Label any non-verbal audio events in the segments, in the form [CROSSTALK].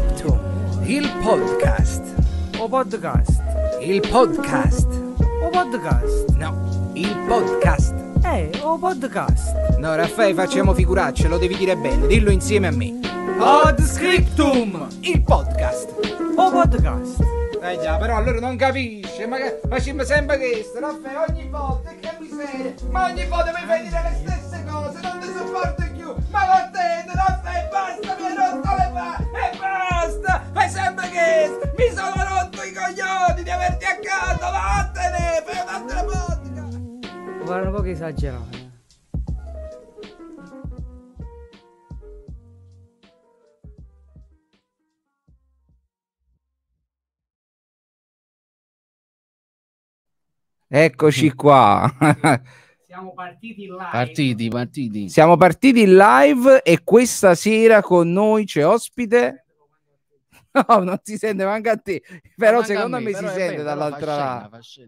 Crypto, il podcast. O podcast. Il podcast. O podcast. No, il podcast. Eh, o podcast. No, Raffaele, facciamo figuracce, lo devi dire bene, dillo insieme a me. Podscriptum, il podcast. O podcast. Eh già, però allora non capisce, ma che facciamo sempre questo, Raffaele, ogni volta che mi miseria, ma ogni volta mi fai dire le stesse cose, non ti sopporto più, ma contento, Raffaele, basta, mi hai rotto roba e basta! E sempre che mi sono rotto i coglioni di averti accanto, vattene, fai un'altra podcast! Guarda un po' che esagerato. Eccoci mm. qua. [LAUGHS] Siamo partiti live. Partiti, partiti. Siamo partiti live e questa sera con noi c'è ospite. No, non si sente manca a te, però manca secondo me, me si sente dall'altra parte. Eh,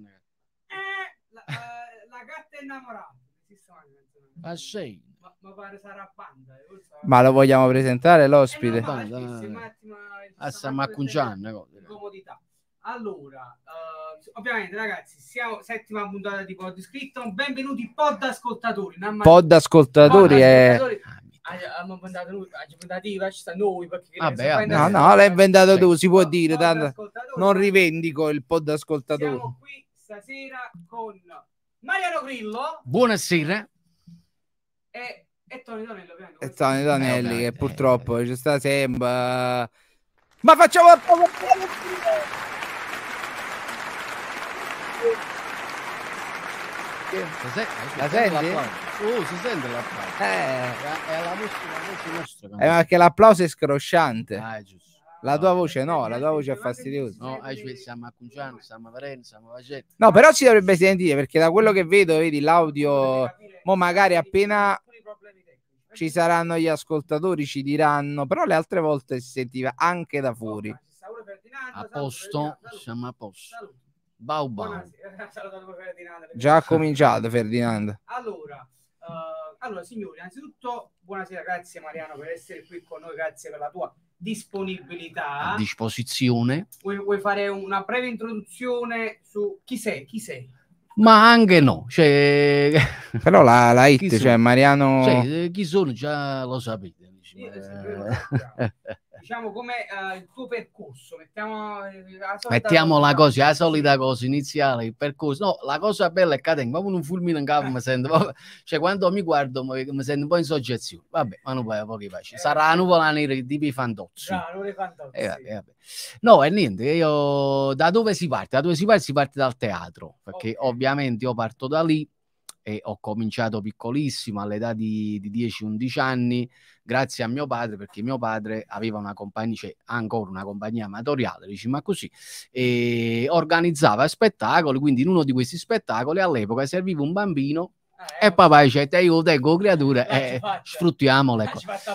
la, eh, la gatta è innamorata. Fascina. Eh, ma lo vogliamo presentare l'ospite? Eh no, ma, ma, ma, ma, ma, ma, ma, ma, allora, uh, ovviamente ragazzi, siamo settima puntata di Pod Scripton, benvenuti Pod Ascoltatori. Pod Ascoltatori è... Ah, ah, abbiamo inventato noi, abbiamo inventato io, ci sta noi perché Vabbè, no, no, l'hai inventato tu, si può dire, tanto non rivendico il pod Ascoltatori. Siamo qui stasera con Mariano Grillo. Buonasera. E, e Tony Tonello. E Tony Tonelli eh, che eh. purtroppo ci sta sempre... Ma facciamo... senti? Se, la senti? Uh, si sente l'applauso. Eh. È, è la, voce, la voce nostra. Eh, perché l'applauso è scrosciante. Ah, è giusto. La tua no, ah, voce no, la tua voce è fastidiosa. No, stiamo accunciando, stiamo aprendo, stiamo facendo. No, però si dovrebbe sentire perché da quello che vedo, vedi l'audio, mo magari appena ci saranno gli ascoltatori, ci diranno, però le altre volte si sentiva anche da fuori. A posto, siamo a posto. Bau bau. [LAUGHS] Già cominciato Ferdinando. Allora, uh, allora, signori, innanzitutto buonasera, grazie Mariano per essere qui con noi, grazie per la tua disponibilità. A disposizione. Vuoi, vuoi fare una breve introduzione su chi sei? Chi sei? ma anche no. Cioè... [LAUGHS] Però la, la hit, cioè Mariano... Cioè, chi sono già lo sapete. Dici, ma... Eh. [LAUGHS] diciamo come uh, il tuo percorso mettiamo eh, la mettiamola così la solita cosa iniziale il percorso no la cosa bella è che tengo proprio un fulmine in capo mi eh. sento cioè quando mi guardo mi, mi, sento un po' in soggezione vabbè ma non vai a pochi pace sarà la nuvola nera di i fantozzi, no, Eh, vabbè, vabbè. no e niente io da dove si parte da dove si parte si parte dal teatro perché okay. ovviamente io parto da lì e ho cominciato piccolissimo all'età di, di 10-11 anni grazie a mio padre perché mio padre aveva una compagnia, cioè ancora una compagnia amatoriale, diciamo così, e organizzava spettacoli, quindi in uno di questi spettacoli all'epoca serviva un bambino e papà dice, ti aiuta, con creatura, eh, sfruttiamole. Ecco. Ci fatta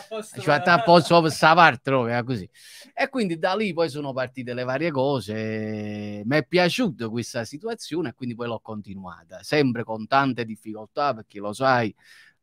apposta per questa parte, proprio, così. E quindi da lì poi sono partite le varie cose. Mi è piaciuta questa situazione e quindi poi l'ho continuata, sempre con tante difficoltà, perché lo sai,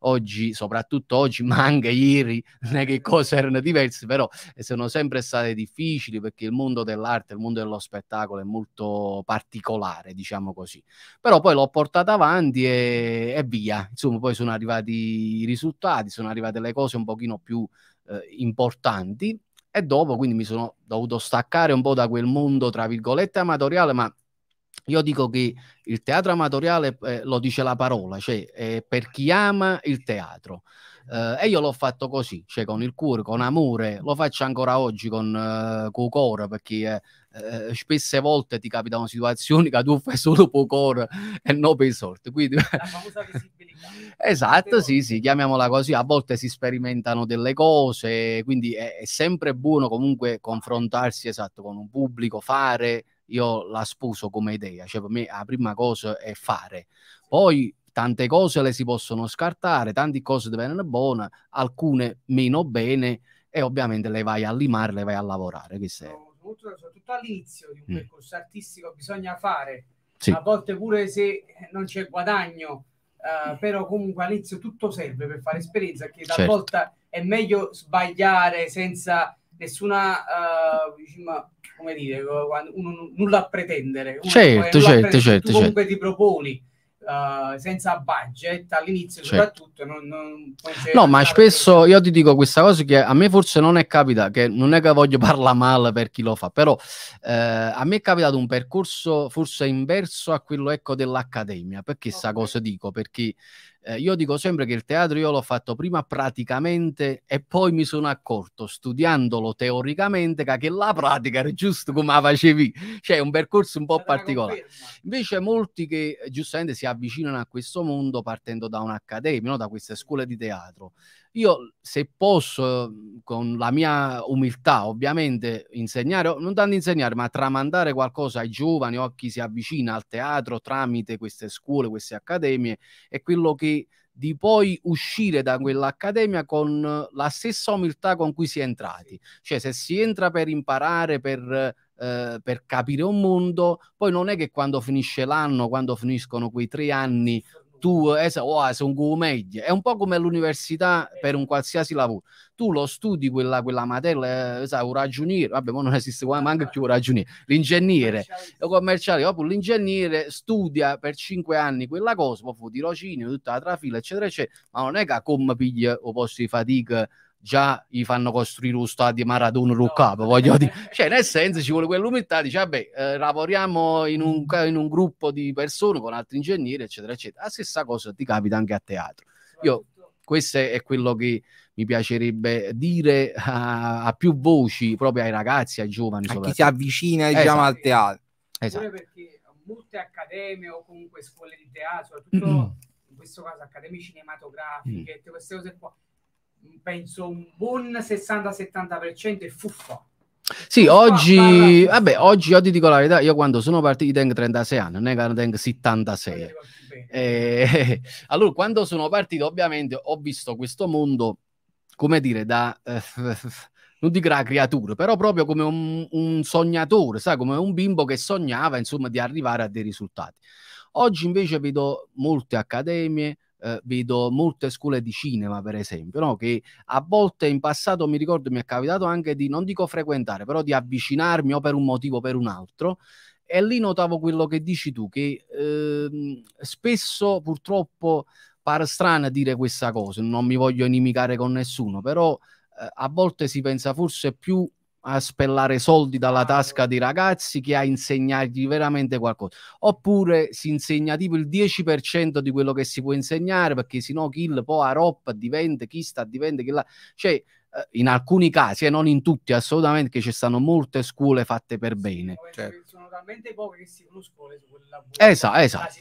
oggi, soprattutto oggi, [LAUGHS] ma anche ieri, non è che cose erano diverse, però eh, sono sempre state difficili perché il mondo dell'arte, il mondo dello spettacolo è molto particolare, diciamo così. Però poi l'ho portata avanti e, e via. Insomma, poi sono arrivati i risultati, sono arrivate le cose un pochino più eh, importanti e dopo quindi mi sono dovuto staccare un po' da quel mondo, tra virgolette, amatoriale, ma io dico che il teatro amatoriale eh, lo dice la parola, cioè eh, per chi ama il teatro. Eh, e io l'ho fatto così, cioè con il cuore, con amore, lo faccio ancora oggi con, eh, con cuore perché eh, eh, spesse volte ti capitano situazioni che tu fai solo con cuore e non per sorte. Quindi... La [LAUGHS] famosa visibilità. esatto, sì, sì, chiamiamola così. A volte si sperimentano delle cose, quindi è, è sempre buono comunque confrontarsi esatto, con un pubblico, fare io la sposo come idea, cioè per me la prima cosa è fare. Poi tante cose le si possono scartare, tante cose diventano buone, alcune meno bene e ovviamente le vai a limare, le vai a lavorare. Che sei. Soprattutto, all'inizio di un mm. percorso artistico bisogna fare, sì. a volte pure se non c'è guadagno, uh, però comunque all'inizio tutto serve per fare esperienza, che talvolta certo. è meglio sbagliare senza nessuna, uh, diciamo, come dire, uno, nulla a pretendere. Uno certo, certo, pretendere. certo. Tu certo. comunque certo. ti proponi. Uh, senza budget all'inizio certo. soprattutto non, non no ma spesso io ti dico questa cosa che a me forse non è capita che non è che voglio [LAUGHS] parlare male per chi lo fa però eh, a me è capitato un percorso forse inverso a quello ecco dell'accademia perché okay. sta cosa dico perché eh, io dico sempre che il teatro io l'ho fatto prima praticamente e poi mi sono accorto, studiandolo teoricamente, che, la pratica era giusto come la facevi, cioè è un percorso un po' Sarà particolare. Invece molti che giustamente si avvicinano a questo mondo partendo da un'accademia, no? da queste scuole di teatro, io se posso, mhmm, con la mia umiltà ovviamente, insegnare, non tanto insegnare, ma tramandare qualcosa ai giovani o a chi si avvicina al teatro tramite queste scuole, queste accademie, è quello che di poi uscire da quell'accademia con la stessa umiltà con cui si è entrati. Cioè se si entra per imparare, per eh, per capire un mondo, poi non è che quando finisce l'anno, quando finiscono quei tre anni, tu es- eh, oh, sei un cuoco È un po' come l'università per un qualsiasi lavoro. Tu lo studi quella, quella materia, eh, sai, un ragioniere, vabbè, ma non esiste qua, manca più un ragioniere, l'ingegnere, il commerciale, proprio l'ingegnere studia per cinque anni quella cosa, poi fa tirocinio, tutta la trafila, eccetera, eccetera, ma non è che a comma piglia o posti di fatica già gli fanno costruire lo stadio Maradona Ruccap, voglio dire. [LAUGHS] Cioè, nel senso, ci vuole quell'umiltà, dice, vabbè, eh, lavoriamo in un, in un, gruppo di persone con altri ingegneri, eccetera, eccetera. La stessa cosa ti capita anche a teatro. Io, questo è quello che mi piacerebbe dire a, a più voci, proprio ai ragazzi, ai giovani. A chi si avvicina, diciamo, esatto. al teatro. Esatto. Perché molte accademie o comunque scuole di teatro, soprattutto mm. in questo caso accademie cinematografiche, mm. queste cose qua, penso un buon 60-70% è fuffa. Sì, fuffa oggi, vabbè, oggi io ti dico la verità, io quando sono partiti tengo 36 anni, non è che tengo 76. Eh, eh, eh, allora, quando sono partito, ovviamente ho visto questo mondo, come dire, da... Eh, [LAUGHS] non dico la creatura, però proprio come un, un sognatore, sai, come un bimbo che sognava, insomma, di arrivare a dei risultati. Oggi invece vedo molte accademie, eh, vedo molte scuole di cinema, per esempio, no? che a volte in passato mi ricordo mi è capitato anche di, non dico frequentare, però di avvicinarmi o per un motivo o per un altro. E lì notavo quello che dici tu, che ehm, spesso purtroppo pare strana dire questa cosa, non mi voglio inimicare con nessuno, però eh, a volte si pensa forse più a spellare soldi dalla tasca dei ragazzi che a insegnargli veramente qualcosa. Oppure si insegna tipo il 10% di quello che si può insegnare, perché sennò chi il poi a roppa diventa, chi sta diventa, chi là. Cioè, eh, in alcuni casi e eh, non in tutti assolutamente che ci stanno molte scuole fatte per bene certo talmente poche che si conoscono su quella Esatto, esatto.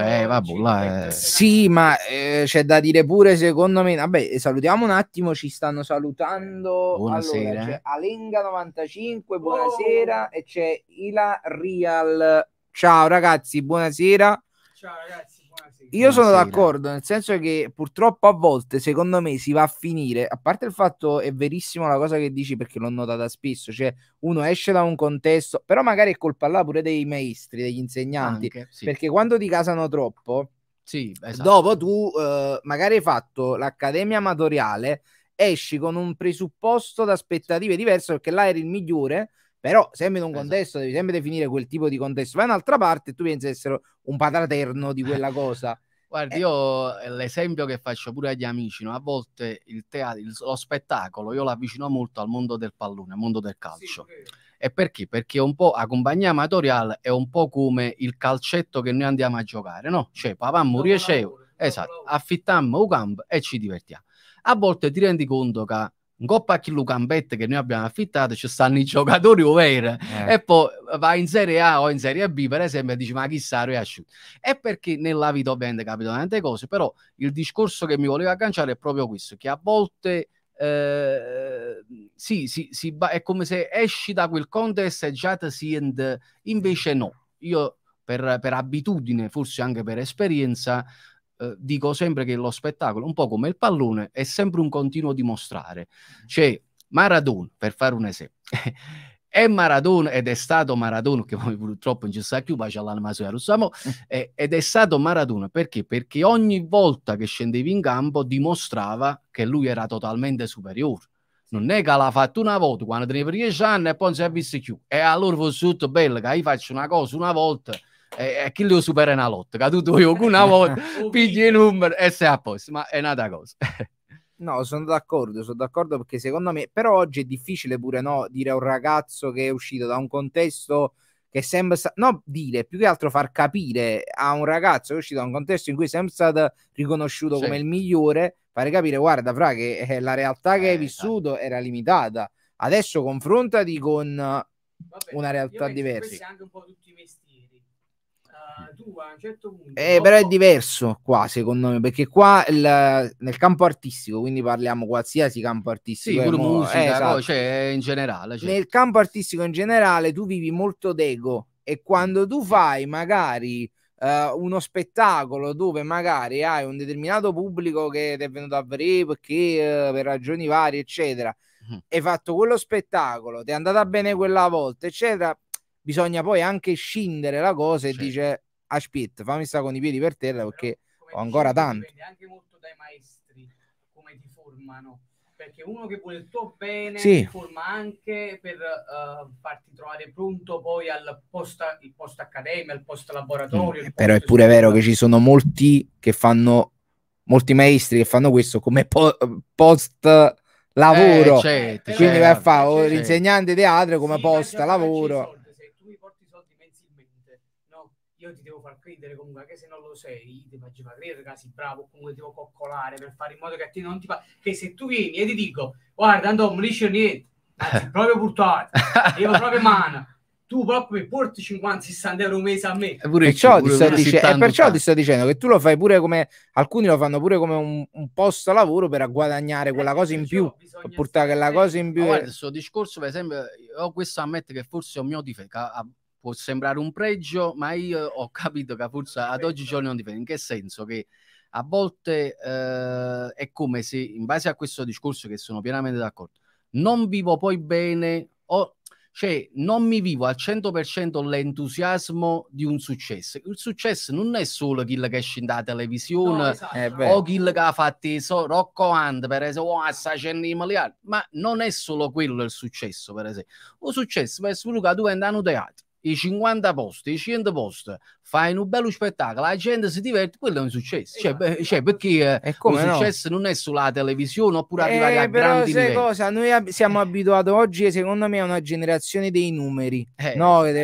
Eh, vabbè, là, eh. Sì, ma eh, c'è da dire pure, secondo me, vabbè, salutiamo un attimo, ci stanno salutando. Buonasera. Allora, Alenga95, buonasera, oh. e c'è Ila Real. Ciao ragazzi, buonasera. Ciao ragazzi. Io sono d'accordo, nel senso che purtroppo a volte, secondo me, si va a finire, a parte il fatto è verissimo la cosa che dici perché l'ho notata spesso, cioè uno esce da un contesto, però magari è colpa là pure dei maestri, degli insegnanti, Anche, sì. perché quando ti casano troppo, sì, esatto. dopo tu eh, magari hai fatto l'accademia amatoriale, esci con un presupposto d'aspettative diverso perché là eri il migliore però sempre in un esatto. contesto devi sempre definire quel tipo di contesto vai un'altra parte e tu pensi essere un padraterno di quella [LAUGHS] cosa Guardi, eh. io eh, l'esempio che faccio pure agli amici, no? a volte il teatro, il, lo spettacolo, io lo avvicino molto al mondo del pallone, al mondo del calcio. Sì, e perché? Perché un po' la compagnia amatoriale è un po' come il calcetto che noi andiamo a giocare, no? Cioè, papammo riescevo, esatto, affittammo un campo e ci divertiamo. A volte ti rendi conto che un coppa a Chillu Campette che noi abbiamo affittato, ci stanno i giocatori over eh. e poi va in Serie A o in Serie B per esempio e dici ma chissà lui è asciutto. È perché nella vita ovviamente capitano tante cose, però il discorso che mi voleva agganciare è proprio questo, che a volte... Eh, sì, sì, sì, è come se esci da quel contesto e già ti senti, invece no. Io per, per, abitudine, forse anche per esperienza, Ehm, dico sempre che lo spettacolo, un po' come il pallone, è sempre un continuo dimostrare. Cioè, Maradona, per fare un esempio, [LAUGHS] è Maradona ed è stato Maradona, che purtroppo non ci sta più, bacia l'anima sua Russamo, eh. ed è stato Maradona perché? Perché ogni volta che scendevi in campo dimostrava che lui era totalmente superiore. Non è che l'ha fatto una volta quando tenevi 10 anni e poi non si è visto più. E allora fosse tutto bello che hai faccio una cosa una volta e, e chi lo supera una lotta, caduto io una [LAUGHS] volta, pigli il numero e sei a posto, ma è un'altra cosa. No, sono d'accordo, sono d'accordo perché secondo me, però oggi è difficile pure no, dire a un ragazzo che è uscito da un contesto che sembra no dire, più che altro far capire a un ragazzo che è uscito da un contesto in cui è sempre stato riconosciuto sì. come il migliore, fare capire, guarda fra che eh, la realtà che hai eh, esatto. vissuto era limitata, adesso confrontati con Vabbè, una realtà diversa. Anche un po' tutti i mestieri Mm. tua a un certo punto. Eh, però è diverso qua, secondo me, perché qua il, nel campo artistico, quindi parliamo qualsiasi campo artistico. Sì, eh, pure musica, eh, esatto. cioè, eh, in generale. Cioè. Nel campo artistico in generale tu vivi molto d'ego e quando tu fai magari uh, uno spettacolo dove magari hai un determinato pubblico che ti è venuto a vedere perché uh, per ragioni varie, eccetera, mm. hai fatto quello spettacolo, ti è andata bene quella volta, eccetera, bisogna poi anche scindere la cosa e sì. dice aspetta, fammi stare con i piedi per terra perché Però, ho ancora dicevo, tanto. Dipende anche molto dai maestri come ti formano, perché uno che vuole il tuo bene sì. ti forma anche per uh, farti trovare pronto poi al post, il post accademia, al post laboratorio. Mm, però è pure vero che ci sono molti che fanno molti maestri che fanno questo come po- post lavoro. Eh, certo, quindi certo, vai a certo, fare l'insegnante teatro come sì, post lavoro io ti devo far credere comunque che se non lo sei ti faccio credere che sei bravo comunque devo coccolare per fare in modo che a te non ti fa che se tu vieni e ti dico guarda Andò non dice niente anzi [LAUGHS] proprio purtroppo devo proprio mano tu proprio mi porti 50-60 euro un mese a me. E, perciò, pure, ti pure dice, e perciò fa. ti sto dicendo che tu lo fai pure come alcuni lo fanno pure come un, un posto lavoro per guadagnare quella eh, cosa in più, portare quella cosa in più. Ma guarda, il suo discorso, per esempio, ho questo ammetto che forse è un mio difetto. a, può sembrare un pregio, ma io ho [LAUGHS] capito che forse ad oggigiorno non dipende. In che senso? Che a volte eh, è come se, in base a questo discorso, che sono pienamente d'accordo, non vivo poi bene, o, cioè non mi vivo al 100% l'entusiasmo di un successo. Il successo non è solo chi che esce in televisione no, esatto. Eh, eh, o chi che ha fatto so, Rocco Hunt, per esempio, oh, o Assassin's Miliardi, ma non è solo quello il successo, per esempio. Il successo è solo che tu vendi a un teatro i 50 posti, i 100 posti, fai un bello spettacolo, la gente si diverte, quello è un successo. Cioè, esatto. beh, cioè perché eh, come il successo non è sulla televisione oppure eh, arrivare eh, a però grandi sai cosa, noi ab- siamo abituati oggi, secondo me, a una generazione dei numeri. Eh, no, eh,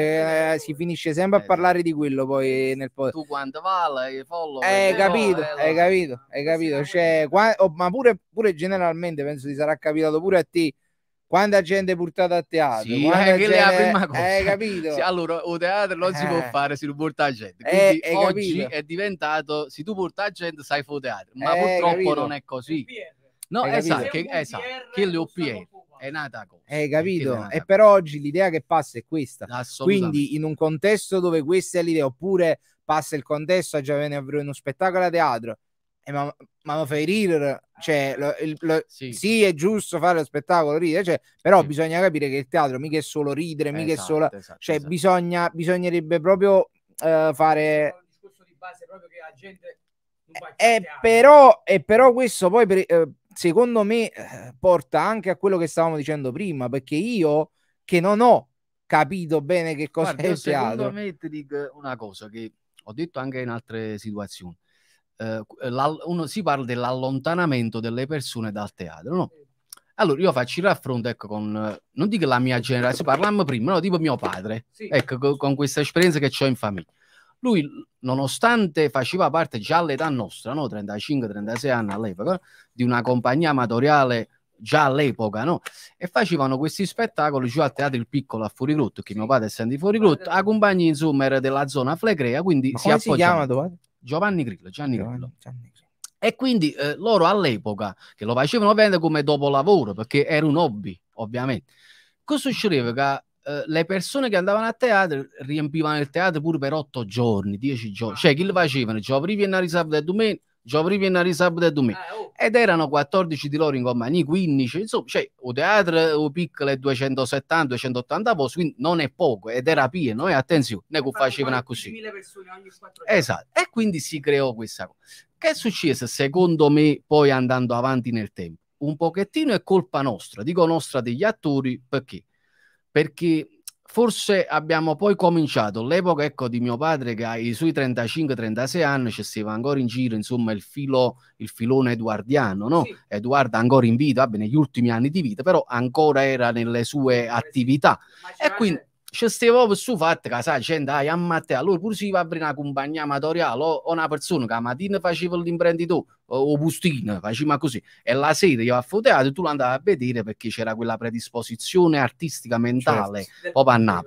eh, si finisce sempre a eh, parlare di quello poi nel podcast. Tu quanto vale, follow. Eh, capito, hai capito, hai capito. Cioè, qua- oh, ma pure, pure generalmente penso ti sarà capitato pure a te quanta gente portata a teatro sì, eh, è gente... la prima eh, cosa hai capito sì, allora o teatro non eh. si può eh. fare se non porta gente quindi eh, oggi capito? è diventato se tu porta gente sai fare teatro ma eh, purtroppo capito? non è così no hai esatto che, esatto che le OPR è nata cosa hai capito nata e però oggi l'idea che passa è questa quindi in un contesto dove questa è l'idea oppure passa il contesto a già avere uno spettacolo a teatro ma, ma lo fai ridere, cioè, lo, lo, sì. sì. è giusto fare lo spettacolo, ridere, cioè, però sì. bisogna capire che il teatro mica è solo ridere, mica esatto, è solo... Esatto, esatto, cioè, esatto. Bisogna, bisognerebbe proprio uh, fare... è eh, però, eh, però, questo poi, per, eh, secondo me, porta anche a quello che stavamo dicendo prima, perché io che non ho capito bene che cosa Guarda, è il teatro. Secondo me ti dico una cosa che ho detto anche in altre situazioni eh, eh uno, si parla dell'allontanamento delle persone dal teatro, no? Allora, io faccio il raffronto, ecco, con, non dico la mia generazione, parliamo prima, no, tipo mio padre, sì. ecco, con, con questa esperienza che ho in famiglia. Lui, nonostante faceva parte già all'età nostra, no? 35-36 anni all'epoca, di una compagnia amatoriale già all'epoca, no? E facevano questi spettacoli giù al Teatro Il Piccolo a Fuorigrotto, che mio padre essendo di Fuorigrotto, la compagnia insomma era della zona Flegrea, quindi Ma si appoggiava. Si chiama, Giovanni Grillo, Gianni Giovanni, Grillo. Gianni E quindi eh, loro all'epoca, che lo facevano vendere come dopo lavoro, perché era un hobby, ovviamente, cosa succedeva? Che eh, le persone che andavano a teatro riempivano il teatro pure per otto giorni, dieci giorni. Cioè, chi lo facevano? Giovedì, venerdì, sabato e domenica, Giovrivi e Narisabda e domenica. Ah, oh. Ed erano 14 di loro in compagnia, 15, insomma, cioè, un teatro piccolo è 270, 280 posti, quindi non è poco, ed era pieno, e attenzione, ne facevano così. Esatto, e quindi si creò questa cosa. Che è successo, secondo me, poi andando avanti nel tempo? Un pochettino è colpa nostra, dico nostra degli attori, perché? Perché forse abbiamo poi cominciato l'epoca ecco, di mio padre che ai suoi 35-36 anni ci stava ancora in giro insomma il, filo, il filone eduardiano no? Sì. Eduardo ancora in vita vabbè, negli ultimi anni di vita però ancora era nelle sue eh attività e quindi c'è ste proprio su fatto che la gente ha a allora pur si va a una compagnia amatoriale o, o, una persona che la mattina faceva l'imprenditore o, o bustino, faceva così e la sera io a teatro tu l'andavi a vedere perché c'era quella predisposizione artistica mentale certo. proprio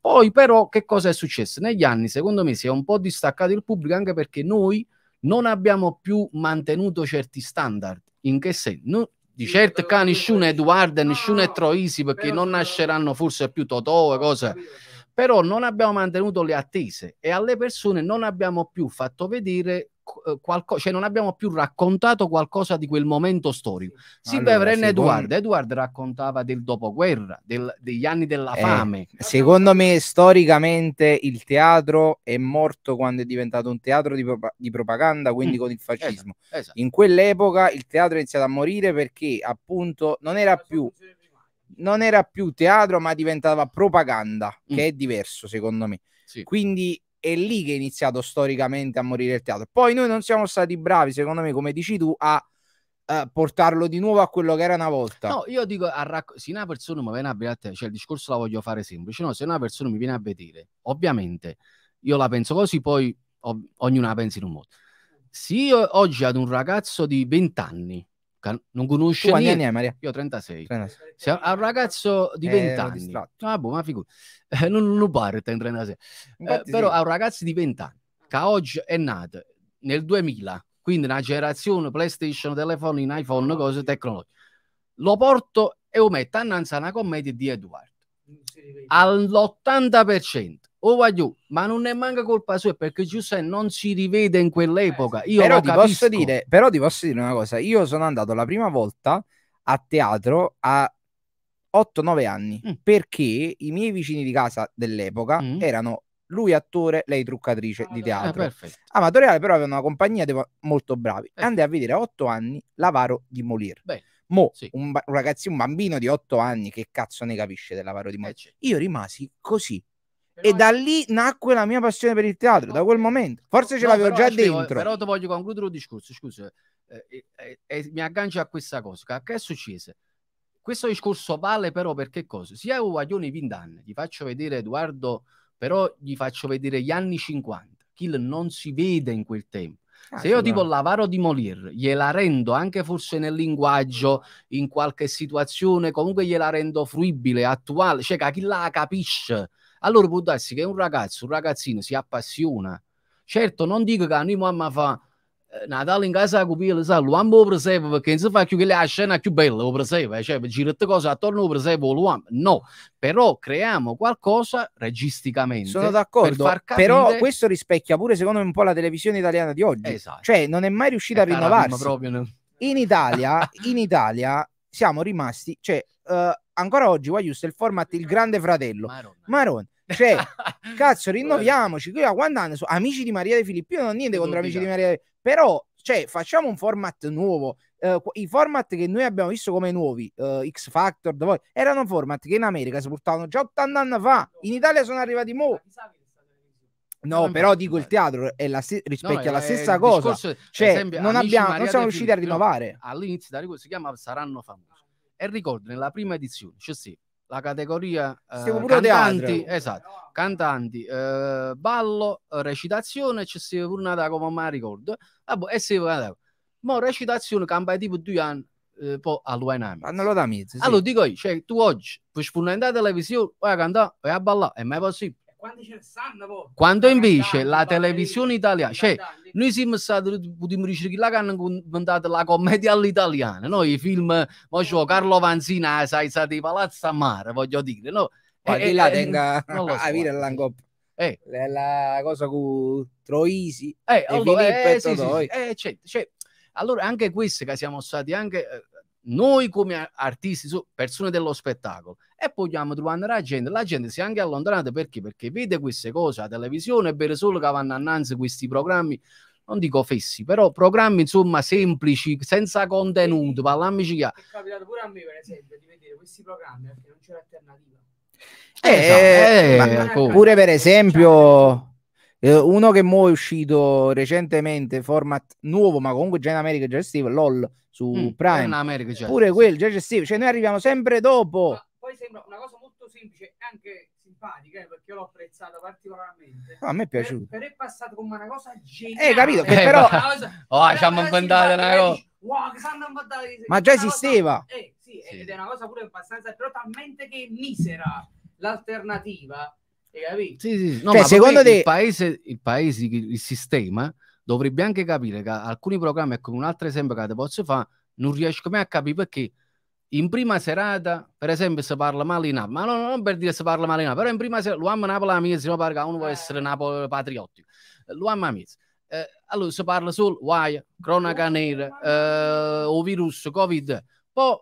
Poi però che cosa è successo? Negli anni secondo me si è un po' distaccato il pubblico anche perché noi non abbiamo più mantenuto certi standard. In che senso? No, di certo qua nessuno è Eduardo, nessuno è Troisi perché non nasceranno forse più Totò e cose, però non abbiamo mantenuto le attese e alle persone non abbiamo più fatto vedere eh, qualcosa, cioè non abbiamo più raccontato qualcosa di quel momento storico. Sì, allora, Beveren secondo... Edward, Eduardo raccontava del dopoguerra, del, degli anni della eh, fame. secondo me storicamente il teatro è morto quando è diventato un teatro di, pro- di propaganda, quindi mm, con il fascismo. Esatto, esatto. In quell'epoca il teatro è iniziato a morire perché appunto non era più non era più teatro, ma diventava propaganda, mm. che è diverso secondo me. Sì. Quindi è lì che è iniziato storicamente a morire il teatro. Poi noi non siamo stati bravi, secondo me, come dici tu, a uh, portarlo di nuovo a quello che era una volta. No, io dico, racc- se una persona mi viene a vedere, cioè il discorso la voglio fare semplice, no, se una persona mi viene a vedere, ovviamente io la penso così, poi ov- ognuno la pensa in un modo. Se io oggi ad un ragazzo di 20 anni Luca non conosce tu quanti anni hai Maria? io 36, 36. Se, a un ragazzo di 20 eh, anni ah, boh, ma figura. [LAUGHS] Eh, non, lo pare 36 eh, però sì. a un ragazzo di 20 anni che oggi è nato nel 2000 quindi una generazione playstation telefono, in iphone cose tecnologiche lo porto e lo metto innanzi a una commedia di Eduardo all'80% Ovaglio, ma non è manca colpa sua perché Giuseppe non si rivede in quell'epoca. Io però, ti posso, dire, però ti posso dire una cosa: io sono andato la prima volta a teatro a 8-9 anni mm. perché i miei vicini di casa dell'epoca mm. erano lui attore, lei truccatrice ah, di teatro. Eh, Amatoriale, però aveva una compagnia de- molto bravi. Eh. Andai a vedere a 8 anni L'avaro di Molir. Beh. Mo, sì. un, ba- un, ragazzo, un bambino di 8 anni che cazzo ne capisce dell'avaro di Molir? Eh, io rimasi così e da lì nacque la mia passione per il teatro, da quel momento. Forse ce no, l'avevo già spiego, dentro. Però ti voglio concludere un discorso, scusa, eh, eh, eh, mi aggancio a questa cosa. Che è successo? Questo discorso vale però perché che cosa? Se io ho Guaglioni 20 gli faccio vedere Edoardo, però gli faccio vedere gli anni 50. Kill non si vede in quel tempo. Ah, Se io tipo no. l'avaro di Molir, gliela rendo anche forse nel linguaggio, in qualche situazione, comunque gliela rendo fruibile, attuale, cioè chi la capisce allora può darsi che un ragazzo, un ragazzino si appassiona. Certo, non dico che a noi mamma fa eh, Natale in casa cupile, sa, lo amo presepe perché non si fa più che la scena più bella, lo presepe, eh, cioè girate cose attorno al presepe, lo amo. No, però creiamo qualcosa registicamente. Sono d'accordo, per capire... però questo rispecchia pure secondo me un po' la televisione italiana di oggi. Esatto. Cioè non è mai riuscita è a rinnovarsi. Proprio... In Italia, in Italia siamo rimasti, cioè, uh, ancora oggi Guaius è il format Il Grande Fratello. Marone. Cioè, [LAUGHS] cazzo, rinnoviamoci. Qui a Guandane sono amici di Maria De Filippi. Io non ho niente non contro amici di Maria De Però, cioè, facciamo un format nuovo. Uh, I format che noi abbiamo visto come nuovi, uh, X Factor, poi, erano format che in America si portavano già 80 anni fa. In Italia sono arrivati mo'. No, però dico il teatro è la si- rispecchia no, la stessa cosa. Discorso, cioè, esempio, non, abbiamo, non siamo riusciti a rinnovare. All'inizio da si chiama Saranno famosi. E ricordo, nella prima edizione c'è cioè sì, la categoria eh, cantanti, esatto, cantanti, eh, ballo, recitazione, c'è cioè pure una come mai ricordo. Vabbè, ah, boh, e si va Ma recitazione cambia tipo due anni poi all'UNM. Allora, da sì. allora dico io, cioè, tu oggi puoi sfondare in televisione, vai a cantare, vai a ballare, è mai possibile. Quando invece la televisione italiana, cioè noi siamo stati, potremmo dire, che la hanno inventato la commedia all'italiana, no? I film, mo c'ho Carlo Vanzina, eh, sai, sa di Palazzo a Mare, voglio dire, no? Poi eh, eh, la eh, tenga [LAUGHS] so. a vivere l'angop. Eh. La cosa con Troisi eh, e allora, Filippo eh, e sì, sì, eh, certo, cioè, allora anche queste che siamo stati anche noi come artisti, persone dello spettacolo, e vogliamo trovare la gente. La gente si è anche allontanata perché? Perché vede queste cose a televisione vede solo che vanno innanzi questi programmi, non dico fessi, però programmi insomma semplici, senza contenuto, parlammici chiaro. È capitato pure a me per esempio di vedere questi programmi perché non c'era alternativa. Eh, eh, eh esatto. eh, pure per cioè, esempio eh, uno che mo è uscito recentemente, format nuovo, ma comunque già in America già estiva, LOL su mm, Prime. Cioè. Pure quello, già gestivo. Cioè, noi arriviamo sempre dopo. Ma poi sembra una cosa molto semplice e anche simpatica, eh, perché l'ho apprezzata particolarmente. No, a me è piaciuto. Per, però è passato come una cosa geniale. Eh, capito, che cioè, eh, però... [LAUGHS] oh, ci hanno inventato una cosa... Ma già esisteva. Cosa, eh, sì, sì, ed è una cosa pure abbastanza... Però talmente che misera l'alternativa... Hai Sì, sì. No, cioè, secondo te... Il paese, il paese, il sistema dovrebbe anche capire che alcuni programmi, ecco un altro esempio che ti posso fare, non riesco mai a capire perché in prima serata, per esempio, si parla male in Napoli, ma non, non per dire si parla male in Napoli, però in prima serata, l'uomo ama Napoli amici, no pare uno vuole eh. essere Napoli patriottico, l'uomo ama amici. Eh, allora si parla solo guai, cronaca nera, eh, o virus, covid, poi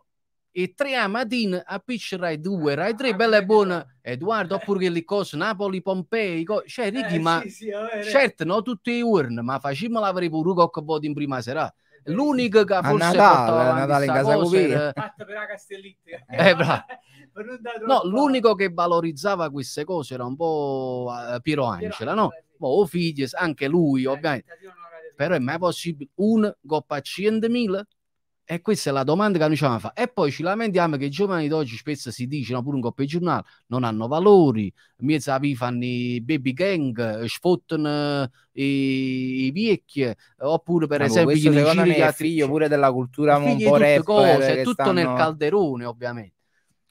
e tre Amadin a pitch Rai 2, Rai 3, ah, bella e buona Edoardo, oppure eh. che le cose Napoli, Pompei, co- cioè eh, Righi, eh, ma sì, sì, certo, no tutti i urn, ma facciamo l'avere pure qualche voto in prima serata. Eh, l'unico che ha a Natale, Natale in casa cosa, era... fatto per Eh, [LAUGHS] no, l'unico che valorizzava queste cose era un po' Piero Angela, no? O oh, Fides, anche lui, ovviamente. Però è mai possibile un gol a 100.000? E questa è la domanda che noi ci hanno fatto. E poi ci lamentiamo che i giovani d'oggi spesso si dicono pure in coppia di giornale, non hanno valori, miezza api fanno i baby gang, sfottono eh, i, i vecchi, eh, oppure per Ma esempio gli giri è figlio pure della cultura un po' rap, cose, tutto stanno... nel calderone ovviamente.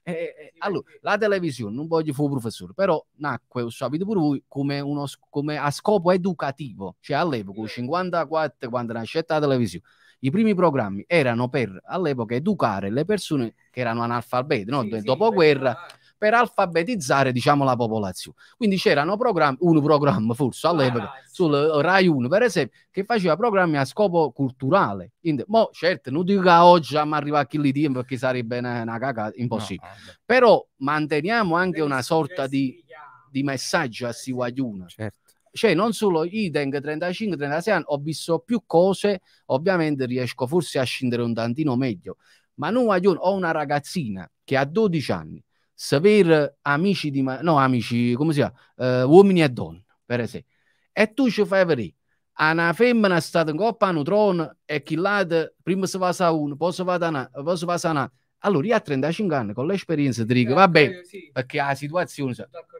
E, e, allora, la televisione, non voglio fu professore, però nacque, sapete pure voi, come, uno, come a scopo educativo, cioè all'epoca, 54, quando nasce la televisione i primi programmi erano per all'epoca educare le persone che erano analfabete, no? Sì, dopoguerra. Sì, per alfabetizzare diciamo, la popolazione. Quindi c'erano programmi, un programma forse all'epoca, ah, sul Rai 1 per esempio, che faceva programmi a scopo culturale. Quindi, mo, certo, non dico che oggi siamo arrivati a chi li tiene perché sarebbe una, una cacata impossibile. No, Però manteniamo anche una sorta di, di messaggio a Siwagliuna. Certo cioè non solo Ideng 35-36 anni, ho visto più cose, ovviamente riesco forse a scendere un tantino meglio, ma non ho una ragazzina che ha 12 anni, sapere amici di, no amici, come si chiama, uh, uomini e donne, per esempio, e tu ci fai vedere a una femmina è stata in coppa a un trono e chi l'ha, prima si va a uno, poi si va a una, poi si va a una. Allora io a 35 anni con l'esperienza ti dico, eh, vabbè, sì. perché la situazione...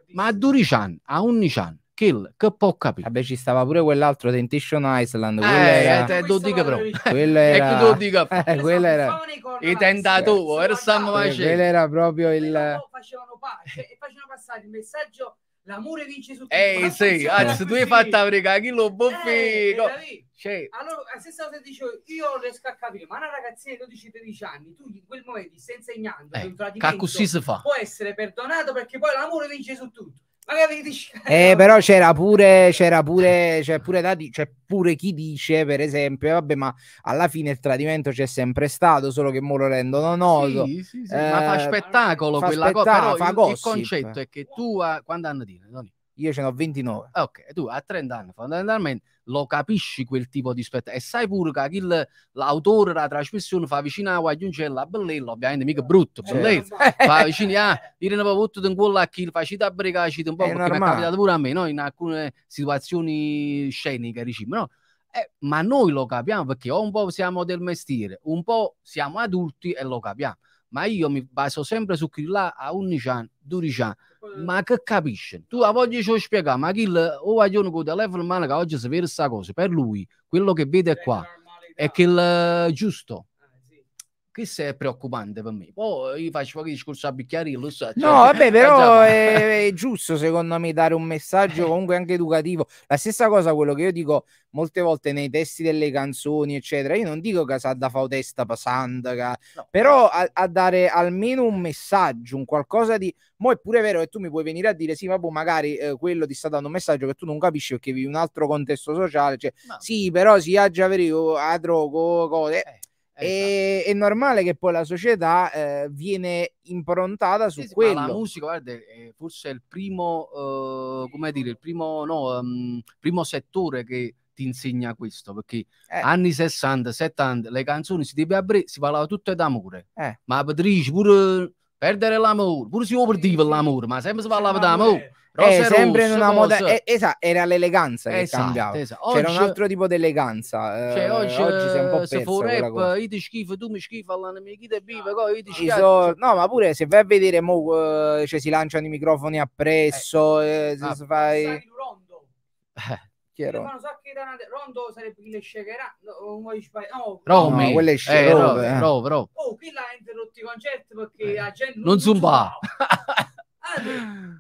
Ma a 12 anni, a 11 anni, Kill, che può capire. Vabbè, ci stava pure quell'altro Tentation Island. Quello eh, era... Eh, tu dica però. Eh, [LAUGHS] quello era... Ecco tu dica. [LAUGHS] Eh, quello era... I tentativo, era stiamo Quello era proprio il... Facevano pace e facevano passare il messaggio l'amore vince su tutto. Ehi, sì, anzi, tu hai fatto la prega, chi lo boffi? Eh, Allora, la stessa cosa dicevo, io non riesco a capire, ma una ragazzina di 12-13 anni, tu in quel momento stai insegnando eh, che un tradimento si fa. può essere perdonato perché poi l'amore vince su tutto eh, [LAUGHS] però c'era pure, c'era pure, c'è pure, da c'è pure chi dice, per esempio, vabbè, ma alla fine il tradimento c'è sempre stato, solo che mo lo rendono noto. Sì, sì, sì, eh, ma fa eh, spettacolo fa quella cosa. Però fa il, il, concetto è che tu, a... quando hanno dire, Doni? Io ce ne ho 29. Ok, tu a 30 anni fondamentalmente lo capisci quel tipo di spettacolo e sai pure che il, l'autore della trasmissione fa vicino a Guagliuncello a Bellello, ovviamente mica brutto, Bellello, eh, fa vicino a ah, dire proprio tutto in un a chi, facita a brecacita un po' è perché normale. mi è capitato pure a me, no? in alcune situazioni sceniche, diciamo, no? Eh, ma noi lo capiamo perché o un po' siamo del mestiere, un po' siamo adulti e lo capiamo ma io mi baso sempre su chi là a 11 anni, 12 anni, ma che capisce? Tu a voglia ci spiegare, ma chi o guaglione con il telefono in mano che oggi si vede questa cosa, per lui quello che vede qua è che il giusto questo è preoccupante per me. Poi io faccio qualche discorso a Bicchiarillo. So, cioè, no, vabbè, [LAUGHS] eh, però è, è, giusto secondo me dare un messaggio eh. comunque anche educativo. La stessa cosa quello che io dico molte volte nei testi delle canzoni, eccetera. Io non dico che sa da fautesta passandaca, no. però a, a, dare almeno un messaggio, un qualcosa di... Mo è pure vero che tu mi puoi venire a dire sì, vabbè, magari eh, quello ti sta dando un messaggio che tu non capisci perché vivi un altro contesto sociale. Cioè, no. Sì, però si viaggia per io, a drogo, cose... Eh eh, e, esatto. è normale che poi la società eh, viene improntata su sì, sì, quello. la musica, guarda, è forse il primo, eh, come dire, il primo, no, um, primo settore che ti insegna questo, perché eh. anni 60, 70, le canzoni si deve aprire, si parlava tutto d'amore, eh. ma Patrice pure perdere l'amore, pure si overdiveva l'amore, ma sempre si parlava d'amore. Rose eh, sempre russe, in una moda eh, esatto, era l'eleganza che esatto, cambiava esatto. c'era un altro tipo di eleganza eh, cioè, oggi, oggi sei un po' eh, se perso rap, io ti schifo tu mi schifo alla mia viva no. io ti schifo so... no ma pure se vai a vedere mo, eh, cioè, si lanciano i microfoni appresso eh. eh, ah. fai... Rondo [LAUGHS] chi era? Rondo sarebbe chi le sceglierà no, Rome no, quello è scegliere eh, oh qui l'ha interrotto i concerti perché la gente non zumba [LAUGHS]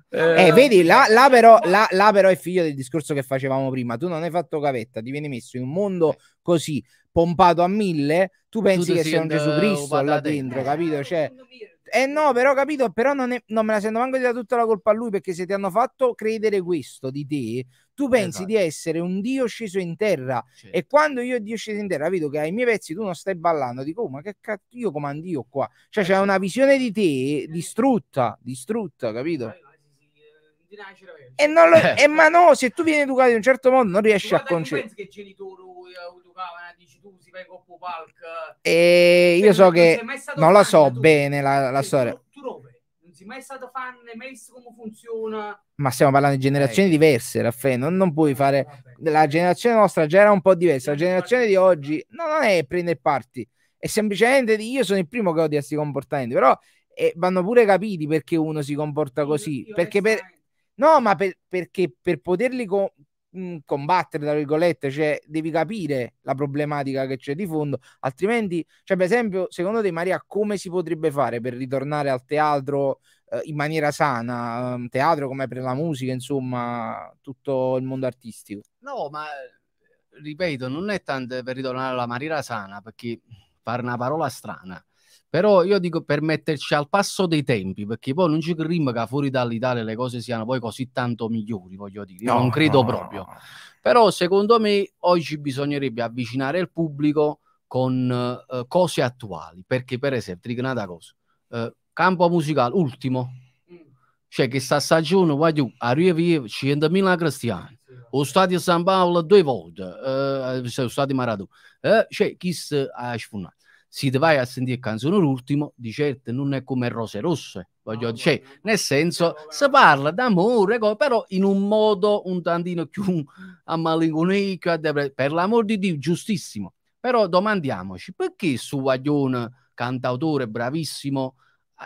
Eh, eh, vedi, là, là, però, là, là, però, è figlio del discorso che facevamo prima. Tu non hai fatto cavetta, ti viene messo in un mondo così pompato a mille. Tu pensi tu che sia un Gesù Cristo là dentro, capito? Cioè, eh, eh no, però capito, però non, è, non me la sento manco di dare tutta la colpa a lui perché se ti hanno fatto credere questo di te, tu pensi esatto. di essere un dio sceso in terra certo. e quando io dio sceso in terra vedo che ai miei pezzi tu non stai ballando dico oh, ma che cazzo io comando io qua cioè eh, c'è una visione di te distrutta distrutta capito eh, e, non lo, [LAUGHS] eh, ma no, se tu vieni educato in un certo modo non riesci a concepire. che genitori eh, dici tu si vai col E cioè, io so che non la so bene la, la storia mai stato fan, mai visto come funziona. Ma stiamo parlando di eh, generazioni eh. diverse, Raffaele, non, non, puoi fare... Vabbè. La generazione nostra già era un po' diversa, la generazione di oggi no, non è prendere parti, è semplicemente io sono il primo che odia questi comportamenti, però eh, vanno pure capiti perché uno si comporta così, io perché eh, per... No, ma per, perché per poterli co- combattere, tra virgolette, cioè devi capire la problematica che c'è di fondo, altrimenti, cioè per esempio, secondo te Maria, come si potrebbe fare per ritornare al teatro eh, in maniera sana, ehm, teatro come per la musica, insomma, tutto il mondo artistico. No, ma eh, ripeto, non è tanto per ritornare alla maniera sana, perché fare una parola strana. Però io dico per metterci al passo dei tempi, perché poi non ci crediamo che fuori dall'Italia le cose siano poi così tanto migliori, voglio dire, no, non credo no. proprio. Però secondo me oggi bisognerebbe avvicinare il pubblico con uh, cose attuali, perché per esempio, Trignata cosa, uh, campo musicale, ultimo. Cioè che sta stagione, guardi, arrivi 100.000 cristiani, lo stadio San Paolo due volte, eh, sono eh, cioè, stati Maradona. Eh, cioè, chi ha sfornato? Se ti vai a sentire canzone l'ultimo, di certo non è come Rose Rosse, voglio dire cioè, nel senso, si parla d'amore, però in un modo un tantino più mm. a malinconico, per l'amor di Dio, giustissimo. Però domandiamoci, perché su Guaglione, cantautore bravissimo,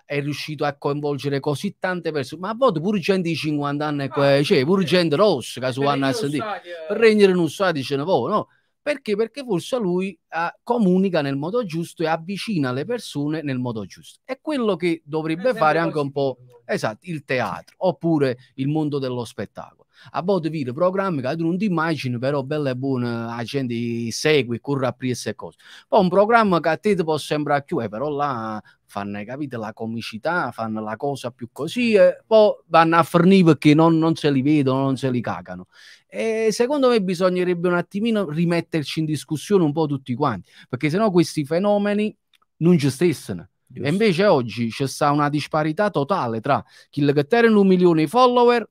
è riuscito a coinvolgere così tante persone, ma a volte pure gente di 50 anni, ah, cioè, pure gente rossa che su hanno sentito, eh. per regnare non sa, dice boh, no? Perché? Perché forse lui eh, comunica nel modo giusto e avvicina le persone nel modo giusto. È quello che dovrebbe fare anche un po', esatto, il teatro oppure il mondo dello spettacolo a volte vedo programmi che non ti immagini, però bella e buona, eh, la gente segue, corre a presa queste cose. Poi un programma che a te ti può sembrare più, eh, però là fanno, capite, la comicità, fanno la cosa più così, e eh, poi vanno a fornire perché non, non se li vedono, non se li cagano. E secondo me bisognerebbe un attimino rimetterci in discussione un po' tutti quanti, perché sennò questi fenomeni non ci stessero. E invece oggi c'è una disparità totale tra chi che terreno un milione di follower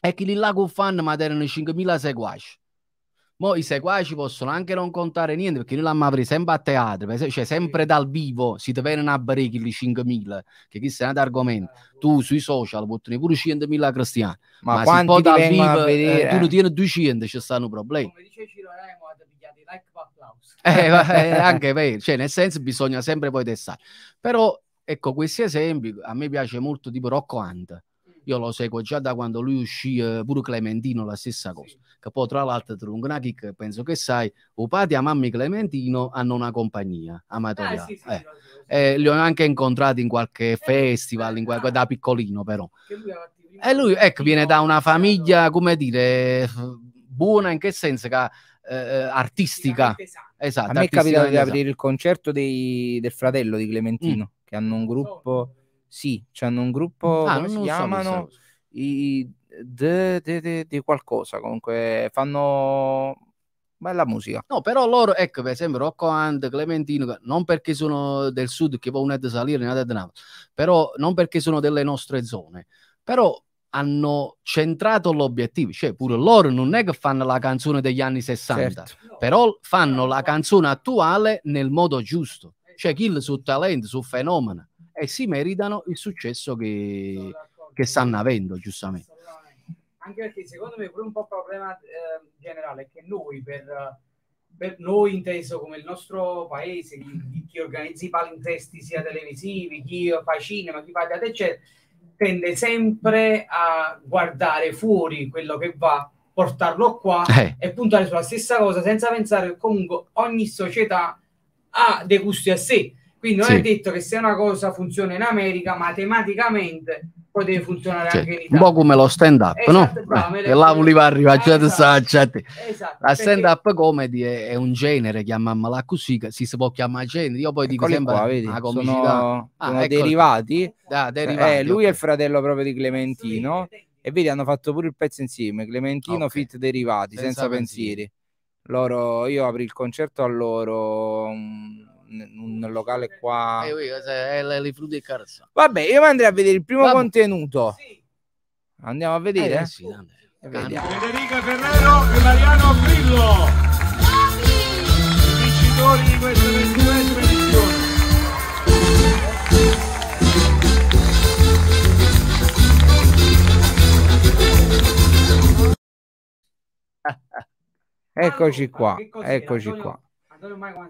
e che lì là con fanno ma erano 5.000 seguaci Mo i seguaci possono anche non contare niente perché noi l'hanno avuto sempre a teatro, cioè sempre dal vivo si ti vengono a brechi gli 5.000, che chi se ne argomento. Eh, tu sui social puoi pure 100.000 cristiani, ma, ma se poi dal vivo eh, tu ne eh? tieni 200 ci stanno problemi. Come dice Ciro Remo, like applauso. [LAUGHS] Eh, eh, anche vero, cioè nel senso bisogna sempre poi testare. Però ecco questi esempi, a me piace molto tipo Rocco Hunt io lo seguo già da quando lui uscì, eh, pure Clementino la stessa cosa, sì. che poi tra l'altro Trungna Kick, penso che sai, Upati e mamma Clementino hanno una compagnia amatoriale, ah, sì, sì, eh. eh, li ho anche incontrati in qualche eh, festival, in eh, qualche, ah. da piccolino però. E lui, ecco, viene da una famiglia, come dire, buona in che senso che... Eh, artistica. Esatto. esatto, a me è capitato di aprire il concerto dei, del fratello di Clementino, mm. che hanno un gruppo sì, hanno un gruppo, ah, come si chiamano? So, I di qualcosa, comunque fanno bella musica. No, però loro, ecco, per esempio Rocco and Clementino, non perché sono del sud che poi non salire, né però non perché sono delle nostre zone, però hanno centrato l'obiettivo, cioè pure loro non è che fanno la canzone degli anni 60, certo. però fanno la canzone attuale nel modo giusto, cioè chi su talento, su fenomeno e si meritano il successo che, che stanno avendo, giustamente. Anche perché secondo me pure un po' il problema eh, generale è che noi, per, per, noi inteso come il nostro paese, chi, chi organizza i palinsesti sia televisivi, chi fa cinema, chi fa teatro, eccetera, tende sempre a guardare fuori quello che va portarlo qua [LAUGHS] eh. e puntare sulla stessa cosa senza pensare che comunque ogni società ha dei gusti a sé. Quindi non sì. è detto che se una cosa funziona in America, matematicamente poi deve funzionare cioè, anche in Italia. Un po' come lo stand up, esatto, no? eh, e là voleva arrivare, cioè, esatto. esatto, La stand up comedy è, è, un genere, chiamiamola così, si, può chiamare genere. Io poi dico Eccoli sempre qua, vedi, una comicità. Sono, ah, sono ecco. derivati. da, eh, derivati eh, lui okay. è il fratello proprio di Clementino. e vedi, hanno fatto pure il pezzo insieme, Clementino okay. Fit Derivati, senza, senza pensieri. pensieri. Loro, io apri il concerto a loro, mm, un locale qua. Eh, io, cioè, le frutta e carza. Vabbè, io andrei a vedere il primo Vabbè. contenuto. Sì. Andiamo a vedere. Eh, sì, eh, Federica Ferrero e Mariano Grillo. Vincitori di questa ventiduesima edizione. Eccoci qua, eccoci qua.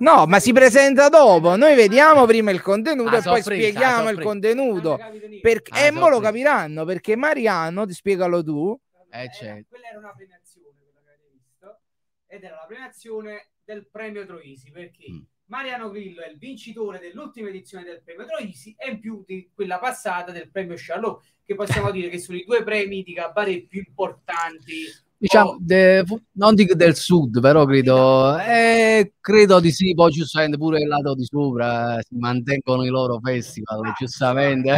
No, ma si presenta dopo. Noi eh, vediamo eh. prima il contenuto ah, e poi presa, ah, spieghiamo il contenuto. Per... perché, ah, e eh, mo lo capiranno perché Mariano, ti spiegalo tu. Eh, certo. Quella era una premiazione, quella che avete visto, ed era la premiazione del premio Troisi perché mm. Mariano Grillo è il vincitore dell'ultima edizione del premio Troisi e in più di quella passata del premio Charlot, che possiamo dire che sono i due premi di cabaret più importanti diciamo, oh. de, non dico del sud, però credo, eh, credo di sì, poi giustamente pure il lato di sopra eh, si mantengono i loro festival, giustamente,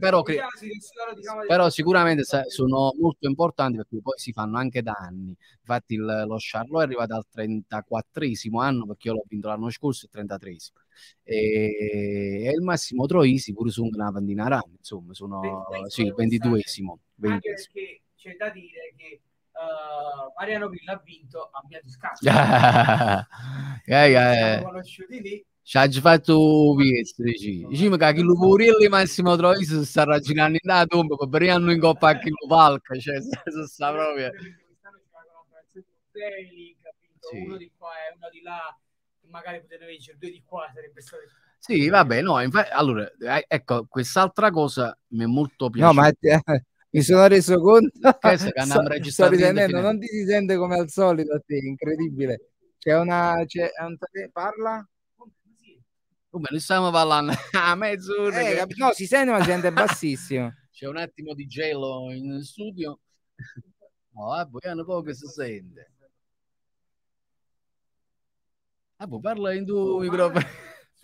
però, cre- però sicuramente sono molto importanti perché poi si fanno anche da anni, infatti il, lo Charlot è arrivato al 34esimo anno perché io l'ho vinto l'anno scorso, il 33 E, e il Massimo Troisi pure su una ventina d'anni, insomma, sono sì, il 22esimo. 22esimo c'è da dire che uh, Mariano Villa ha vinto a mia discapito. siamo conosciuti lì. Ci ha fatto pietri, diciamo che chi lo Murillo e Massimo Troisi si sta ragionando in da tomba, per in coppa anche chi lo palca, cioè si sta proprio... Uno di qua e uno di là, magari potete vincere due di qua, sarebbe stato... Sì, vabbè, no, infatti, allora, ecco, quest'altra cosa mi è molto piaciuta. No, ma mi sono reso conto [LAUGHS] che sto, sto risentendo, non ti si sente come al solito a te, incredibile. C'è una... C'è un, parla? Come noi stiamo parlando a [LAUGHS] ah, mezz'ora. Eh, che... No, si sente ma si sente bassissimo. [LAUGHS] C'è un attimo di gelo in studio. ma eh, poi hanno poco si sente. Ah, può in due oh, microfono.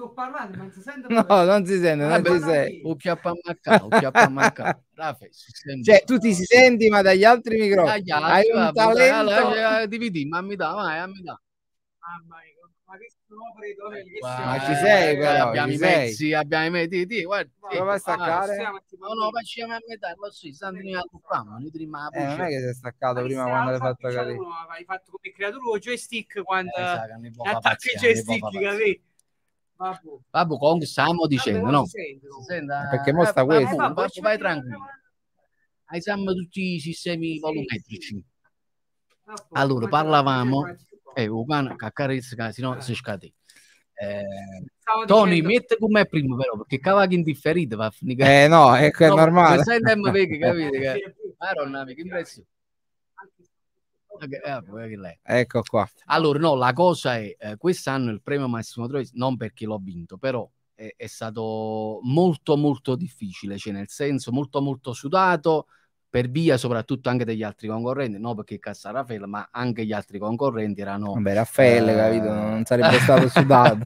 Sto parlando, non si sente. [LAUGHS] No, bene. non si sente, ah, non si sente. O chiappa macca, o chiappa macca. [LAUGHS] Rafe, si sente. Cioè, tu ti senti, ma dagli altri microfoni. Dagli Hai un vabbè, talento. Allora, eh, DVD, ma mi dà, ma eh, mi dà. Mamma mia. Ma che scopri Ma ci sei, eh, però, abbiamo ci i mezzi, abbiamo i mezzi, ti, guarda. Prova a staccare. No, no, facciamo a metà, lo sì, stanno in alto qua, ma noi prima eh, non è che sei staccato prima quando l'hai fatto cadere. Hai fatto come creatore o joystick quando attacchi i joystick, capito? Babbo, comunque stiamo dicendo, no? Eh, eh, perché mo sta questo. Vai tranquillo. Hai sempre tutti i sistemi volumetrici. Allora, parlavamo... Eh, il cane che si scatena. Eh, eh Tony, metti con me prima però, perché cavacchi indifferito va a Eh no, è, no, è normale. Ma capite? Maronna, che [LAUGHS] impressione. Eh, ecco qua. Allora, no, la cosa è, eh, quest'anno il premio Massimo Troisi, non perché l'ho vinto, però è, è, stato molto molto difficile, cioè nel senso molto molto sudato, per via soprattutto anche degli altri concorrenti, no perché cassa Raffaele, ma anche gli altri concorrenti erano... Vabbè, Raffaele, eh... capito, non sarebbe [LAUGHS] stato sudato.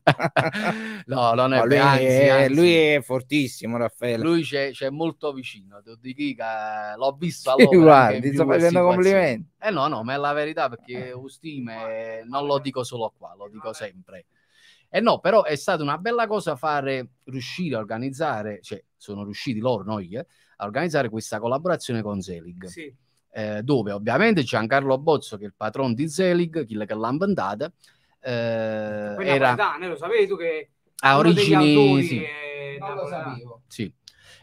[LAUGHS] no, non è vero. lui, è, lui è fortissimo, Raffaele. Lui c'è, c'è molto vicino, di chi l'ho visto allora. Eh, sì, guarda, ti sto facendo complimenti. Eh no, no, ma è la verità perché Ustime non lo dico solo qua, lo dico sempre. E eh, no, però è stata una bella cosa fare, riuscire a organizzare, cioè sono riusciti loro, noi, eh, a organizzare questa collaborazione con Zelig. Sì. Eh, dove ovviamente Giancarlo Bozzo, che è il patrono di Zelig, quello che l'ha inventata, eh, era... Padane, lo sapevi tu che... Ha origini... Sì. È... Non lo sapevo. Sì.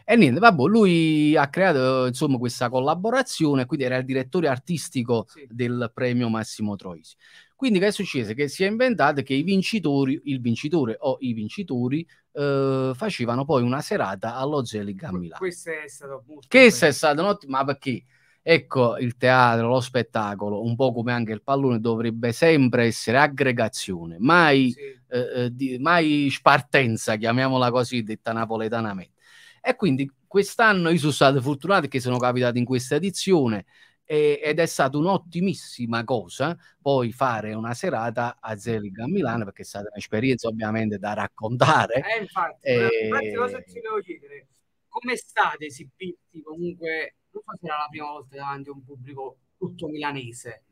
E niente, vabbè, lui ha creato insomma questa collaborazione, quindi era il direttore artistico sì. del premio Massimo Troisi. Quindi che è successo? Che si è inventato che i vincitori, il vincitore o i vincitori eh, facevano poi una serata allo Zelig a Milano. Questo è stato molto Questo è stato un'ottima, ma perché? Ecco, il teatro, lo spettacolo, un po' come anche il pallone, dovrebbe sempre essere aggregazione, mai, sì. eh, eh di, mai spartenza, chiamiamola così, detta napoletanamente. E quindi quest'anno io sono stato fortunato che sono capitato in questa edizione e, ed è stata un'ottimissima cosa poi fare una serata a Zelig a Milano perché è stata un'esperienza ovviamente da raccontare. Eh, infatti, e... infatti cosa ti volevo chiedere? Come state Sippitti comunque, non so se era la prima volta davanti a un pubblico tutto milanese.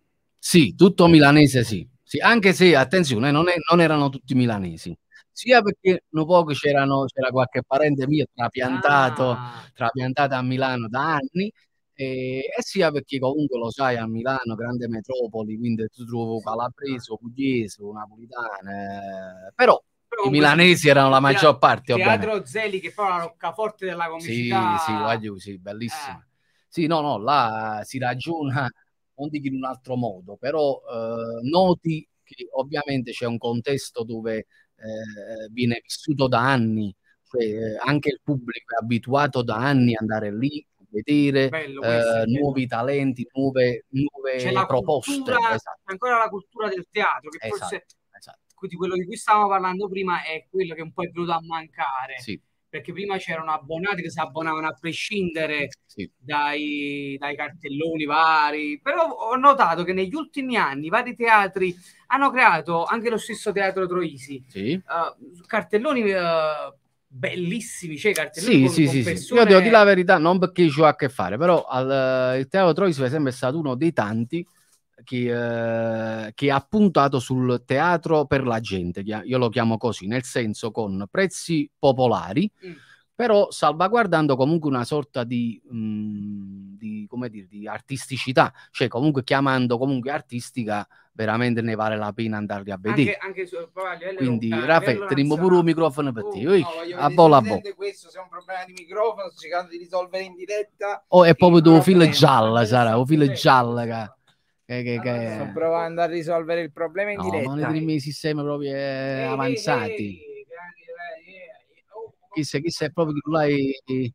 Sì, tutto milanese sì. sì anche se, attenzione, non, è, non erano tutti milanesi sia perché non poco c'erano, c'era qualche parente mio trapiantato, ah. trapiantato a Milano da anni, e, eh, e, sia perché comunque lo sai a Milano, grande metropoli, quindi tu trovi calabrese, esatto. pugliese, napolitane, eh, però i milanesi erano la maggior parte. Teatro ovviamente. Zeli che fa la roccaforte della comicità. Sì, sì, guaglio, sì, bellissimo. Eh. Sì, no, no, là si ragiona, non dico in un altro modo, però eh, noti che ovviamente c'è un contesto dove eh, viene vissuto da anni, cioè, eh, anche il pubblico è abituato da anni ad andare lì a vedere bello, eh, nuovi talenti, nuove, nuove proposte. Cultura, esatto. Ancora la cultura del teatro, che esatto, forse esatto. esatto. quello di cui stavamo parlando prima è quello che un po' è venuto a mancare. Sì perché prima c'erano abbonati che si abbonavano a prescindere sì. dai, dai, cartelloni vari, però ho notato che negli ultimi anni vari teatri hanno creato, anche lo stesso teatro Troisi, sì. uh, cartelloni... Uh, bellissimi, cioè cartelloni sì, con, sì, con persone... Io devo dire la verità, non perché ci ho a che fare, però al, eh, il teatro Troisi è sempre stato uno dei tanti chi, eh, chi, ha puntato sul teatro per la gente, io lo chiamo così, nel senso con prezzi popolari, mm. però salvaguardando comunque una sorta di, mh, mm, di, come dire, di artisticità, cioè comunque chiamando comunque artistica veramente ne vale la pena andarli a vedere. Anche, anche su, Quindi, Raffaele, teniamo pure un microfono per te. Uh, no, a bolla a bolla. Questo se è un problema di microfono, sto cercando di risolvere in diretta. Oh, è proprio tuo filo gialla, Sara, un filo gialla. Che, che, che... sto provando a risolvere il problema in no, diretta. Non è i sistemi proprio eh, avanzati. Chissà, oh, chissà, è proprio là i, i,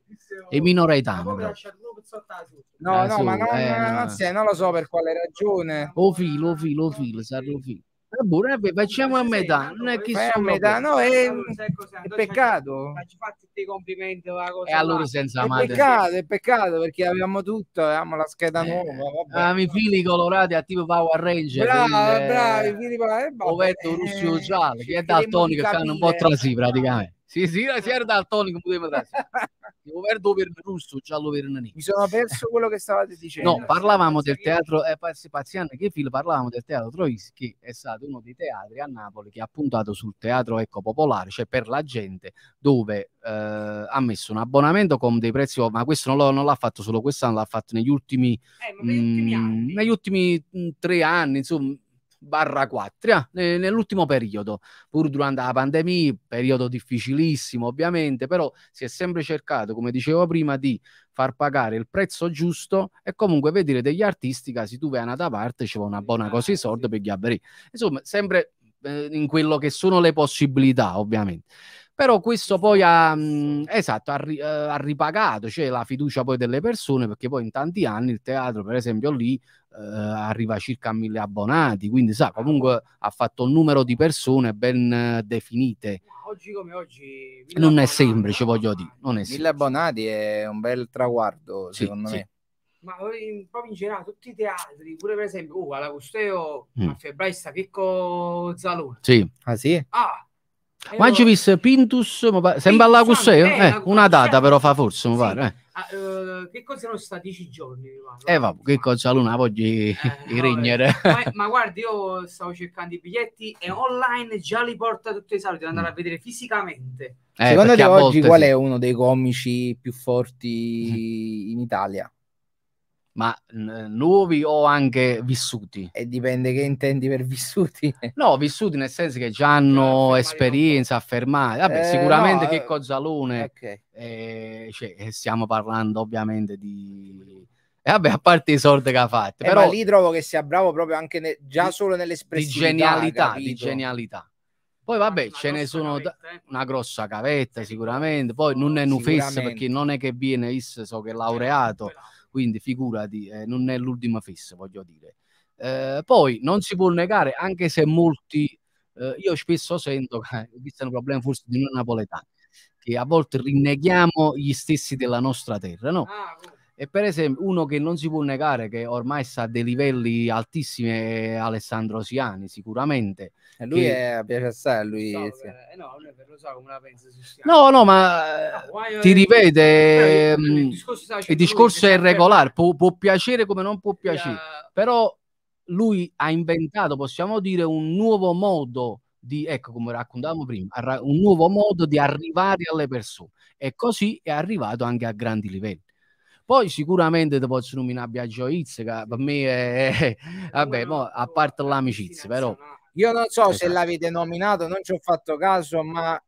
i minorità. No, no, ma non, eh, non, non, non lo so per quale ragione. O filo, o filo, o filo, sarlo filo pure facciamo a metà non è che sono a metà no è, eh, peccato e allora senza madre peccato è peccato perché avevamo tutto avevamo la scheda eh, nuova vabbè. i fili colorati a tipo Power Ranger bravo eh, bravo i fili colorati Roberto Russo Sociale che è da daltonico che cioè, fanno un po' trasì praticamente sì, si, si, dal era daltonico, potevo darsi. o verdo verde russo, giallo verde nero. Mi sono perso quello che stavate dicendo. No, parlavamo del teatro, eh, Pazziani, che film parlavamo del teatro Troisi, che è stato uno dei teatri a Napoli che ha puntato sul teatro ecco, popolare, cioè per la gente, dove eh, ha messo un abbonamento con dei prezzi, ma questo non, non l'ha fatto solo quest'anno, l'ha fatto negli ultimi, eh, mh, mm, negli ultimi mm, tre anni, insomma barra 4 eh, ah, nell'ultimo periodo, pur durante la pandemia, periodo difficilissimo ovviamente, però si è sempre cercato, come dicevo prima, di far pagare il prezzo giusto e comunque vedere degli artisti che se tu vai da parte c'è una buona cosa di soldi per gli abberi. Insomma, sempre eh, in quello che sono le possibilità ovviamente però questo poi ha, mm, esatto, ha, eh, ha ripagato cioè, la fiducia poi delle persone perché poi in tanti anni il teatro per esempio lì eh, arriva circa a mille abbonati, quindi sa, comunque ha fatto un numero di persone ben eh, definite. Oggi come oggi... Non è semplice, voglio dire. Non è mille semplice. abbonati è un bel traguardo, sì, secondo sì. me ma in, proprio in generale tutti i teatri, pure per esempio, oh, uh, alla Costeo mm. a febbraio sta Chicco Zalone. Sì. Ah sì? Ah, allora, Magibis Pintus, sembra alla Cusseo, eh, una data però fa forse, mi pare. Eh. uh, che cosa erano stati dieci giorni? Guarda, eh vabbè, che cosa l'una voglio eh, i Ma, [LAUGHS] ma guarda, io stavo cercando i biglietti e online già li porta tutti i saluti, devo andare a mm. vedere fisicamente. Eh, Secondo te oggi volte, qual è uno dei comici più forti mm. in Italia? ma nuovi o anche vissuti? E dipende che intendi per vissuti. [LAUGHS] No, vissuti nel senso che già hanno no, esperienza, affermata. Vabbè, eh, sicuramente no, che eh, Cozzalone, okay. eh, cioè, eh, stiamo parlando ovviamente di... E eh, vabbè, a parte i soldi che ha fatto. però lì trovo che sia bravo proprio anche ne... già solo nell'espressione. Di genialità, capito? di genialità. Poi vabbè, ce ne sono da... una grossa cavetta sicuramente, poi non è nufesse perché non è che viene, so che è cioè, laureato. Certo, quindi figurati, eh, non è l'ultima fessa, voglio dire. Eh, poi non si può negare, anche se molti, eh, io spesso sento, eh, questo è un problema forse di noi napoletani, che a volte rinneghiamo gli stessi della nostra terra, no? Ah, e per esempio, uno che non si può negare che ormai sta a dei livelli altissimi è Alessandro Siani, sicuramente. E eh, lui che... è a Piaciassà, eh, lui... No, sì. eh, no, lo so come la pensa No, no, ma no, ti eh, ripete, eh, il mm, discorso, il discorso è regolare, può, può, piacere come non può piacere, yeah. però lui ha inventato, possiamo dire, un nuovo modo di, ecco come raccontavamo prima, un nuovo modo di arrivare alle persone e così è arrivato anche a grandi livelli. Poi sicuramente ti posso nominare Biagio Iz, che per me è... Vabbè, mo, a parte l'amicizia, però... Io non so esatto. se l'avete nominato, non ci ho fatto caso, ma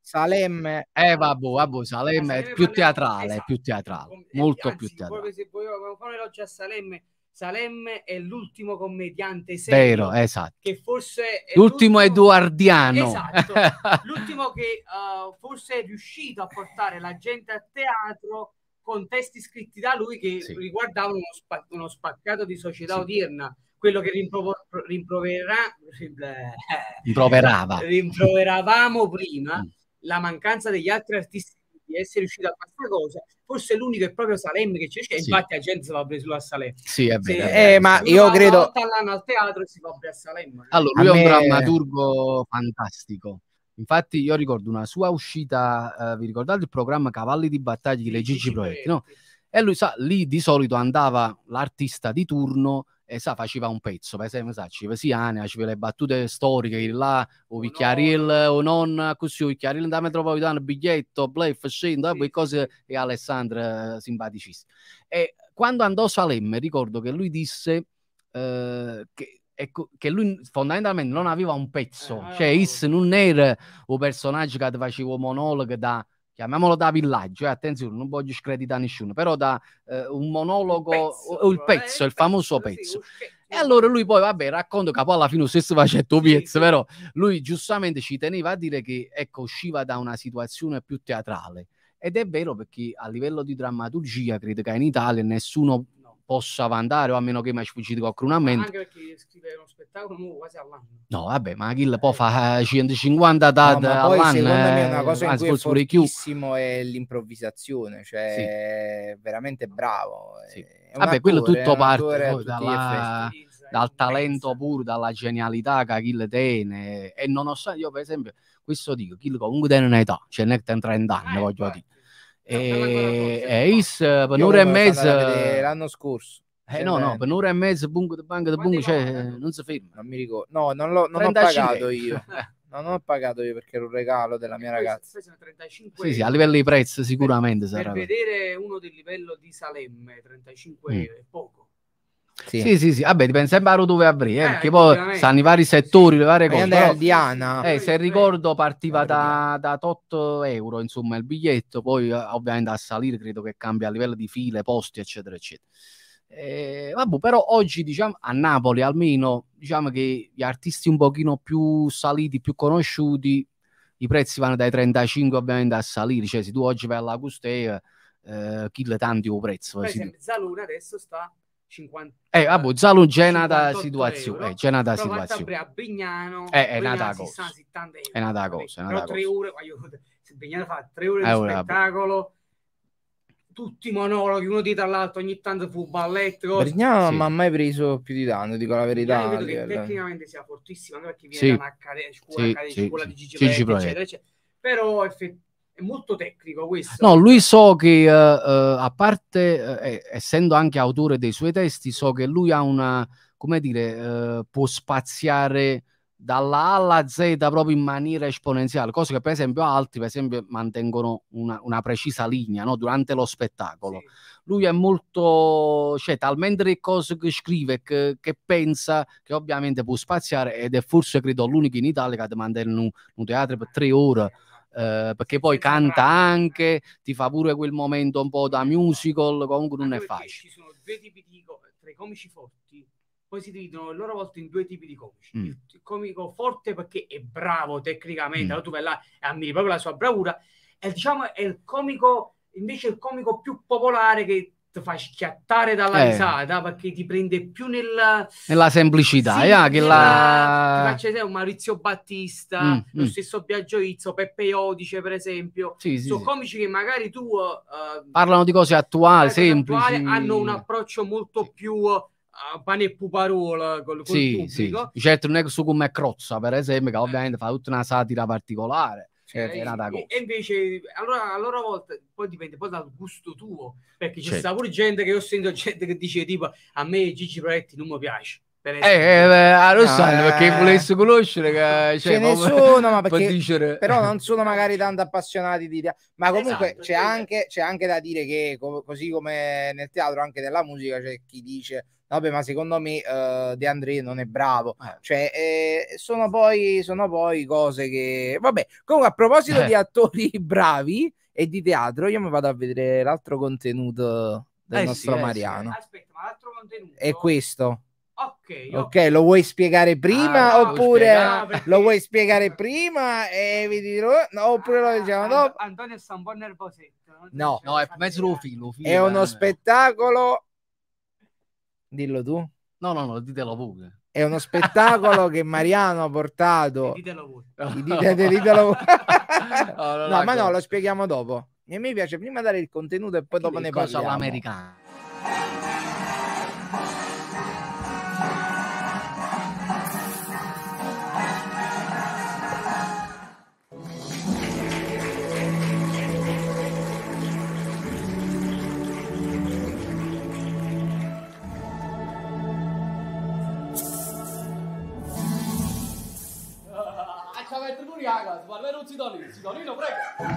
Salemme... Eh, vabbè, vabbè Salemme è più teatrale, esatto. più teatrale, eh, molto anzi, più teatrale. Se vogliamo fare l'oggi a Salemme... Salemme è l'ultimo commediante serio Vero, esatto. che forse è l'ultimo, l'ultimo eduardiano esatto, [LAUGHS] l'ultimo che uh, forse è riuscito a portare la gente a teatro con testi scritti da lui che sì. riguardavano uno, spa- uno, spaccato di società sì. odierna. Quello che rimprover- rimproverà- [LAUGHS] rimproverava. rimproveravamo prima, mm. la mancanza degli altri artisti di essere riuscito a fare questa cosa, forse l'unico è proprio Salem che c'è, sì. infatti la gente si va preso a Salem. Sì, è vero. Eh, eh, ma io credo... all'anno al teatro si va a Salemme. Allora, lui me... è un drammaturgo fantastico Infatti io ricordo una sua uscita, eh, vi ricordate il programma Cavalli di battaglia di Gigi Proietti, no? E lui sa, lì di solito andava l'artista di turno e sa, faceva un pezzo, per esempio, sa, ci Siane, faceva le battute storiche, il là, o Vicchiaril, o non, così, o Vicchiaril da metropolitano, biglietto, Blef, scendo, eh, sì. quelle cose, e Alessandra eh, simpaticissima. E quando andò a Salemme, ricordo che lui disse eh, che ecco, che lui fondamentalmente non aveva un pezzo, eh, cioè Is non era un personaggio che faceva monologo da chiamiamolo da villaggio, eh, attenzione, non voglio screditare nessuno, però da eh, un monologo, il pezzo, eh, o, il, pezzo, eh, il famoso sì, pezzo. E allora lui poi, vabbè, racconto che poi alla fine lo stesso faceva tuo pezzo, sì. però lui giustamente ci teneva a dire che, ecco, usciva da una situazione più teatrale. Ed è vero perché a livello di drammaturgia credo che in Italia nessuno possa vantare o a meno che mi è sfuggito qualcuno a mente. Anche perché scrive uno spettacolo nuovo quasi all'anno. No, vabbè, ma Kill eh. eh, poi fa 150 dad no, all'anno. Secondo me una eh, cosa eh, in cui è fortissimo è l'improvvisazione, cioè sì. veramente bravo. Sì. Vabbè, attore, quello tutto parte poi, dalla, dal talento pur, dalla genialità che Achille tiene e nonostante io per esempio questo dico, Kill comunque tiene un'età, cioè ne 30 anni, eh, voglio beh. dire e, eh, e Is per un'ora e mezza l'anno scorso eh no, no, per un'ora e mezza, bung, bang, bung, cioè, non si ferma. Non mi ricordo. No, non, l'ho, non ho pagato io. [LAUGHS] non ho pagato io perché era un regalo della mia ragazza. Sì, sì, a livello di prezzo sicuramente per, sarà. Per vedere uno del livello di Salemme, 35 mm. euro è poco. Sì. sì, sì, sì. Vabbè, dipende sempre da dove avrei, eh, eh, perché poi stanno i vari settori, sì. le varie cose. Però, Diana. Eh, se ricordo partiva da, da 8 euro, insomma, il biglietto, poi eh, ovviamente a salire credo che cambia a livello di file, posti, eccetera, eccetera. Eh, vabbè, però oggi diciamo a Napoli almeno diciamo che gli artisti un pochino più saliti, più conosciuti, i prezzi vanno dai 35 ovviamente a salire, cioè se tu oggi vai alla Custea, eh, kill tanti o prezzo. Eh, per esempio, Zaluna adesso sta 50... Eh, vabbè, Zalo già nata situazione. Eh, già nata situazione. A Bignano, eh, è nata cosa. È nata cosa. È nata cosa. tre ore, se Bignano fa tre ore eh, di allora, spettacolo tutti monologhi, uno dietro all'altro, ogni tanto fu balletto. Brignano sì. non mi ha mai preso più di tanto, dico la verità. Io credo che tecnicamente sia fortissimo, anche perché viene sì. da una scuola, sì, sì, di Gigi, Gigi Proietti, eccetera, eccetera. Però effettivamente è molto tecnico questo. No, lui so che, uh, uh, a parte, eh, eh, essendo anche autore dei suoi testi, so che lui ha una, come dire, uh, può spaziare dalla A alla Z proprio in maniera esponenziale, cosa che per esempio altri per esempio mantengono una, una precisa linea no? durante lo spettacolo. Sì. Lui è molto, cioè talmente le cose che scrive, che, che, pensa, che ovviamente può spaziare ed è forse credo l'unico in Italia che mantiene un, un teatro per tre ore eh, perché poi canta anche, ti fa pure quel momento un po' da musical, comunque non è facile. Ci sono due tipi di tra i comici forti, poi si dividono a loro volta in due tipi di comici. Mm. Il comico forte perché è bravo tecnicamente, mm. allora tu vai là e ammiri proprio la sua bravura, e diciamo è il comico, invece il comico più popolare che ti fa schiattare dalla eh. risata perché ti prende più nella, nella semplicità sì, yeah, che la... ti faccio Maurizio Battista mm, lo mm. stesso Biagio Izzo Peppe Iodice per esempio sì, sono sì, comici che magari tu uh, parlano di cose attuali semplici attuali, hanno un approccio molto più eh, pane e puparola col, col sì, pubblico sì. certo non è su come Crozza per esempio che eh. ovviamente fa tutta una satira particolare certo, eh, e, e, invece allora, a loro volta poi dipende poi dal gusto tuo perché c'è certo. pure gente che io sento gente che dice tipo a me Gigi Proietti non mi piace eh, eh, a ah, Rossano eh, perché volesse conoscere che, cioè, ce ne ma [LAUGHS] perché, dicere... però non sono magari tanto appassionati di teatro ma esatto, comunque esatto, c'è, anche, c'è anche da dire che co- così come nel teatro anche nella musica c'è chi dice vabbè ma secondo me uh, De André non è bravo eh. cioè eh, sono, poi, sono poi cose che vabbè comunque a proposito eh. di attori [LAUGHS] bravi e di teatro io mi vado a vedere l'altro contenuto del eh nostro eh sì, Mariano sì. aspetta ma l'altro contenuto è questo Okay, ok, lo vuoi spiegare prima ah, oppure lo vuoi spiegare prima e vi dirò no, ah, oppure lo diciamo dopo. Antonio sta un po' nervosetto. No, no, è mezzo lo filo, È uno spettacolo Dillo tu. No, no, no, ditelo pure. È uno spettacolo che Mariano ha portato. Ditelo pure. ditelo pure. no, no, no ma no, ecco. lo spieghiamo dopo. E mi piace prima dare il contenuto e poi dopo ne parliamo. Cosa l'americano? Criagas, barberul Țidonii, Țidonii, vrega!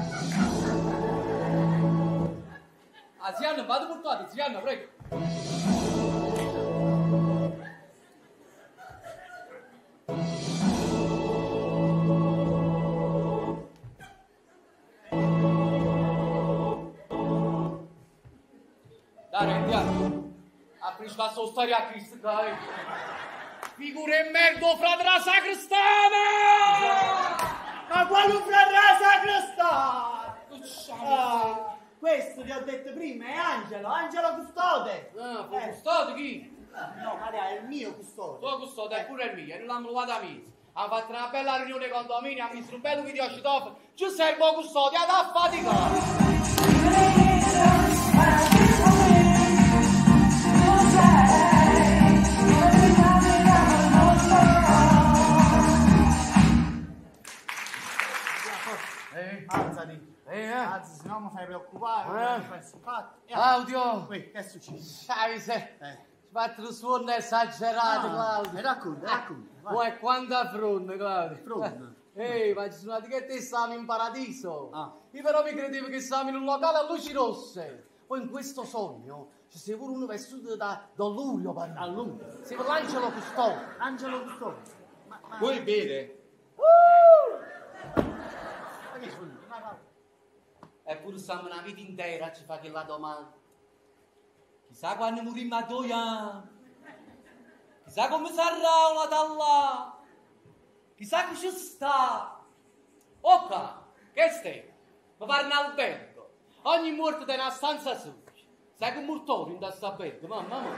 Azian, îmi vadă toate, Țian, vrega! Dar, Indian, a prins la sostarea Cristi, că Figure e merda, fratra sacristana! Ma quale fratra sacristana? Uh, questo ti ho detto prima, è Angelo, Angelo Custode! Ah, eh. Custode chi? No, Maria, è il mio custode. Tuo custode è eh. pure il mio, non l'hanno trovato a Ha fatto una bella riunione con condominio, ha messo un bello video a Citofano. Ci serve un custode, ad affaticare! Alzati. Eh, eh. Alzi, se no mi fai preoccupare. Eh. Fai spatto. Eh. Claudio. Uè, che succede? Sai se... Eh. Fatto il suono esagerato, no. Ah, Claudio. E eh, racconta, eh. racconta. Uè, quanta fronte, Claudio. Fronte. Eh. Ehi, ma ci sono che te siamo in paradiso. Ah. Io però mi credevo che siamo in un locale a luci rosse. Poi in questo sogno ci sei pure uno vestito da, da Lurio, da Lurio. Si chiama l'angelo Custode. Angelo Custode. Ma, ma... Vuoi bere? Uh! Ma che sono? Eppure stiamo una vita intera ci fa quella domanda. Chissà quando moriremo a doia. Chissà come sarà la dalla. Chissà chi ci sta. Oca, che stai? Mi pare un albergo. Ogni morto è una stanza sua. Sai che un mortore in questo albergo, mamma mia.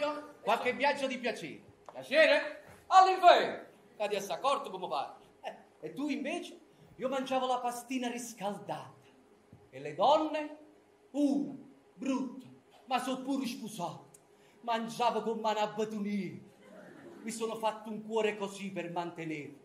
Io? Qualche viaggio di piacere. Piacere? All'inferno. Cadi a accorto come parli. Eh, e tu invece? Io mangiavo la pastina riscaldata e le donne, una, uh, brutta, ma sono pure sposata, mangiavo con mano abbatunita. Mi sono fatto un cuore così per mantenere.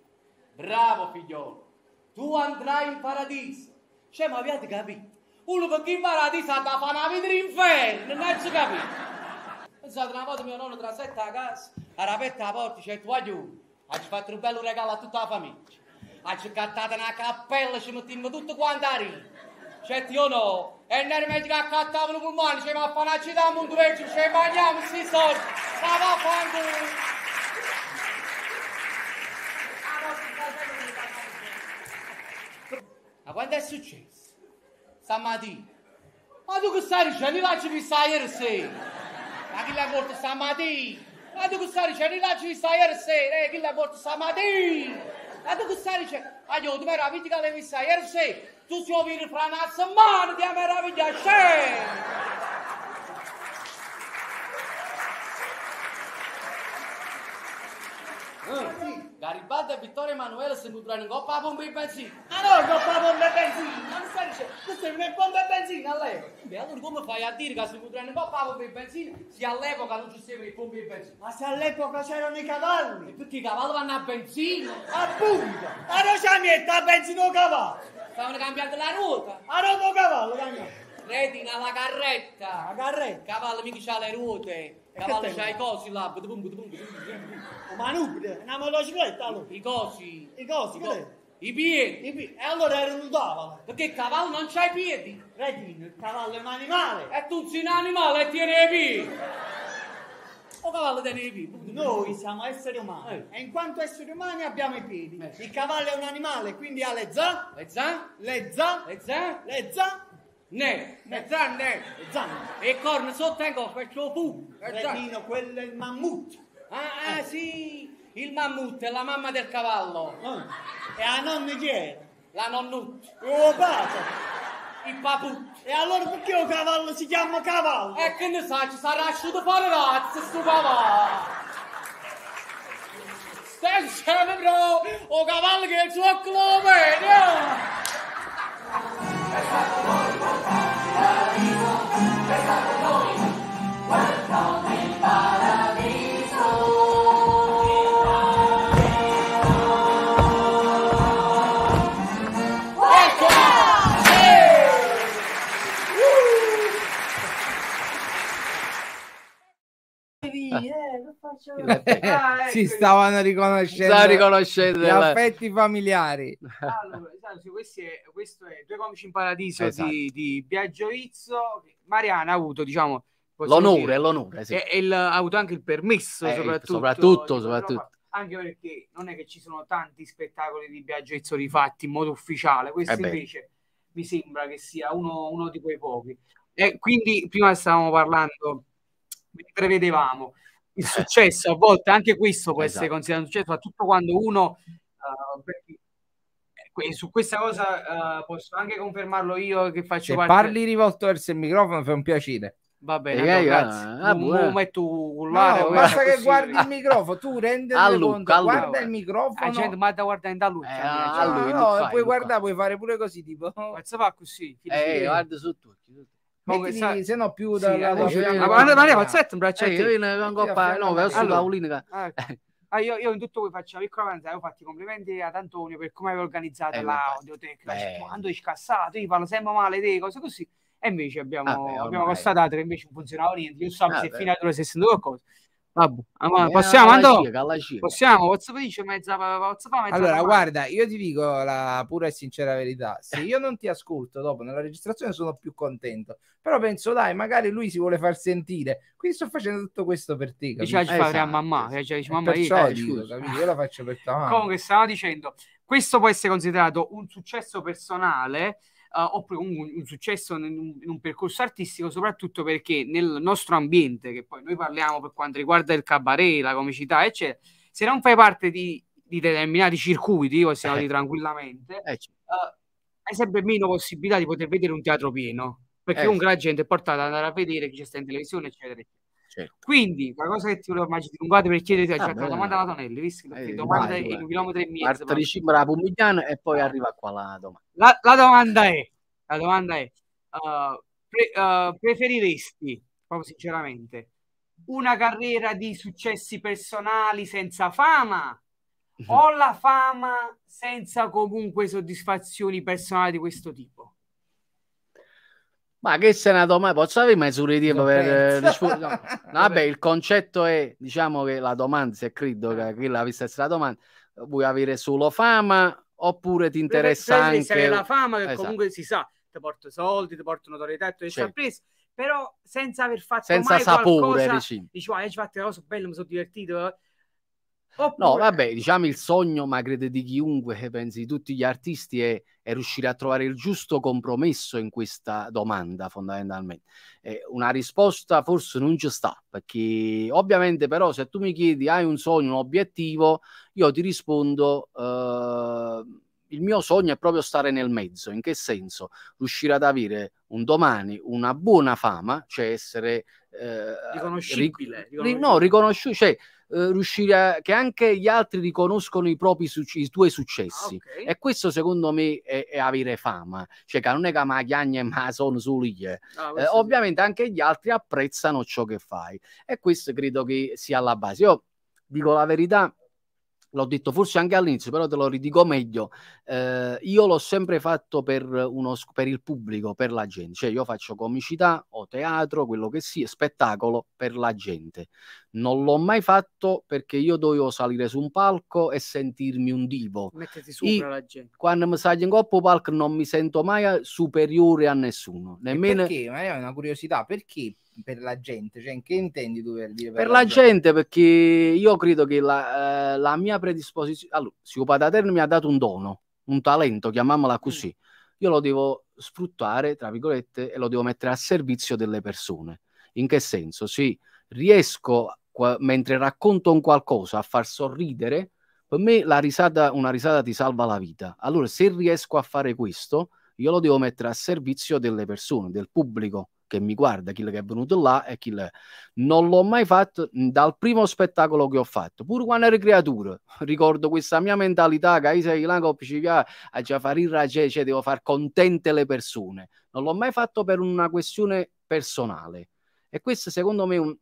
Bravo figliolo, tu andrai in paradiso. Cioè, ma avete capito? Uno chi in paradiso ha da fare una vita in inferno, non avete capito? Pensate, una volta mio nonno trasetta a casa, ha aperto la porta, c'è il tovaglione, ha fatto un bello regalo a tutta la famiglia ha giocattato una cappella ci mettiamo tutto quanto a ridere. Certo io no. E non nel mezzo a accattavano col mano, ci va a fare una città a mondo Mondureggio, ci mangiamo questi soldi. Ma va a fare Ma quando è successo? Stamattina. Ma tu che stai dicendo? Lasci di stare ieri sera. Ma chi l'ha portato stamattina? Ma tu che stai dicendo? Lasci di stare ieri sera. Eh, chi l'ha portato stamattina? Edhe të sari që, a gjo, të me ravi të ka dhe visa, jërë fshej, tu s'jo viri pra në asë marë, dhe me ravi të Hmm. Garibaldi e Vittorio Emanuele sembrano in coppa a pompe di benzina. Ah, Ma no, coppa a pompe di benzina! non stai dicendo, questo è una pompa di benzina all'epoca. E allora come fai a dire che sembrano in coppa a pompe di benzina se all'epoca non ci c'erano i pompe di benzina? Ma se all'epoca c'erano i cavalli! E perché i cavalli vanno a benzina? Appunto! La rocia mietta a benzina o cavallo! Stavano cambiando la ruota! A ruota o cavallo, cambiato! Retina la carretta! La carretta! Cavallo mica c'ha le ruote! Cavallo c'ha i cosi là! Bum, bum, bum, bum. Ma nude, una motocicletta allora. I cosi. I cosi, I che I piedi. I piedi. E allora erano un tavolo. Perché il cavallo non c'ha i piedi. Retino, il cavallo è un animale. E tu sei un animale e tiene i piedi. O cavallo tiene i piedi. Noi siamo esseri umani. Eh. E in quanto esseri umani abbiamo i piedi. Eh. Il cavallo è un animale, quindi ha le za. Le za. Le za. Le za. Le za. Ne, le zanne. Le zanne. E il corno sotto e coppa, il suo fu. Retino, quello è il mammut. Ah, ah, sì, il mammut è la mamma del cavallo. Ah. E la nonna chi è? La nonnut. Oh, papà. Il paput. E allora perché il cavallo si chiama cavallo? E che ne sai, ci sarà asciuto fuori razza sto cavallo. Stai insieme, bro, o cavallo che è il suo clube. Yeah. [LAUGHS] Ah, si ecco. stavano riconoscendo, Stavo riconoscendo gli affetti familiari. Allora, è, questo è Due Comici in Paradiso esatto. di, di Biagio Izzo. Mariana ha avuto, diciamo, l'onore, dire, l'onore, sì. e, e l, ha avuto anche il permesso, eh, soprattutto, soprattutto, soprattutto. Anche perché non è che ci sono tanti spettacoli di Biagio Izzo rifatti in modo ufficiale, questo eh invece mi sembra che sia uno, uno di quei pochi. E quindi prima stavamo parlando, prevedevamo il eh. successo, a volte anche questo può esatto. essere considerato successo, soprattutto quando uno... Uh, perché, eh, su questa cosa uh, posso anche confermarlo io che faccio Se parte... parli rivolto verso il microfono fa un piacere. Va bene, eh, no, grazie. Ah, un, un metto un no, basta che guardi il microfono, tu rendi conto, guarda il microfono. gente ma da guardare da lui. Eh, a lui no, fai, puoi guardare, puoi fare pure così, tipo. Ma fa così. Eh, guarda su tutti. Comunque, se no più da, sì, da, da, eh, da, Maria, Maria ah. un braccetto eh, io in Coppa no verso allora, Paolina ah, ecco. [LAUGHS] ah, io, io in tutto questo faccio una piccola avanzata ho fatto i complimenti ad Antonio per come aveva organizzato eh, l'audio tecnica cioè, quando è scassato io parlo sempre male delle cose così e invece abbiamo, ah, beh, abbiamo constatato che invece non funzionava niente io so ah, se fino ad ora si è sentito qualcosa Vabbè, ma possiamo andare? Possiamo, WhatsApp dice mezza, WhatsApp mezza Allora, guarda, io ti dico la pura e sincera verità. Se io non ti ascolto dopo nella registrazione sono più contento. Però penso, dai, magari lui si vuole far sentire. Quindi sto facendo tutto questo per te. Dice, esatto. a mamma, eh, cioè, dice, mamma io, eh, dico, io la faccio per te. Comunque, stavo dicendo, questo può essere considerato un successo personale eh, oppure un, un successo in un, in un, percorso artistico, soprattutto perché nel nostro ambiente, che poi noi parliamo per quanto riguarda il cabaret, la comicità, eccetera, se non fai parte di, di determinati circuiti, possiamo eh. dire tranquillamente, eh. uh, hai sempre meno possibilità di poter vedere un teatro pieno, perché eh. comunque la gente è portata ad andare a vedere chi c'è sta in televisione, eccetera, eccetera. Certo. Quindi, la cosa che ti volevo immagini, scusate per chiederti, ah, cioè, la domanda alla Tonelli, visto che eh, domanda vai, è vai. un chilometro e mezzo. Parto di cima a Pomigliano e poi arriva qua la domanda. La, la domanda è, la domanda è uh, pre, uh, preferiresti, proprio sinceramente, una carriera di successi personali senza fama [LAUGHS] o la fama senza comunque soddisfazioni personali di questo tipo? Ma che se una domanda, posso avere misure di per rispondere? Eh, no. [LAUGHS] no. vabbè, il concetto è, diciamo che la domanda, se credo che quella vista essere la domanda, vuoi avere solo fama oppure ti interessa anche... Se la fama che esatto. comunque si sa, ti porta soldi, ti porta notorietà, ti certo. sorpresa, però senza aver fatto senza sapore, qualcosa, dici. dici, ah, fatto una cosa bella, mi sono divertito, Oppure... No, vabbè, diciamo il sogno, ma credo di chiunque eh, pensi di tutti gli artisti, è, è, riuscire a trovare il giusto compromesso in questa domanda, fondamentalmente. Eh, una risposta forse non ci sta, perché ovviamente però se tu mi chiedi hai un sogno, un obiettivo, io ti rispondo... Eh, il mio sogno è proprio stare nel mezzo, in che senso? Riuscire ad avere un domani una buona fama, cioè essere eh, riconoscibile, riconoscibile. no, riconosciuto, cioè eh, riuscire a, che anche gli altri riconoscono i propri i tuoi successi. Ah, okay. E questo secondo me è, è, avere fama, cioè che non è che ma chiagne ma sono solo io. Ah, eh, ovviamente anche gli altri apprezzano ciò che fai e questo credo che sia la base. Io dico la verità, l'ho detto forse anche all'inizio, però te lo ridico meglio. Eh, io l'ho sempre fatto per, uno, per, il pubblico, per la gente. Cioè, io faccio comicità o teatro, quello che sia, spettacolo per la gente. Non l'ho mai fatto perché io dovevo salire su un palco e sentirmi un divo. Mettiti sopra e la gente. Quando mi sali in coppa palco non mi sento mai superiore a nessuno. Nemmeno... perché? Ma è una curiosità, perché per la gente? Cioè, che intendi dover dire? Per, per la, la gente? gente, perché io credo che la, eh, la mia predisposizione... Allora, Sio Pataterno mi ha dato un dono, un talento, chiamiamola così. Mm. Io lo devo sfruttare, tra virgolette, e lo devo mettere a servizio delle persone. In che senso? Sì, riesco, qua, mentre racconto un qualcosa, a far sorridere, per me la risata, una risata ti salva la vita. Allora, se riesco a fare questo, io lo devo mettere a servizio delle persone, del pubblico, e mi guarda, quello che è venuto là e chi è. Non l'ho mai fatto dal primo spettacolo che ho fatto, pur quando ero creatura. [LAUGHS] Ricordo questa mia mentalità che io sei là che a già fare il ragè, cioè, cioè devo far contente le persone. Non l'ho mai fatto per una questione personale. E questo secondo me è un,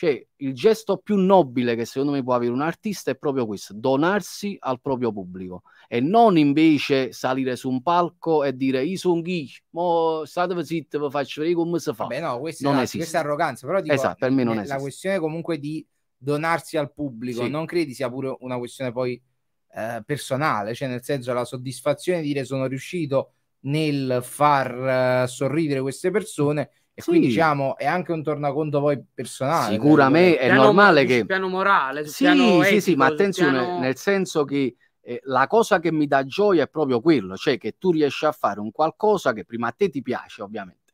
cioè, il gesto più nobile che secondo me può avere un artista è proprio questo, donarsi al proprio pubblico e non invece salire su un palco e dire io sono chi, mo state zitti, vi faccio vedere come si fa. Beh no, questa, non no, esiste. questa è arroganza, però dico, esatto, per me non è eh, esiste. la questione comunque di donarsi al pubblico, sì. non credi sia pure una questione poi eh, personale, cioè nel senso la soddisfazione di dire sono riuscito nel far eh, sorridere queste persone e sì. quindi diciamo è anche un tornaconto poi personale. Cioè, Sicuramente è piano, normale che... Sul piano morale, sul sì, piano sì, sì, ma attenzione, piano... nel senso che eh, la cosa che mi dà gioia è proprio quello, cioè che tu riesci a fare un qualcosa che prima a te ti piace ovviamente,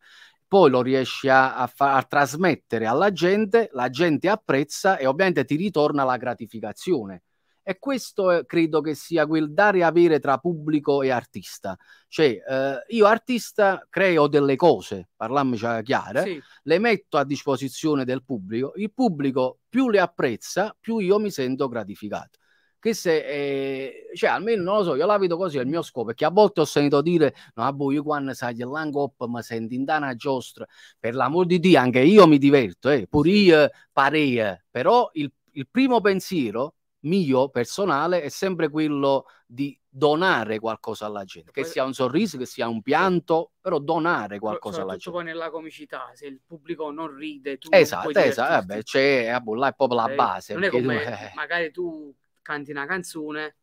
poi lo riesci a, a, fa- a trasmettere alla gente, la gente apprezza e ovviamente ti ritorna la gratificazione e questo eh, credo che sia quel dare e avere tra pubblico e artista. Cioè, eh, io artista creo delle cose, parlammici chiaro, sì. le metto a disposizione del pubblico, il pubblico più le apprezza, più io mi sento gratificato Questo è, eh, cioè almeno non lo so io la vedo così è il mio scopo perché a volte ho sentito dire no ah, boh io quando sai il langop ma senti in dana giostra per l'amor di Dio anche io mi diverto eh, pure io eh, parei eh. però il, il primo pensiero mio personale è sempre quello di donare qualcosa alla gente, che poi... sia un sorriso, che sia un pianto, però donare qualcosa alla gente. poi nella comicità, se il pubblico non ride, tu esatto, non esatto, vabbè, c'è a bollare proprio la eh, base. Non è come tu, magari tu canti una canzone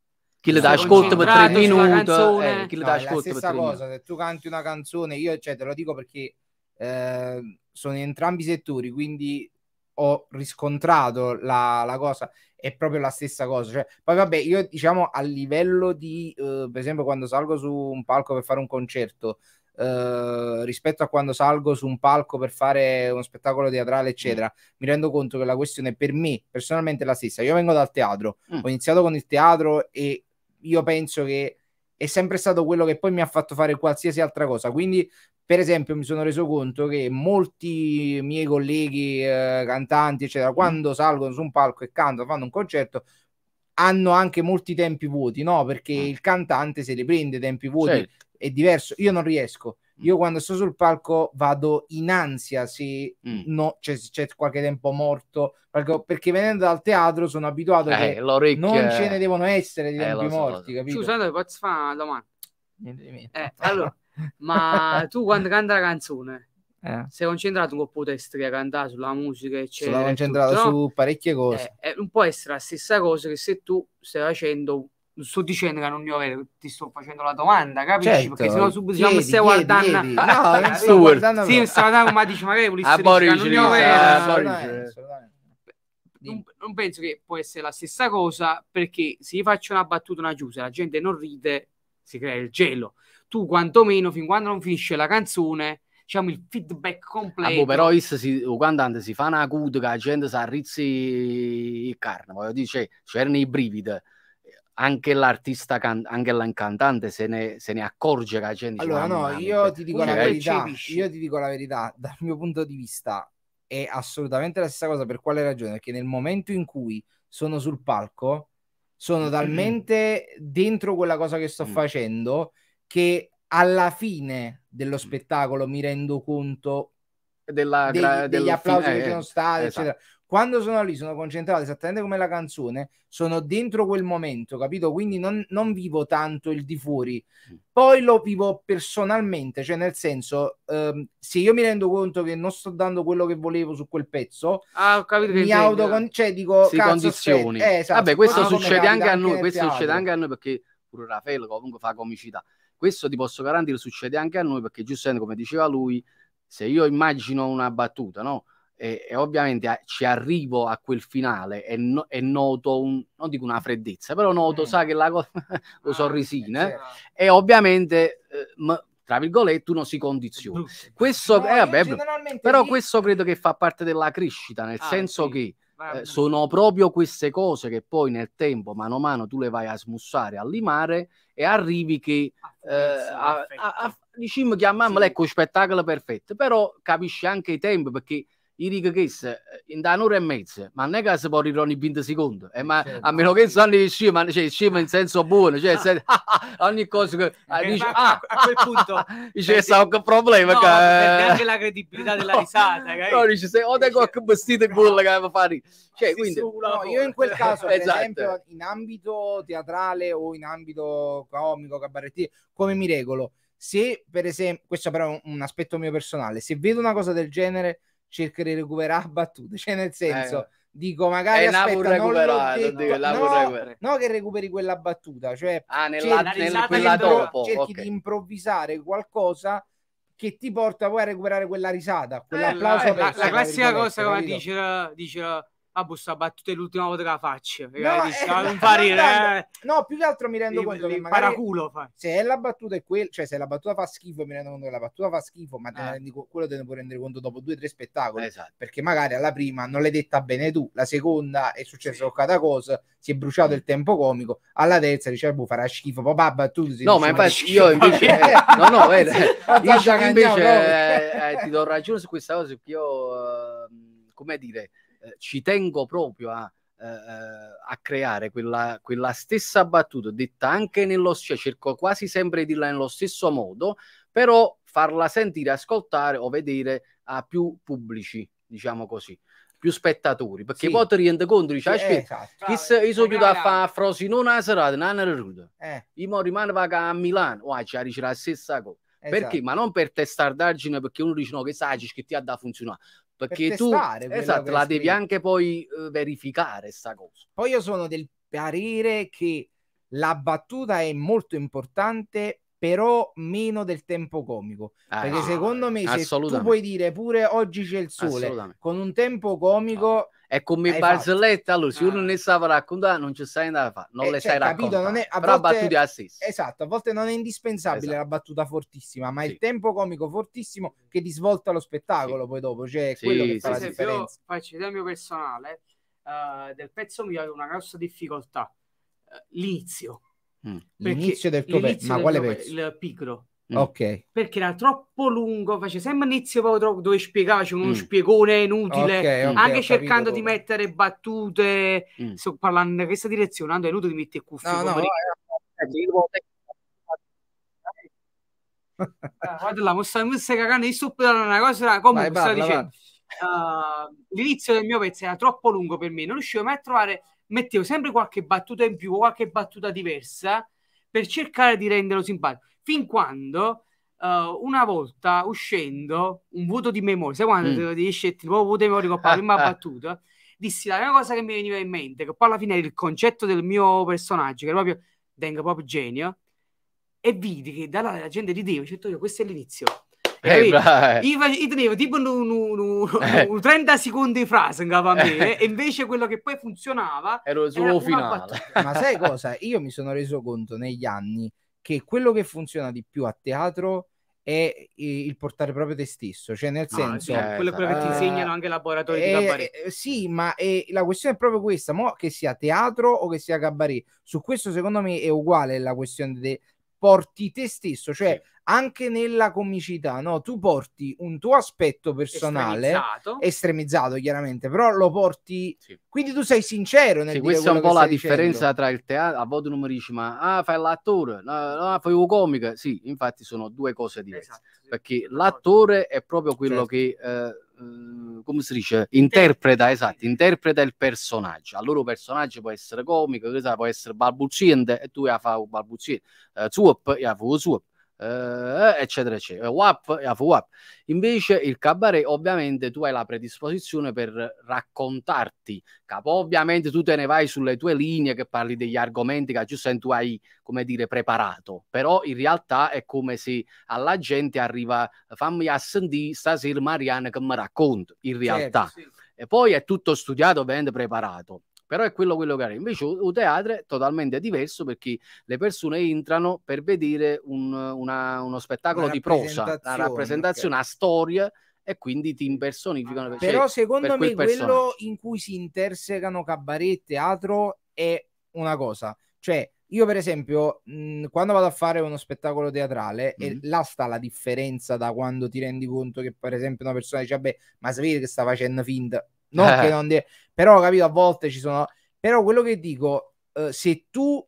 chi le dà ascolto per tre minuti eh, chi le no, ascolto per tre cosa, se tu canti una canzone io cioè, te lo dico perché eh, sono in entrambi i settori quindi ho riscontrato la, la cosa è proprio la stessa cosa. Cioè, poi vabbè, io diciamo a livello di, eh, per esempio, quando salgo su un palco per fare un concerto, eh, rispetto a quando salgo su un palco per fare uno spettacolo teatrale, mm. eccetera, mm. mi rendo conto che la questione per me personalmente è la stessa. Io vengo dal teatro, mm. ho iniziato con il teatro e io penso che è sempre stato quello che poi mi ha fatto fare qualsiasi altra cosa. Quindi per esempio mi sono reso conto che molti miei colleghi eh, cantanti eccetera mm. quando salgono su un palco e cantano fanno un concerto hanno anche molti tempi vuoti no perché mm. il cantante se li prende tempi vuoti certo. è diverso io non riesco mm. io quando sto sul palco vado in ansia se mm. no, c'è, cioè, c'è, qualche tempo morto perché, venendo dal teatro sono abituato eh, che non ce ne devono essere di eh, tempi morti so. capito? Scusate, posso fare una domanda? Niente di niente. Eh, allora ma [LAUGHS] tu quando canta la canzone eh. sei concentrato con po' testi che canta sulla musica eccetera sono concentrato tutto, su no? parecchie eh, cose eh, non può essere la stessa cosa che se tu stai facendo non sto dicendo che non ne ho vero, ti sto facendo la domanda, capisci? Certo. Perché se no subito diciamo chiedi, stai guardando chiedi. [LAUGHS] no, non sto guardando sì, sto guardando ma dici magari volessi dire non ne eh, non, non penso che può essere la stessa cosa perché se io faccio una battuta una chiusa la gente non ride si crea il gelo tu quantomeno fin quando non finisce la canzone diciamo il feedback completo ah, boh, però si, quando si fa una cut che la gente si arrizzi il carne voglio dire cioè, c'erano i brividi anche l'artista, can- anche l'incantante se ne, se ne accorge che la gente allora no, io ti, dico la verità, io ti dico la verità dal mio punto di vista è assolutamente la stessa cosa per quale ragione? Perché nel momento in cui sono sul palco sono mm. talmente mm. dentro quella cosa che sto mm. facendo che alla fine dello mm. spettacolo mi rendo conto della, dei, degli applausi eh, che sono stati, esatto. eccetera. Quando sono lì, sono concentrato esattamente come la canzone, sono dentro quel momento, capito? Quindi non, non vivo tanto il di fuori. Mm. Poi lo vivo personalmente, cioè nel senso, ehm, se io mi rendo conto che non sto dando quello che volevo su quel pezzo, ah, mi autocon- cioè dico, si cazzo, condizioni. Eh, esatto, Vabbè, questo ah, succede anche a noi, anche questo succede anche a noi perché pure Raffaello comunque fa comicità questo ti posso garantire succede anche a noi perché giustamente come diceva lui, se io immagino una battuta, no? E, e ovviamente a, ah, ci arrivo a quel finale e, no, e noto un, non dico una freddezza, però noto, mm. sa che la cosa, [LAUGHS] lo ah, sorrisino, eh? Certo. e ovviamente eh, m- tra virgolette, uno si condiziona. Questo, no, eh, vabbè, però questo credo che fa parte della crescita, nel ah, senso sì. che eh, sono proprio queste cose che poi nel tempo, mano a mano, tu le vai a smussare, a limare e arrivi che eh, a, a, a, diciamo chiamiamolo sì. ecco spettacolo perfetto, però capisci anche i tempi perché i righe in da un'ora e mezza, ma non è che si può ogni 20 secondi, eh, eh, ma certo, a meno che non sanno di scema, cioè scema in senso buono, cioè se, [LAUGHS] ogni cosa che eh, eh dice, ah, a quel punto [LAUGHS] dice che un problema no, che, anche la credibilità della [LAUGHS] no, risata, che, no, dice se ho dei qualche vestito quello che mi fa cioè, quindi, no, io in quel caso, per esatto. esempio, in ambito teatrale o in ambito comico, cabarettier, come mi regolo? Se per esempio, questo però è un aspetto mio personale, se vedo una cosa del genere cercare di recuperare battute, cioè nel senso... Eh dico magari eh, aspetta, non l'ho detto. No, no, che recuperi quella battuta cioè ah, nella, cerchi, nel, quella dopo cerchi okay. di improvvisare qualcosa che ti porta poi a recuperare quella risata quell'applauso eh, la, la, la, classica cosa come diceva, diceva ah, boh, sta battuta è l'ultima volta che la faccio. No, eh, parire, ah, [LAUGHS] eh. no, più che altro mi rendo il, conto il che magari paraculo fa. se la battuta è quella, cioè se la battuta fa schifo, mi rendo conto che la battuta fa schifo, ma te eh. quello te ne puoi rendere conto dopo due o tre spettacoli. Esatto. Perché magari alla prima non l'hai detta bene tu, la seconda è successa sì. cosa, si è bruciato mm. il tempo comico, alla terza dice, eh, boh, farà schifo, papà, battuto. No, ma infatti io invece, eh, [LAUGHS] no, no, vedi, io invece eh, eh, ti do ragione su questa cosa, perché io, ehm, come dire, eh, ci tengo proprio a, eh, eh, a creare quella, quella, stessa battuta detta anche nello cioè cerco quasi sempre di dirla nello stesso modo, però farla sentire, ascoltare o vedere a più pubblici, diciamo così più spettatori perché sì. poi ti rende conto dici sì, ah, esatto. chi io sono chiuso a fare Frosinone a serata non è rude eh. rimane vaga a Milano oh, ci arriva la stessa cosa esatto. perché ma non per testardaggine perché uno dice no che sai che ti ha da funzionare perché per tu esatto, la devi anche poi uh, verificare sta cosa. Poi io sono del parere che la battuta è molto importante però meno del tempo comico. Ah, perché no, secondo me se tu puoi dire pure oggi c'è il sole con un tempo comico no. È come Hai Barzelletta, fatto. allora se uno ah. ne sa raccontare non ci sai andare a fare, non eh, le cioè, sai capito, raccontare, è, però volte, battute a Esatto, a volte non è indispensabile esatto. la battuta fortissima, ma sì. è il tempo comico fortissimo che ti svolta lo spettacolo sì. poi dopo, cioè sì, quello che fa la esempio, differenza. Faccio esempio personale, uh, del pezzo mio avevo una grossa difficoltà, uh, l'inizio. Mm. L'inizio del tuo pezzo, ma quale pezzo? Il pigro Mm. Ok. Perché era troppo lungo, faceva sempre inizio proprio troppo, dove spiegarci uno mm. spiegone inutile, okay, okay, anche cercando di mettere battute, mm. sto parlando in questa direzione, andando è inutile di eh, eh, certo, mettere cuffie. No, no, ah, eh, guarda là, mi stai cagando di stupido una cosa era, comunque dicendo uh, l'inizio del mio pezzo era troppo lungo per me non riuscivo mai a trovare mettevo sempre qualche battuta in più qualche battuta diversa per cercare di renderlo simpatico fin quando uh, una volta uscendo un vuoto di memoria, sai quando mm. te lo dici il vuoto di memoria che ho parlato prima [LAUGHS] battuta, dissi la prima cosa che mi veniva in mente, che poi alla fine era il concetto del mio personaggio, che era proprio Deng Pop Genio, e vidi che dalla la gente rideva, certo io questo è l'inizio. Eh, io, io tenevo tipo un, un, un, un 30 [LAUGHS] eh. secondi di frase in capo a me, eh. e invece quello che poi funzionava era solo finale. Ma sai cosa? Io mi sono reso conto negli anni che quello che funziona di più a teatro è il portare proprio te stesso, cioè nel ah, senso senso cioè, quello che ti eh, insegnano anche i laboratori eh, di cabaret. Eh, sì, ma eh, la questione è proprio questa, mo che sia teatro o che sia cabaret. Su questo secondo me è uguale la questione de porti te stesso, cioè sì anche nella comicità, no? Tu porti un tuo aspetto personale estremizzato, estremizzato chiaramente, però lo porti sì. quindi tu sei sincero nel sì, questa è un po' la dicendo. differenza tra il teatro, a volte uno mi dice "Ma ah, fai l'attore, no, no, fai un comico". Sì, infatti sono due cose esatto, diverse, esatto, sì. perché l'attore è proprio quello certo. che eh, eh come si dice? Interpreta, esatto, interpreta il personaggio. il loro personaggio può essere comico, può essere balbuziente e tu la fai balbuziente, eh, zuop, e la fai zuop eh, eccetera, eccetera, WAP e eh, AFWAP. Invece il cabaret, ovviamente, tu hai la predisposizione per raccontarti, capo. Ovviamente tu te ne vai sulle tue linee che parli degli argomenti che giustamente tu hai, come dire, preparato, però in realtà è come se alla gente arriva, fammi assentire stasera Marianne che mi racconta, in certo, realtà. Certo, sì. E poi è tutto studiato, ben preparato però è quello quello che era. Invece un teatro è totalmente diverso perché le persone entrano per vedere un, una, uno spettacolo una di prosa, la rappresentazione, okay. una storia e quindi ti impersonificano. Cioè, però secondo per me quello in cui si intersecano cabaret e teatro è una cosa, cioè io per esempio mh, mhmm, quando vado a fare uno spettacolo teatrale mm-hmm. e là sta la differenza da quando ti rendi conto che per esempio una persona dice vabbè ma sapete che sta facendo finta non eh. che non de- però capito, a volte ci sono... Però quello che dico, eh, se tu,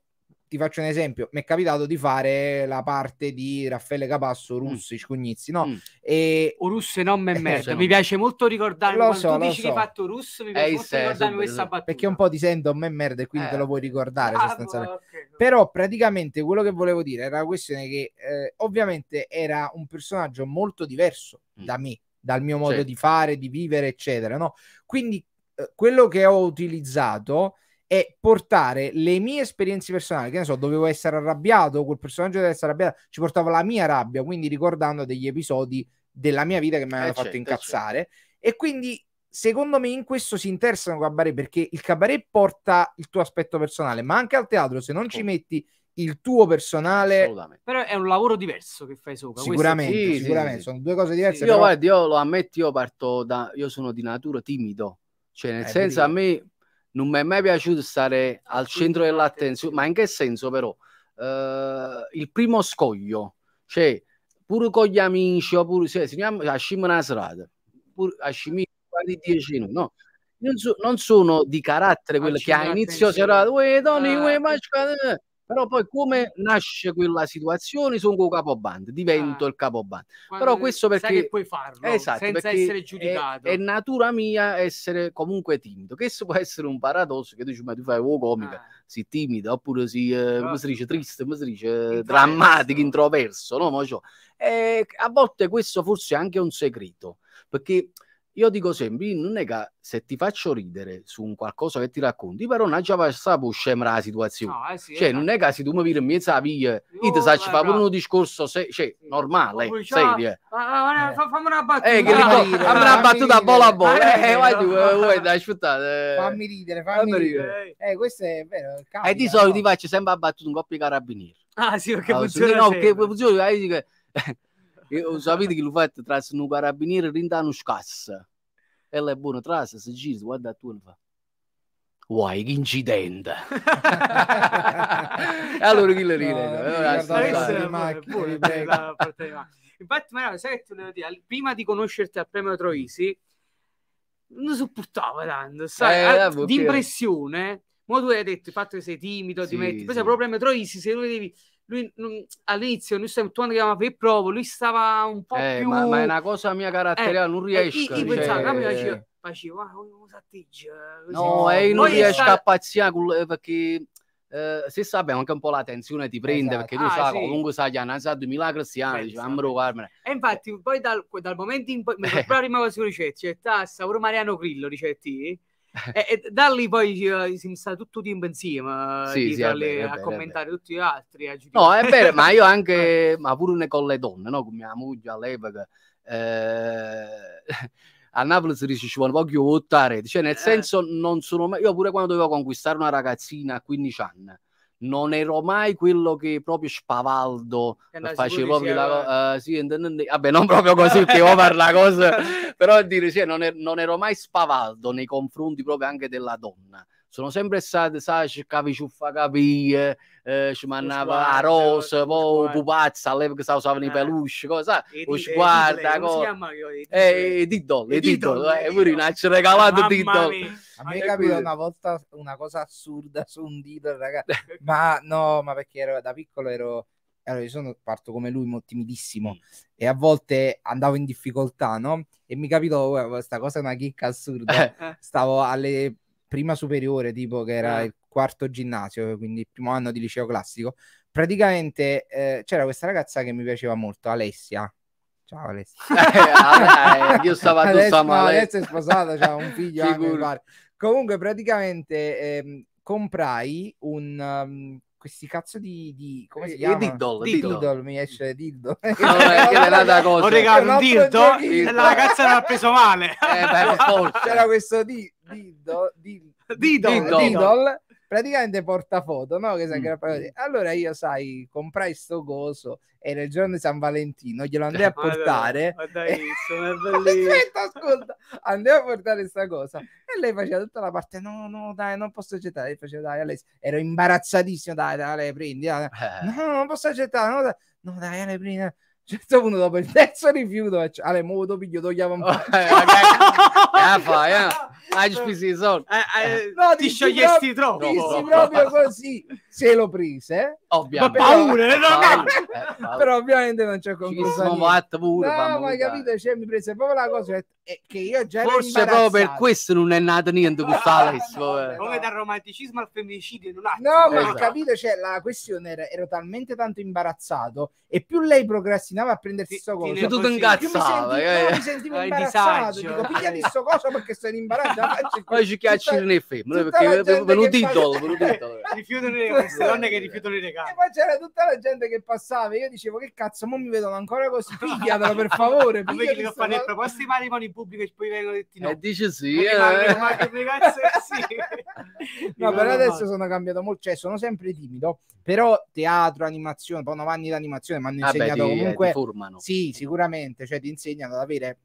ti faccio un esempio, mi è capitato di fare la parte di Raffaele Capasso, mm. Russi, mm. Scugnizzi, no? Mm. E... O russe non me eh, merda, mi piace molto ricordare lo so, tu dici so. che hai fatto russo, mi eh, piace Ehi, molto ricordarmi questa battuta. Perché un po' ti sento me merda e quindi eh. te lo eh. puoi ricordare ah, boh, sostanzialmente. Okay. Però praticamente quello che volevo dire era la questione che eh, ovviamente era un personaggio molto diverso mm. da me dal mio modo sì. di fare, di vivere, eccetera. No? Quindi eh, quello che ho utilizzato è portare le mie esperienze personali, che ne so, dovevo essere arrabbiato, quel personaggio deve essere arrabbiato, ci portavo la mia rabbia, quindi ricordando degli episodi della mia vita che mi hanno eh, fatto certo, incazzare. E quindi secondo me in questo si intersecano cabaret perché il cabaret porta il tuo aspetto personale, ma anche al teatro, se non ci metti il tuo personale. Però è un lavoro diverso che fai sopra. Sicuramente, sì, sicuramente. Sì, sono due cose diverse. Io, però... guarda, io lo ammetto, io parto da. Io sono di natura timido, cioè, nel eh, senso, a me non mi è mai piaciuto stare al centro dell'attenzione, ma in che senso, però? Uh, il primo scoglio, cioè, pure con gli amici, oppure se andiamo a una strada pure a scimmi 10 no? Non, so, non, sono di carattere quello che ha inizio serata, uè, doni, ah, uè, ma però poi come nasce quella situazione? Sono con capoband, divento ah, il capoband. Però questo perché... Sai che puoi farlo, esatto, senza essere giudicato. È, è, natura mia essere comunque timido. Questo può essere un paradosso, che dici, ma tu fai oh, comica, ah. si timida, oppure si, eh, come si dice, esatto. triste, come si dice, eh, introverso. drammatico, introverso, no? Ma cioè, eh, a volte questo forse è anche un segreto, perché io dico sempre, non è che se ti faccio ridere su un qualcosa che ti racconti, però non già saputo scemare la situazione. No, eh sì, cioè, eh, non è esatto. che se tu mi vieni in mezzo a via, io ti sai, ci eh, fa un discorso se, cioè, normale, sì. serio. Eh. Ma, eh. fammi una battuta. Eh, che ricordo, fammi una battuta a bolla a bolla. Eh, vai tu, vuoi, dai, aspettate. Fammi ridere, fammi, fammi ridere. Eh, questo è vero. Capita, e di solito no? ti faccio sempre a battuta un coppia di carabinieri. Ah sì, perché ah, funziona no, sempre. Che funziona, io, sapete che lo fate tra un carabiniere rintano scassa. E lei è buono tra se gira, guarda tu lo fa. Guai, che incidente! [LAUGHS] allora chi lo ridendo? Infatti, ma sai che ti volevo dire? Prima di conoscerti al premio Troisi, non sopportavo tanto, sai, eh, d'impressione. Mo tu hai detto il fatto che sei timido, sì, ti metti. Poi sì. proprio premio Troisi, se lui devi lui all'inizio lui stava, tu andiamo per provo, lui stava un po' eh, più... Ma, ma, è una cosa mia caratteriale, eh, non eh, riesco. Eh, io, io cioè... pensavo, eh. facevo, facevo, ah, come satteggia? No, e eh, non riesco sta... a pazziare perché... Eh, se sappiamo anche un po' la tensione ti prende esatto. perché tu ah, sai sì. comunque sai che hanno 2000 cristiani dice, ah, guarda, e infatti poi dal, dal momento in poi mi rimanevo su ricetti c'è cioè, tassa pure Mariano Grillo ricetti e, e, da lì poi uh, si sta tutto tempo insieme eh, sì, sì, alle, bene, a bene, commentare tutti gli altri. Eh, no, è vero, ma io anche, [LAUGHS] ma pure con le donne, no? con mia moglie all'epoca. Eh, [LAUGHS] a Napoli si dice ci vuole pochi vottare, cioè nel senso non sono mai, io pure quando dovevo conquistare una ragazzina a 15 anni, non ero mai quello che proprio spavaldo eh facevo proprio la uh, sì, vabbè non proprio così che ho la cosa [LAUGHS] però dire sì, non, er- non, ero mai spavaldo nei confronti proprio anche della donna sono sempre stati, sai, cercavi ciuffacapie, eh, ci mandava a rosa, poi pupazza, all'epoca eh. si usavano i peluche, cosa, lo sguarda, cosa. E Diddol, e eh, Diddol, e eh, pure ci ha regalato Diddol. A me è capito una volta una cosa assurda su un dito, ragazzi, [LAUGHS] ma no, ma perché ero, da piccolo ero... Allora, io sono parto come lui, molto timidissimo, mm. e a volte andavo in difficoltà, no? E mi capito, questa cosa è una chicca assurda. Stavo alle prima superiore, tipo che era ah. il quarto ginnasio, quindi il primo anno di liceo classico, praticamente eh, c'era questa ragazza che mi piaceva molto, Alessia. Ciao Alessia. [LAUGHS] Eh, io stavo adesso, no, Alessia è sposata, ha un figlio. Comunque praticamente ehm, comprai un... Um, questi cazzo di, di come si eh, eh, chiama? Diddle, diddle. diddle mi esce Diddle. [LAUGHS] No, è cosa. Ho un dildo la ragazza l'ha preso male. Eh, beh, C'era questo di, dildo, dildo, diddle, diddle, diddle praticamente portafoto, no? Che mm, mm. Allora io, sai, comprai sto coso era il giorno di San Valentino, glielo andrei a [LAUGHS] portare. Ma dai, ma dai [LAUGHS] Aspetta, ascolta, andai a portare questa cosa. E lei faceva tutta la parte, no, no, dai, non posso accettare. Io facevo, dai, lei, ero imbarazzatissimo, dai, dai, lei prendi. Dai. Eh. No, non posso accettare, no, dai, no, dai, lei prendi a un certo punto dopo il terzo rifiuto cioè, Ale mo dopo io togliamo un oh, po' eh, fai, eh. [LAUGHS] hai speso i soldi eh, eh, no, ti sciogliesti troppo dissi proprio così se lo prese ovviamente. Ma paure, eh, non è... però ovviamente non c'è conclusione. Ci fatto pure. No, ma hai capito, cioè, mi prese proprio la cosa è che io già Forse proprio per questo non è nato niente questo Alex. Come dal romanticismo al femminicidio in un attimo. No, ma esatto. capito, cioè, la questione era, ero talmente tanto imbarazzato e più lei procrastinava a prendersi sto coso. Più tu ti incazzava. Mi sentivo eh. imbarazzato, dico, pigliati sto coso perché sono in imbarazzo. [LAUGHS] Poi ci chiacciano nei film, perché è venuto titolo, rifiutano le donne che rifiutano i regali. E poi c'era tutta la gente che passava. Io dicevo, che cazzo, mo mi vedono ancora così. [LAUGHS] Pigliatela per favore. Perché lo fanno le proposte i matrimonio pubblici e poi vengono detti no. E dice sì. Eh. Ma [LAUGHS] sì. No, però adesso sono cambiato molto. Cioè, sono sempre timido. Però teatro, animazione, poi 9 anni di animazione mi hanno insegnato ah beh, ti, comunque. Eh, formano. Sì, sicuramente. Cioè, ti insegnano ad avere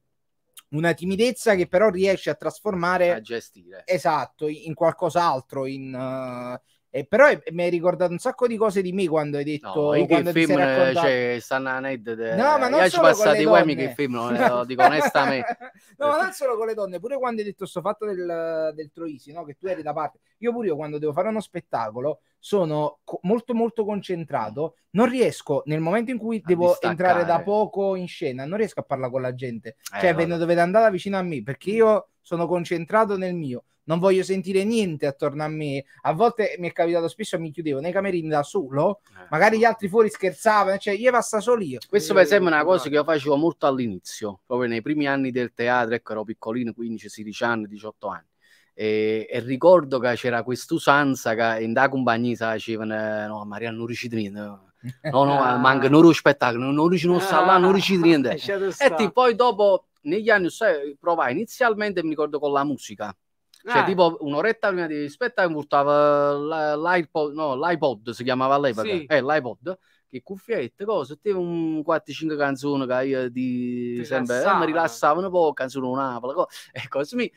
una timidezza che però riesce a trasformare a gestire esatto in qualcos'altro in, eh, e però è, mi hai ricordato un sacco di cose di me quando hai detto no, io che film eh, c'è cioè, stanno Ned de... Eh, no, ma non io solo passati uomini che film [LAUGHS] lo dico onestamente no ma non solo con le donne pure quando hai detto sto fatto del, del Troisi no? che tu eri da parte io pure io quando devo fare uno spettacolo sono co- molto molto concentrato non riesco nel momento in cui a devo distaccare. entrare da poco in scena non riesco a parlare con la gente eh, cioè vabbè. dovete andare vicino a me perché mm. io sono concentrato nel mio non voglio sentire niente attorno a me. A volte mi è capitato spesso, mi chiudevo nei camerini da solo, eh, magari gli altri fuori scherzavano, cioè io passa solo io. Questo per esempio è una eh, cosa che io facevo molto all'inizio, proprio nei primi anni del teatro, ecco ero piccolino, 15, 16 anni, 18 anni. E, e, ricordo che c'era quest'usanza che in da compagnia dicevano eh, no Maria non riuscite niente no [LAUGHS] no manca non lo spettacolo non riuscite non sta non riuscite niente [LAUGHS] e ti, poi dopo negli anni sai, provai inizialmente mi ricordo con la musica cioè, ah. tipo un'oretta prima di spettacolo, mi portava l'iPod, no, l'iPod si chiamava all'epoca, sì. eh, l'iPod, che cuffiette, cose, e un 4-5 canzoni che io di Ti sempre, rilassava. eh, rilassavano un po', canzoni Napoli, cose, [LAUGHS] e così mi,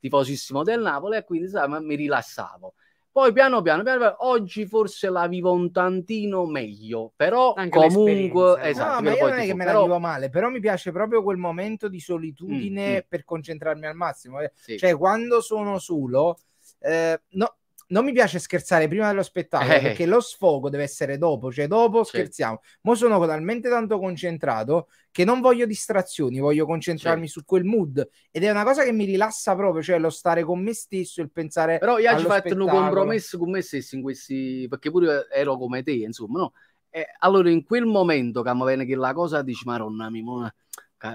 tifosissimo del Napoli, e quindi sai, mi rilassavo. Poi piano piano, piano, piano oggi forse la vivo un tantino meglio, però Anche comunque... Esatto, no, io non è che me la però... vivo male, però mi piace proprio quel momento di solitudine mm, mm. per concentrarmi al massimo. Eh. Sì. Cioè quando sono solo... Eh, no, non mi piace scherzare prima dello spettacolo eh. perché lo sfogo deve essere dopo, cioè dopo sì. scherziamo. Mo sono talmente tanto concentrato che non voglio distrazioni, voglio concentrarmi sì. su quel mood ed è una cosa che mi rilassa proprio, cioè lo stare con me stesso, il pensare Però io ho fatto un compromesso con me stesso in questi perché pure ero come te, insomma, no? E eh, allora in quel momento che mi viene che la cosa dici Maronna, nonna mi,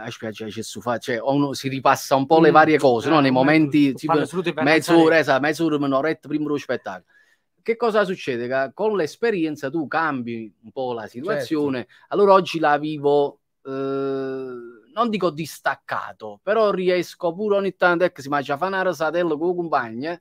ci piace Cessufà, cioè uno si ripassa un po' le mm, varie cose, no? Eh, nei momenti tipo, mezz'ora, esatto, mezz'ora, mezz'oretta prima dello spettacolo che cosa succede? Con l'esperienza tu cambi un po' la situazione. Certo. Allora oggi la vivo, eh, non dico distaccato, però riesco pure ogni tanto, ecco, si mangia fanare satello con compagna,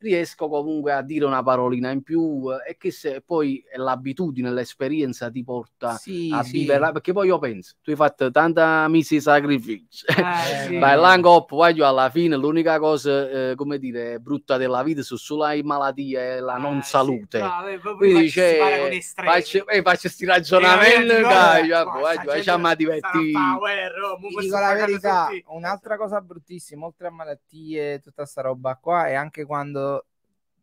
riesco comunque a dire una parolina in più eh, e che se poi l'abitudine, l'esperienza ti porta sì, a sì. vivere, perché poi io penso, tu hai fatto tanta misi sacrifici, ah, [LAUGHS] sì. vai là in coppa, alla fine, l'unica cosa, eh, come dire, brutta della vita sono solo le malattie e la non ah, salute. Sì. No, vabbè, Quindi dice, faccio, eh, faccio sti eh, ragionamenti, facciamo a divertire. dico la verità, un'altra cosa bruttissima, oltre a malattie, tutta sta roba qua, è anche quando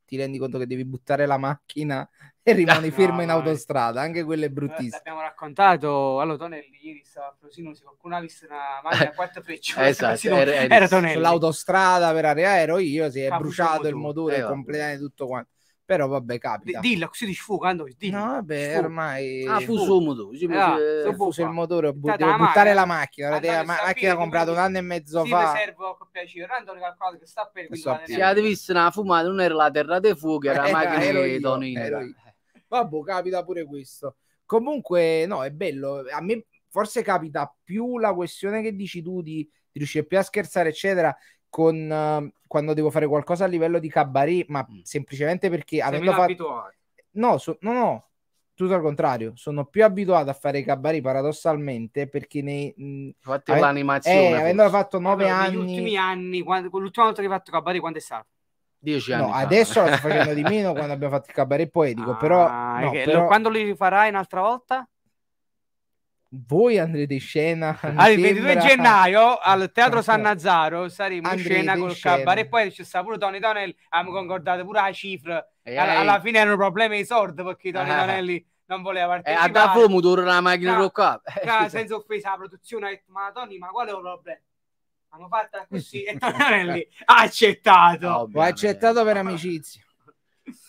ti rendi conto che devi buttare la macchina [LAUGHS] e rimani [LAUGHS] fermo in eh. autostrada, anche quello è eh, bruttissimo. L'abbiamo raccontato, allora Tonelli ieri stava a Prosino, se qualcuno ha visto una macchina 4 eh, frecce, [LAUGHS] esatto, era, era, Tonelli. Sull'autostrada per area ero io, si è Capuccio bruciato il motore, eh, completamente tutto quanto però vabbè capita dillo così ti sfogando dillo. no vabbè sfogo. ormai ah fuso modo ah, eh, fuso il motore devo buttare la macchina la, macchina l'ho comprato un anno e mezzo fa fa serve con piacere rando calcolato che sta per so si avete visto una fumata non era la terra dei fuochi era la eh, macchina di Tonino vabbè capita pure questo comunque no è bello a me forse capita più la questione che dici tu di riuscire più a scherzare eccetera con uh, quando devo fare qualcosa a livello di cabaret, ma mm. semplicemente perché avendo fatto No, so... no, no, tutto al contrario, sono più abituato a fare cabaret paradossalmente perché nei mm, Infatti ave... l'animazione. Eh, avendo fatto nove anni negli ultimi anni, quando... l'ultima volta che hai fatto cabaret quando è stato? Dieci anni. No, fa. adesso lo sto facendo di [LAUGHS] meno quando abbiamo fatto il cabaret poetico, ah, però, no, che... però... quando li rifarai un'altra volta? voi andrete in scena allora, ah, il 22 sembra... gennaio al ah, Teatro San Nazaro saremo in scena col scena. cabaret e poi c'è sta pure Tony Tonelli abbiamo concordato pure la cifra e alla, alla fine erano problemi di sordi perché Tony ah. Tonelli non voleva partecipare eh, a Davomo dura la macchina no, roccata no, [LAUGHS] senza offesa la produzione ha detto ma Tony ma qual è il problema hanno fatto così eh, e Tony Tonelli ha accettato Ovviamente. ha accettato per amicizia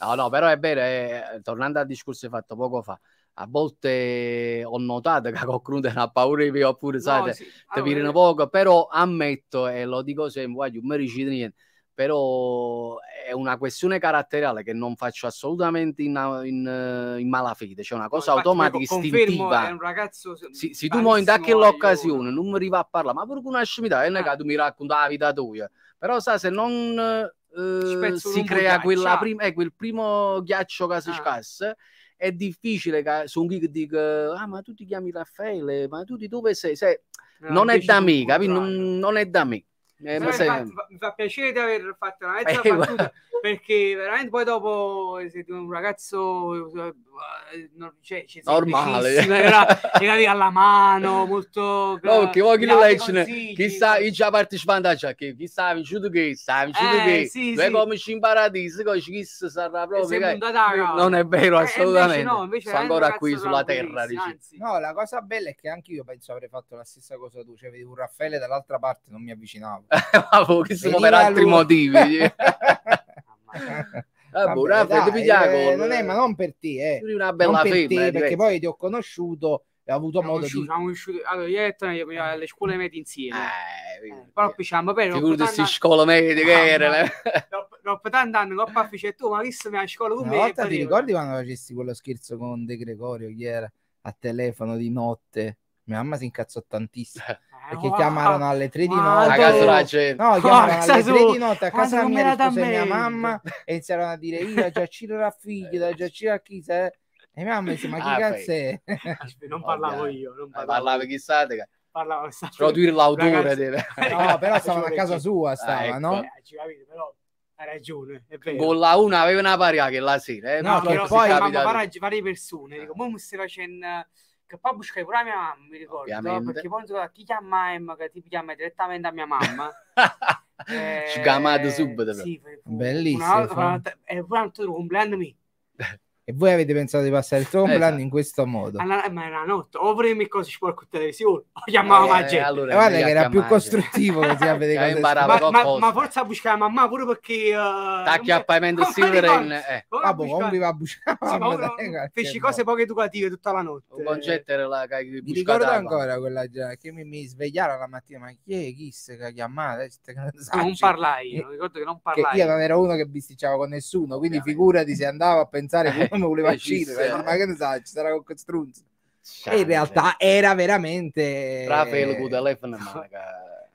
no no però è vero eh, tornando al discorso fatto poco fa a volte ho notato che qualcuno te ha paura di più oppure no, sai, sì. ti allora, virano poco, però ammetto e lo dico sempre, non mi ricordo niente, però è una questione caratteriale che non faccio assolutamente in, in, in malafede, cioè una cosa no, automatica, ecco, istintiva. È un ragazzo sì, se tu muovi in da quell'occasione non mi arriva a parlare, ma pure con una scemità, non è che ah. tu mi racconti la vita tua, però sai, se non... Eh, si crea quella prim- eh, quel primo ghiaccio che si ah. scasse è difficile che su un gig dica ah ma tu ti chiami Raffaele ma tu di dove sei, sei... No, non, è me, non, non è da me eh, mi, fa, mi, fa, piacere di aver fatto una mezza [LAUGHS] eh, battuta perché veramente poi dopo siete un ragazzo eh, cioè, cioè, normale era, alla mano molto no, eh, che vuoi che legge chissà i già partecipanti ah, cioè, già chi chissà vinciuto che sta vinciuto eh, che sì, due sì. comici in paradiso poi sarà proprio che... Eh, non è vero assolutamente eh, invece no, invece sto ancora qui sulla terra no la cosa bella è che anche io penso avrei fatto la stessa cosa tu cioè vedevo un Raffaele dall'altra parte non mi avvicinavo [LAUGHS] [LAUGHS] Ah, boh, Vabbè, che per altri lui. motivi. ma non per te, eh. Una bella non per femmina, te, perché poi ti ho conosciuto e ho avuto modo di... Conosciuto, allora, io e te alle scuole medie insieme. Eh, però diciamo, bene... Sicuro se scuola media che era... Dopo tanti anni che dice tu, ma visto la scuola tu Una volta ti ricordi quando facessi quello scherzo con De Gregorio, che era? A telefono di notte mia mamma si incazzò tantissimo. Eh. Perché wow. chiamarono alle 3 di notte. Ragazzi, la gente. No, chiamarono alle 3 di notte a casa Quando mia, rispose mia mamma [LAUGHS] e iniziarono a dire io Giaciro la figlia, eh, da Giaciro a chi sei? Eh. E mia mamma dice ma chi ah, cazzo è? [LAUGHS] Non parlavo io, non parlavo. Parlava chissà te parlava però tu l'autore deve... [LAUGHS] no però stava a casa sua stava ah, ecco. no? Eh, ci capite però ha ragione è vero. con la una aveva una paria che la sera eh, no, no però poi capita... varie persone dico mo mi stai facendo che poi busca pure la mia mamma, mi ricordo, Ovviamente. perché poi insomma, chi chiama Emma, che ti chiama direttamente a mia mamma. [LAUGHS] eh, Ci chiamate subito. Sì, bellissimo. Una, una, una, è un altro compleanno mio e voi avete pensato di passare il tuo compleanno esatto. in questo modo. Allora, ma era notte, o premi cose sporco in televisione, o chiamava eh, la gente. Allora, eh, guarda che era più costruttivo così a vedere cose. Ma, ma, ma forse a buscare mamma pure perché... Uh, eh, Tacchi appaiamento silver in... Eh. Vabbè, comunque va a buscare Feci cose poco educative tutta la notte. Un concetto era la Mi ricordo ancora quella già, che mi, mi svegliava la mattina, ma chi è chi se che chiamata? Non parlai, ricordo che non parlai. Io non ero uno che bisticciava con nessuno, quindi figurati se andavo a pensare [LAUGHS] mi voleva uccidere, cioè, ma che ne sai, ci sarà qualche strunzo. Sciante. Cioè, in realtà cioè. era veramente... Raffaele con telefono in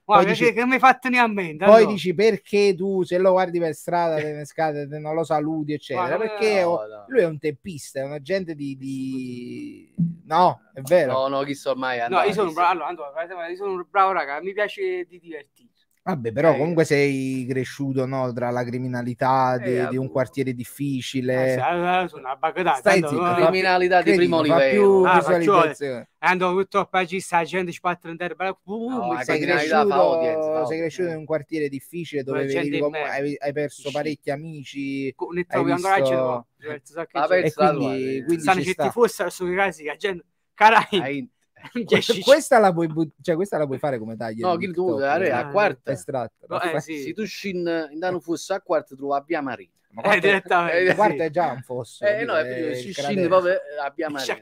mano, dici, che, mi hai fatto neanche a mente. Allora. Poi dici perché tu se lo guardi per strada te ne scade, te non lo saluti, eccetera. Guarda, perché no, ho, no. lui è un teppista, è un agente di, di... No, è vero. No, no, chi so ormai. Andava, no, io sono, bravo, allora, io sono bravo, raga. Mi piace di divertirmi. Vabbè, però eh, comunque sei cresciuto no, tra la criminalità eh, di, un quartiere eh, difficile. Eh, a bagdata. Stai zitto, no, criminalità di primo livello. Ah, visualizzazione. Ando purtroppo oggi eh, sta gente ci intera, però no, sei, cresciuto, fa audience, sei cresciuto in un quartiere difficile dove vedi, comunque, hai, hai, perso parecchi amici. Ne trovi ancora visto... c'è. quindi, eh. quindi, ci sta. fossero sui casi che la gente carai. [LAUGHS] Cioè, questa, la puoi but- cioè, questa la puoi fare come taglio. No, che tu dare a quarta. Estratto. No, eh, sì. Se tu scendi in danno fosse a quarta, trovi a via Marina. Ma quarta, eh, direttamente. Eh, quarta sì. è già un fosso. Eh, no, eh, si scende proprio a via Marina. Cioè,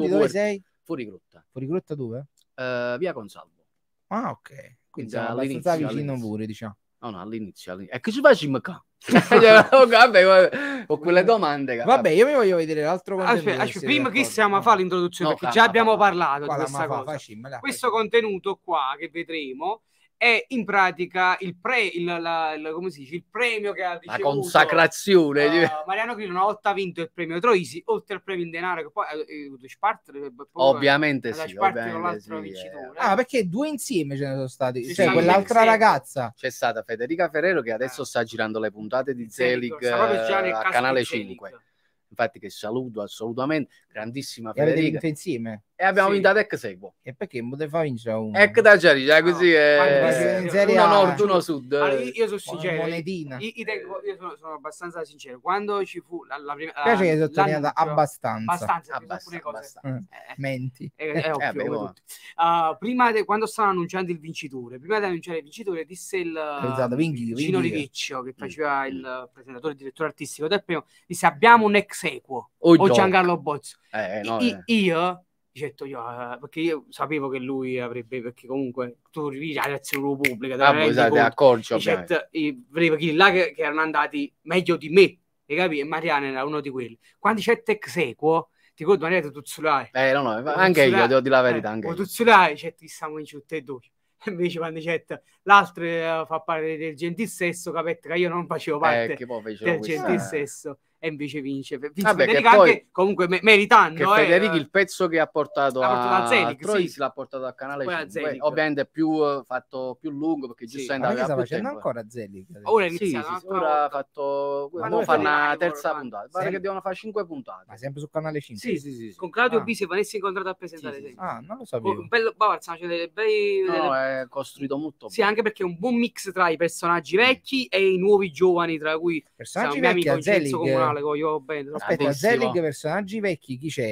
tu dove sei? Fuori grotta. Fuori grotta dove? Uh, via Consalvo. Ah, ok. Quindi, Quindi abbastanza vicino all'inizio. pure, diciamo. No, no, all'inizio. all'inizio. E che ci facciamo qua? [LAUGHS] vabbè, ho quelle domande. Cara. Vabbè, io mi voglio vedere l'altro aspetta, aspetta, prima che siamo a fare l'introduzione, no, perché calma, già abbiamo parlato di questa cosa. Questo contenuto qua che vedremo è in pratica il, pre, il, la, il, dice, il premio che ha ricevuto, la consacrazione uh, eh, di... Mariano Crino una volta ha vinto il premio Troisi oltre al premio in denaro che poi ha eh, avuto eh, Spartero ovviamente sì, ovviamente sì eh. ah perché due insieme ce ne sono stati sì, cioè quell'altra ragazza c'è stata Federica Ferrero che adesso ah. sta girando le puntate di Zelig, Zelig a Canale 5 Zelig. infatti che saluto assolutamente grandissima Federica. E insieme? E abbiamo sì. vinto ad Ec Seguo. E perché poteva vincere uno? Ec da Giariccia, cioè, così no. è eh, uno nord, uno sud. Ah, allora, io sono sincero. Monetina. Io, io sono, sono, abbastanza sincero. Quando ci fu la, la prima... Piace che hai sottolineato abbastanza. Abbastanza, abbastanza, abbastanza. Mm. Eh, Menti. È, eh, è ovvio, eh, uh, prima, de, quando stavano annunciando il vincitore, prima di annunciare il vincitore, disse il... Pensato, vinghio, Gino Riviccio, che mm, faceva mm. il presentatore, il direttore artistico del primo, disse abbiamo un ex equo, oh, o, o Giancarlo Bozzo. Eh, no, I, eh. io detto io, eh, perché io sapevo che lui avrebbe, perché comunque tu vedi ah, la reazione pubblica, ah, poi sai, accorgi, certo, vedevo chi là che, che, erano andati meglio di me, e capito? E Mariano era uno di quelli. Quando c'è Tex Equo, ti ricordo Mariano Tuzzulai. Eh, no, no, anche io, devo dire la verità, eh, anche eh, io. Tuzzulai, c'è ti stiamo in tutte e due. Invece quando c'è l'altro fa parte del gentil sesso, capette che io non facevo parte eh, del gentil sesso. Eh e invece vince. vince Vabbè, Federica poi, anche, comunque me- meritando. Eh, Federica eh, il pezzo che ha portato a, a Zelig, Troisi sì. l'ha portato al canale 5. Ovviamente più eh, fatto più lungo perché sì. giustamente aveva più facendo tempo. ancora Zelig. Ah, ora è sì, ora ha fatto fanno la terza puntata. Pare che devono fare 5 puntate. Ma sempre su canale 5. Sì, sì, sì. Con Claudio ah. Bisi e Vanessa incontrato a presentare Ah, non lo sapevo. Un bello Bavarzano, cioè delle bei No, è costruito molto. Sì, anche perché è un buon mix tra i personaggi vecchi e i nuovi giovani tra cui personaggi vecchi a Zelig centrale con Joao Bento. Aspetta, Zelling personaggi vecchi, chi c'è?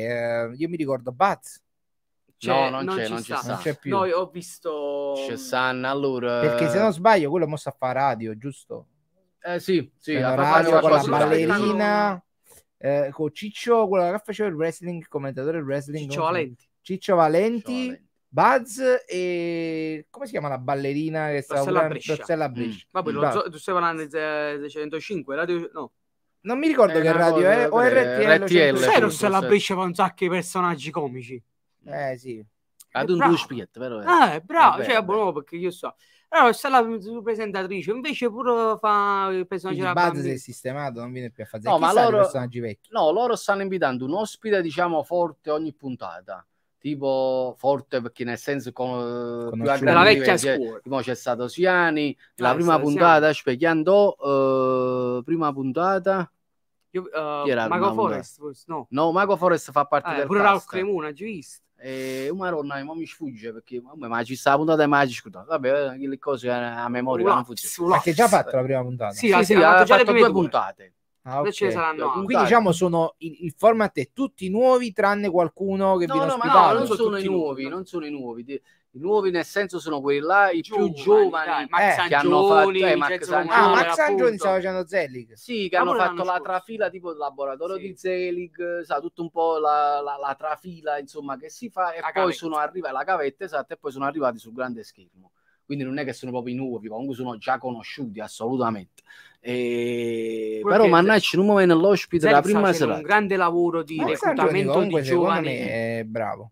Eh, io mi ricordo Buzz. Cioè, no, non, c'è, non c'è, non c'è più. No, ho visto. C'è San, allora. Perché se non sbaglio, quello mossa a fare radio, giusto? Eh sì, sì. Cioè, la radio con la ballerina, eh, con Ciccio, quello che faceva il wrestling, il commentatore wrestling. Ciccio Valenti. Ciccio Valenti. Buzz e come si chiama la ballerina che stava Rossella Brescia, Rossella Brescia. Mm. ma poi lo parlando di 605 eh, radio no non mi ricordo eh, che radio è, o RTL. RTL cioè, sai, Rossella certo. Brescia fa un sacco di personaggi comici. Eh sì. Ad eh, un duspiet, però. Eh, eh bravo, cioè, buono boh, perché io so. Però sta la presentatrice, invece pure fa il personaggio della base si è sistemato, non viene più a fare no, ma loro, personaggi vecchi. No, loro stanno invitando un ospite, diciamo, forte ogni puntata. Tipo forte perché nel senso con, eh, più vecchia cioè, scuola. c'è stato Siani, la ah, eh, prima puntata Specchiando, prima puntata io, uh, eh, Chi era Mago Forest, forse, no. No, Mago Forest fa parte ah, del pure Ralph Cremona, hai visto? E una donna mi sfugge perché ma ci sta la puntata e mai discuto. Vabbè, eh, le cose a memoria Ulaps, non funzionano. Perché già fatto la prima puntata? Sì, sì, sì, ha fatto, fatto due, due puntate. Ah, okay. ce saranno quindi altri. diciamo sono il, il, format è tutti nuovi tranne qualcuno che no, vi no, no, no, non sono, sono i nuovi, nuovi, non sono i nuovi. I nuovi nel senso sono quelli là, i giovani, più giovani dai, Max eh, che hanno fatto eh, cioè, Max Sangioni, ah, Max Sangioni stava facendo Zelig. Sì, che Ma hanno fatto la trafila tipo il laboratorio sì. di Zelig, sa, tutto un po' la, la, la, trafila insomma che si fa e la poi cavetta. sono arrivati la cavetta esatto e poi sono arrivati sul grande schermo. Quindi non è che sono proprio i nuovi, comunque sono già conosciuti assolutamente. E... Però mannaggia, non muove nell'ospite la prima sera un grande lavoro di Max reclutamento Sangioni, di giovani. è bravo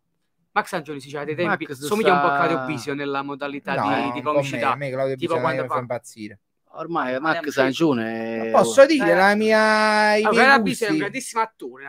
Max Angiolisi cioè, dei tempi Max somiglia sa... un po' a Claudio Bisio nella modalità no, di, eh, di comicità me, me tipo Bisio quando fa impazzire ormai Max Sangione posso dire eh. la mia Carabi è un grandissimo attore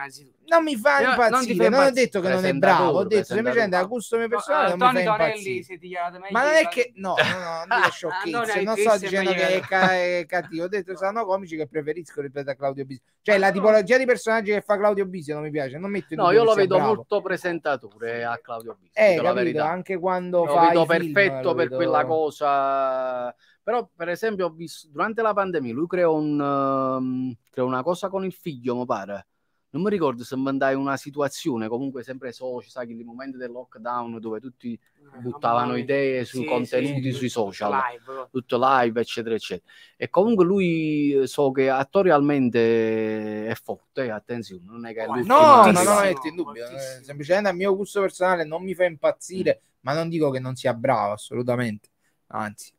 non mi fa Io, impazzire non, non ho detto che non è bravo ho detto semplicemente a gusto mio personale no, eh, non Tony mi fa Torelli, impazzire ma non è che no no no ah, è sciocchezza non sto dicendo che è cattivo ho detto sono comici che preferisco rispetto a Claudio Bisio cioè ah, la tipologia di personaggi che fa Claudio Bisio non mi piace non metto in no io lo vedo molto presentatore a Claudio Bisio eh capito anche quando lo fa vedo perfetto per quella cosa però, per esempio, ho visto durante la pandemia lui creò, un, um, creò una cosa con il figlio, mi pare. Non mi ricordo se mandai una situazione, comunque sempre soci, sai, il momento del lockdown dove tutti eh, buttavano idee sui sì, contenuti sì, sui social, live. tutto live, eccetera, eccetera. E comunque lui eh, so che attorialmente è forte, attenzione, non è che è oh, no, no, no, no, è in dubbio, eh, semplicemente a mio gusto personale non mi fa impazzire, mm. ma non dico che non sia bravo assolutamente, anzi.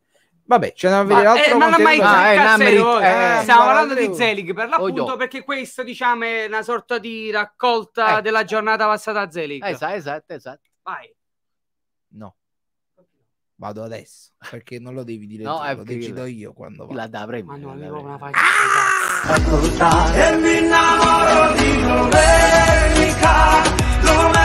Vabbè, ce ne aveva l'altro. Ma, eh, ma mai ah, cazzo, eh, stiamo eh, parlando di Zelig per l'appunto, oh, perché questo, diciamo, è una sorta di raccolta eh. della giornata passata a Zelig. Esatto, esatto, esatto. Vai. No. Vado adesso, perché non lo devi dire no, tu, lo decido io quando vado. La davrei. Ma non avevo una faccia. Ah! E mi innamoro di domenica, domenica.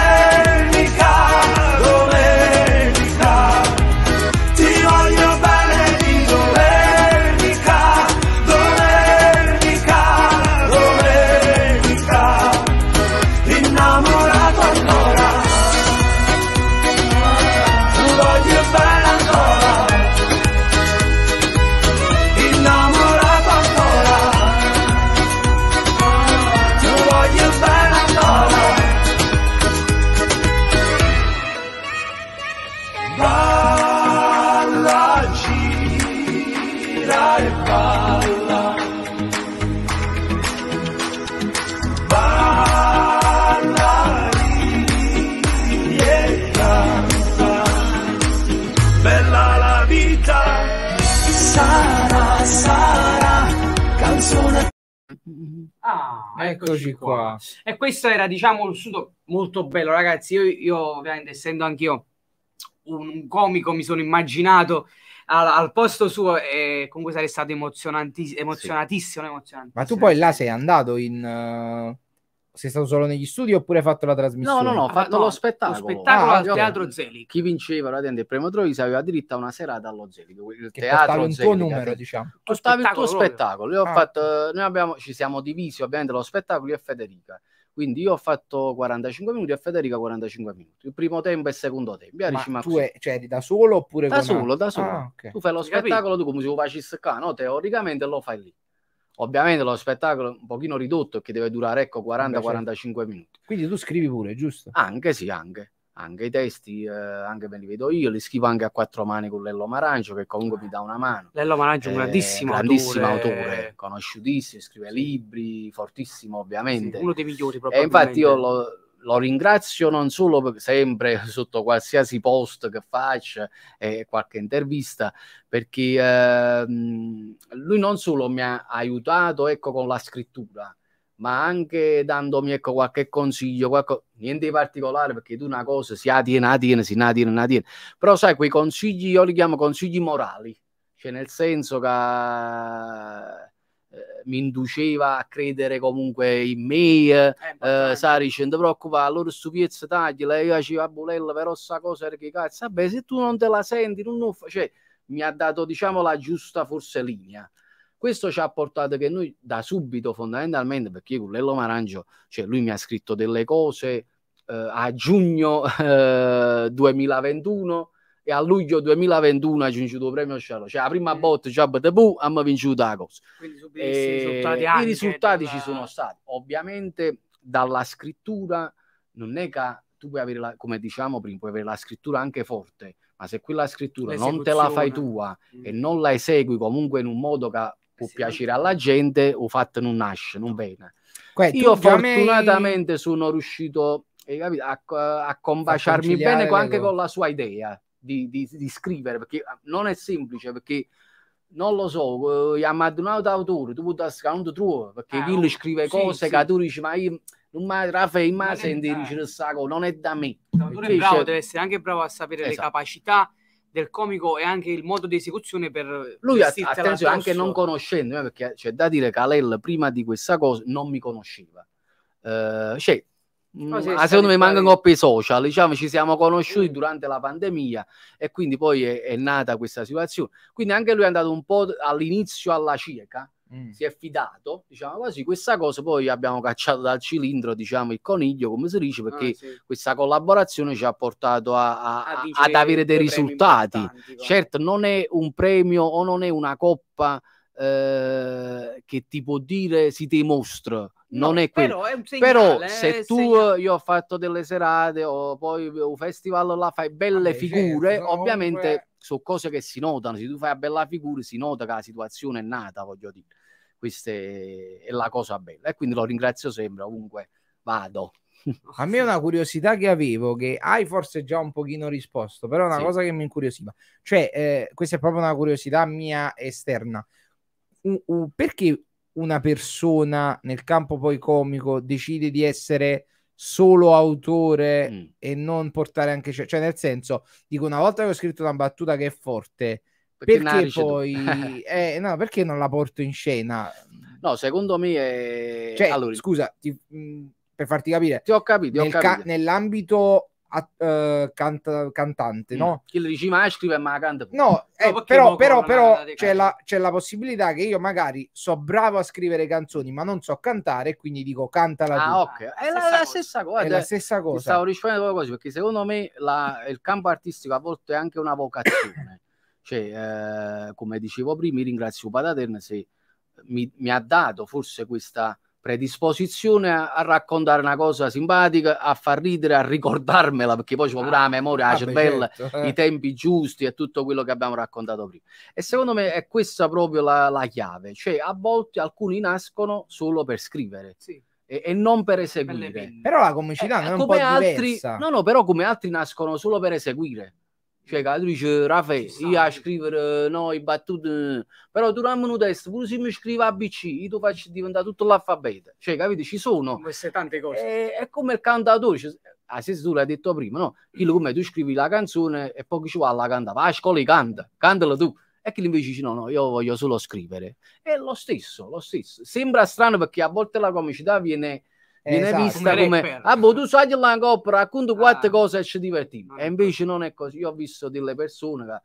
questo era diciamo il sudo molto bello ragazzi. Io, io ovviamente essendo anch'io un, un comico mi sono immaginato al, al, posto suo e comunque sarei stato emozionantiss- emozionatissimo, sì. emozionantissimo, Ma tu poi là sei andato in... Uh... Sei stato solo negli studi oppure hai fatto la trasmissione? No, no, no, ho ah, fatto ah, lo spettacolo. Lo spettacolo ah, al okay. Teatro Zelic. Chi vinceva la tenda il premio Troisi aveva diritto a una serata allo Zelic. Il che teatro diciamo. il tuo numero, diciamo. Tu stavi il tuo proprio. spettacolo. Ah. Fatto, eh, noi abbiamo, ci siamo divisi ovviamente lo spettacolo io e Federica. Quindi io ho fatto 45 minuti e Federica 45 minuti, il primo tempo e il secondo tempo. Ma ma tu è, cioè, da solo oppure da solo, da solo. Ah, okay. Tu fai lo spettacolo, tu come se lo facessi qua, no? Teoricamente lo fai lì. Ovviamente lo spettacolo è un pochino ridotto che deve durare ecco 40-45 minuti. Quindi tu scrivi pure, giusto? Anche sì, anche anche i testi, eh, anche me li vedo io, li scrivo anche a quattro mani con Lello Marangio che comunque mi dà una mano. Lello Marangio è un eh, grandissimo, grandissimo autore. autore. conosciutissimo, scrive sì. libri, fortissimo ovviamente. Sì, uno dei migliori proprio. E infatti io lo, lo, ringrazio non solo sempre [LAUGHS] sotto qualsiasi post che faccia e eh, qualche intervista, perché eh, lui non solo mi ha aiutato ecco, con la scrittura, ma anche dandomi ecco, qualche consiglio, qualco... niente di particolare perché tu una cosa si attiene, attiene, si attiene, attiene, però sai quei consigli io li chiamo consigli morali, cioè nel senso che eh, mi induceva a credere comunque in me, eh, eh, eh sai, dice, non ti preoccupare, allora stupiezza tagli, lei faceva bulella, però sta cosa perché cazzo, vabbè, se tu non te la senti, non, non fa... cioè, mi ha dato diciamo la giusta forse linea. Questo ci ha portato che noi da subito, fondamentalmente, perché io con Lello Marangio, cioè lui mi ha scritto delle cose eh, a giugno [LAUGHS] eh, 2021 e a luglio 2021 ha aggiunto il premio Sciallo, Cioè, la prima mm. botta, Jab Tebu, hanno vinto la cosa. E, risultati I risultati della... ci sono stati. Ovviamente dalla scrittura non è che tu puoi avere, la, come diciamo prima, puoi avere la scrittura anche forte, ma se quella scrittura non te la fai tua mm. e non la esegui comunque in un modo che può sì. piacere alla gente, o fatto non nasce, non viene. Que, cioè, Io fortunatamente me... sono riuscito capito, a, a combaciarmi bene con, anche con la sua idea di, di, di, scrivere, perché ah, non è semplice, perché non lo so, eh, gli ammadonato d'autore, tu puoi scrivere tuo, perché ah, lui oh, scrive sì, cose sì. che tu dici, ma io... Non ma Raffaele, ma senti, non è da me. L'autore bravo, deve essere anche bravo a sapere esatto. le capacità del comico e anche il modo di esecuzione per lui attenzione anche non conoscendo perché c'è da dire che Alel prima di questa cosa non mi conosceva uh, cioè, no, mm, ah, secondo me mancano coppie social diciamo ci siamo conosciuti mm. durante la pandemia e quindi poi è, è, nata questa situazione quindi anche lui è andato un po' all'inizio alla cieca Mm. Si è fidato, diciamo così, questa cosa. Poi abbiamo cacciato dal cilindro, diciamo il coniglio, come si dice, perché ah, sì. questa collaborazione ci ha portato a, a, a ad avere dei risultati. Certo, non è un premio o non è una coppa. Eh, che ti può dire si dimostra no, non è quello però, è segnale, però eh, se tu segnale. io ho fatto delle serate o poi un festival la fai belle Vabbè, certo, figure certo, ovviamente comunque sono cose che si notano, se tu fai una bella figura si nota che la situazione è nata, voglio dire, questa è, è la cosa bella e quindi lo ringrazio sempre, ovunque vado. A me è una curiosità che avevo, che hai forse già un pochino risposto, però è una sì. cosa che mi incuriosiva. Cioè, eh, questa è proprio una curiosità mia esterna. U- u- perché una persona nel campo poi comico decide di essere solo autore mm. e non portare anche cioè nel senso dico una volta che ho scritto una battuta che è forte perché, perché poi [LAUGHS] eh, no, perché non la porto in scena no secondo me è... cioè, allora... scusa ti, mh, per farti capire ti ho capito, ti ho capito. Ca- nell'ambito uh, eh, canta, cantante, mm. no? Chi le dici mai scrive ma canta. No, eh, però, però, però c'è, la, c'è, la, possibilità che io magari so bravo a scrivere canzoni ma non so cantare quindi dico cantala ah, tu. Okay. È, la, la, stessa cosa. È la stessa eh. cosa. Stavo rispondendo due cose, perché secondo me la, il campo artistico a volte è anche una vocazione. [COUGHS] cioè, eh, come dicevo prima, ringrazio Pataterna se mi, mi ha dato forse questa predisposizione a, a, raccontare una cosa simpatica, a far ridere, a ricordarmela, perché poi ci vuole ah, la memoria, ah, la cervella, certo. Eh. i tempi giusti e tutto quello che abbiamo raccontato prima. E secondo me è questa proprio la, la chiave, cioè a volte alcuni nascono solo per scrivere. Sì. E, e, non per eseguire. Però la comicità eh, non è eh, un po' altri, diversa. No, no, però come altri nascono solo per eseguire. Cioè che aduce Raffaele, io a scrivere noi battute, però durante un testo, pure se mi scrivo ABC, io ti faccio diventare tutto l'alfabeto. Cioè, capite, ci sono. Queste tante cose. È, eh, è come il cantatore, cioè, ah, a se tu l'hai detto prima, no? Quello come tu scrivi la canzone e poi ci va alla canta, va a scuola e canta, cantala tu. E che invece dice no, no, io voglio solo scrivere. È lo stesso, lo stesso. Sembra strano perché a volte la comicità viene eh, viene esatto. vista come, come... ah boh tu sai la coppa racconto ah. quattro ah. cose e ci divertiamo e invece non è così io ho visto delle persone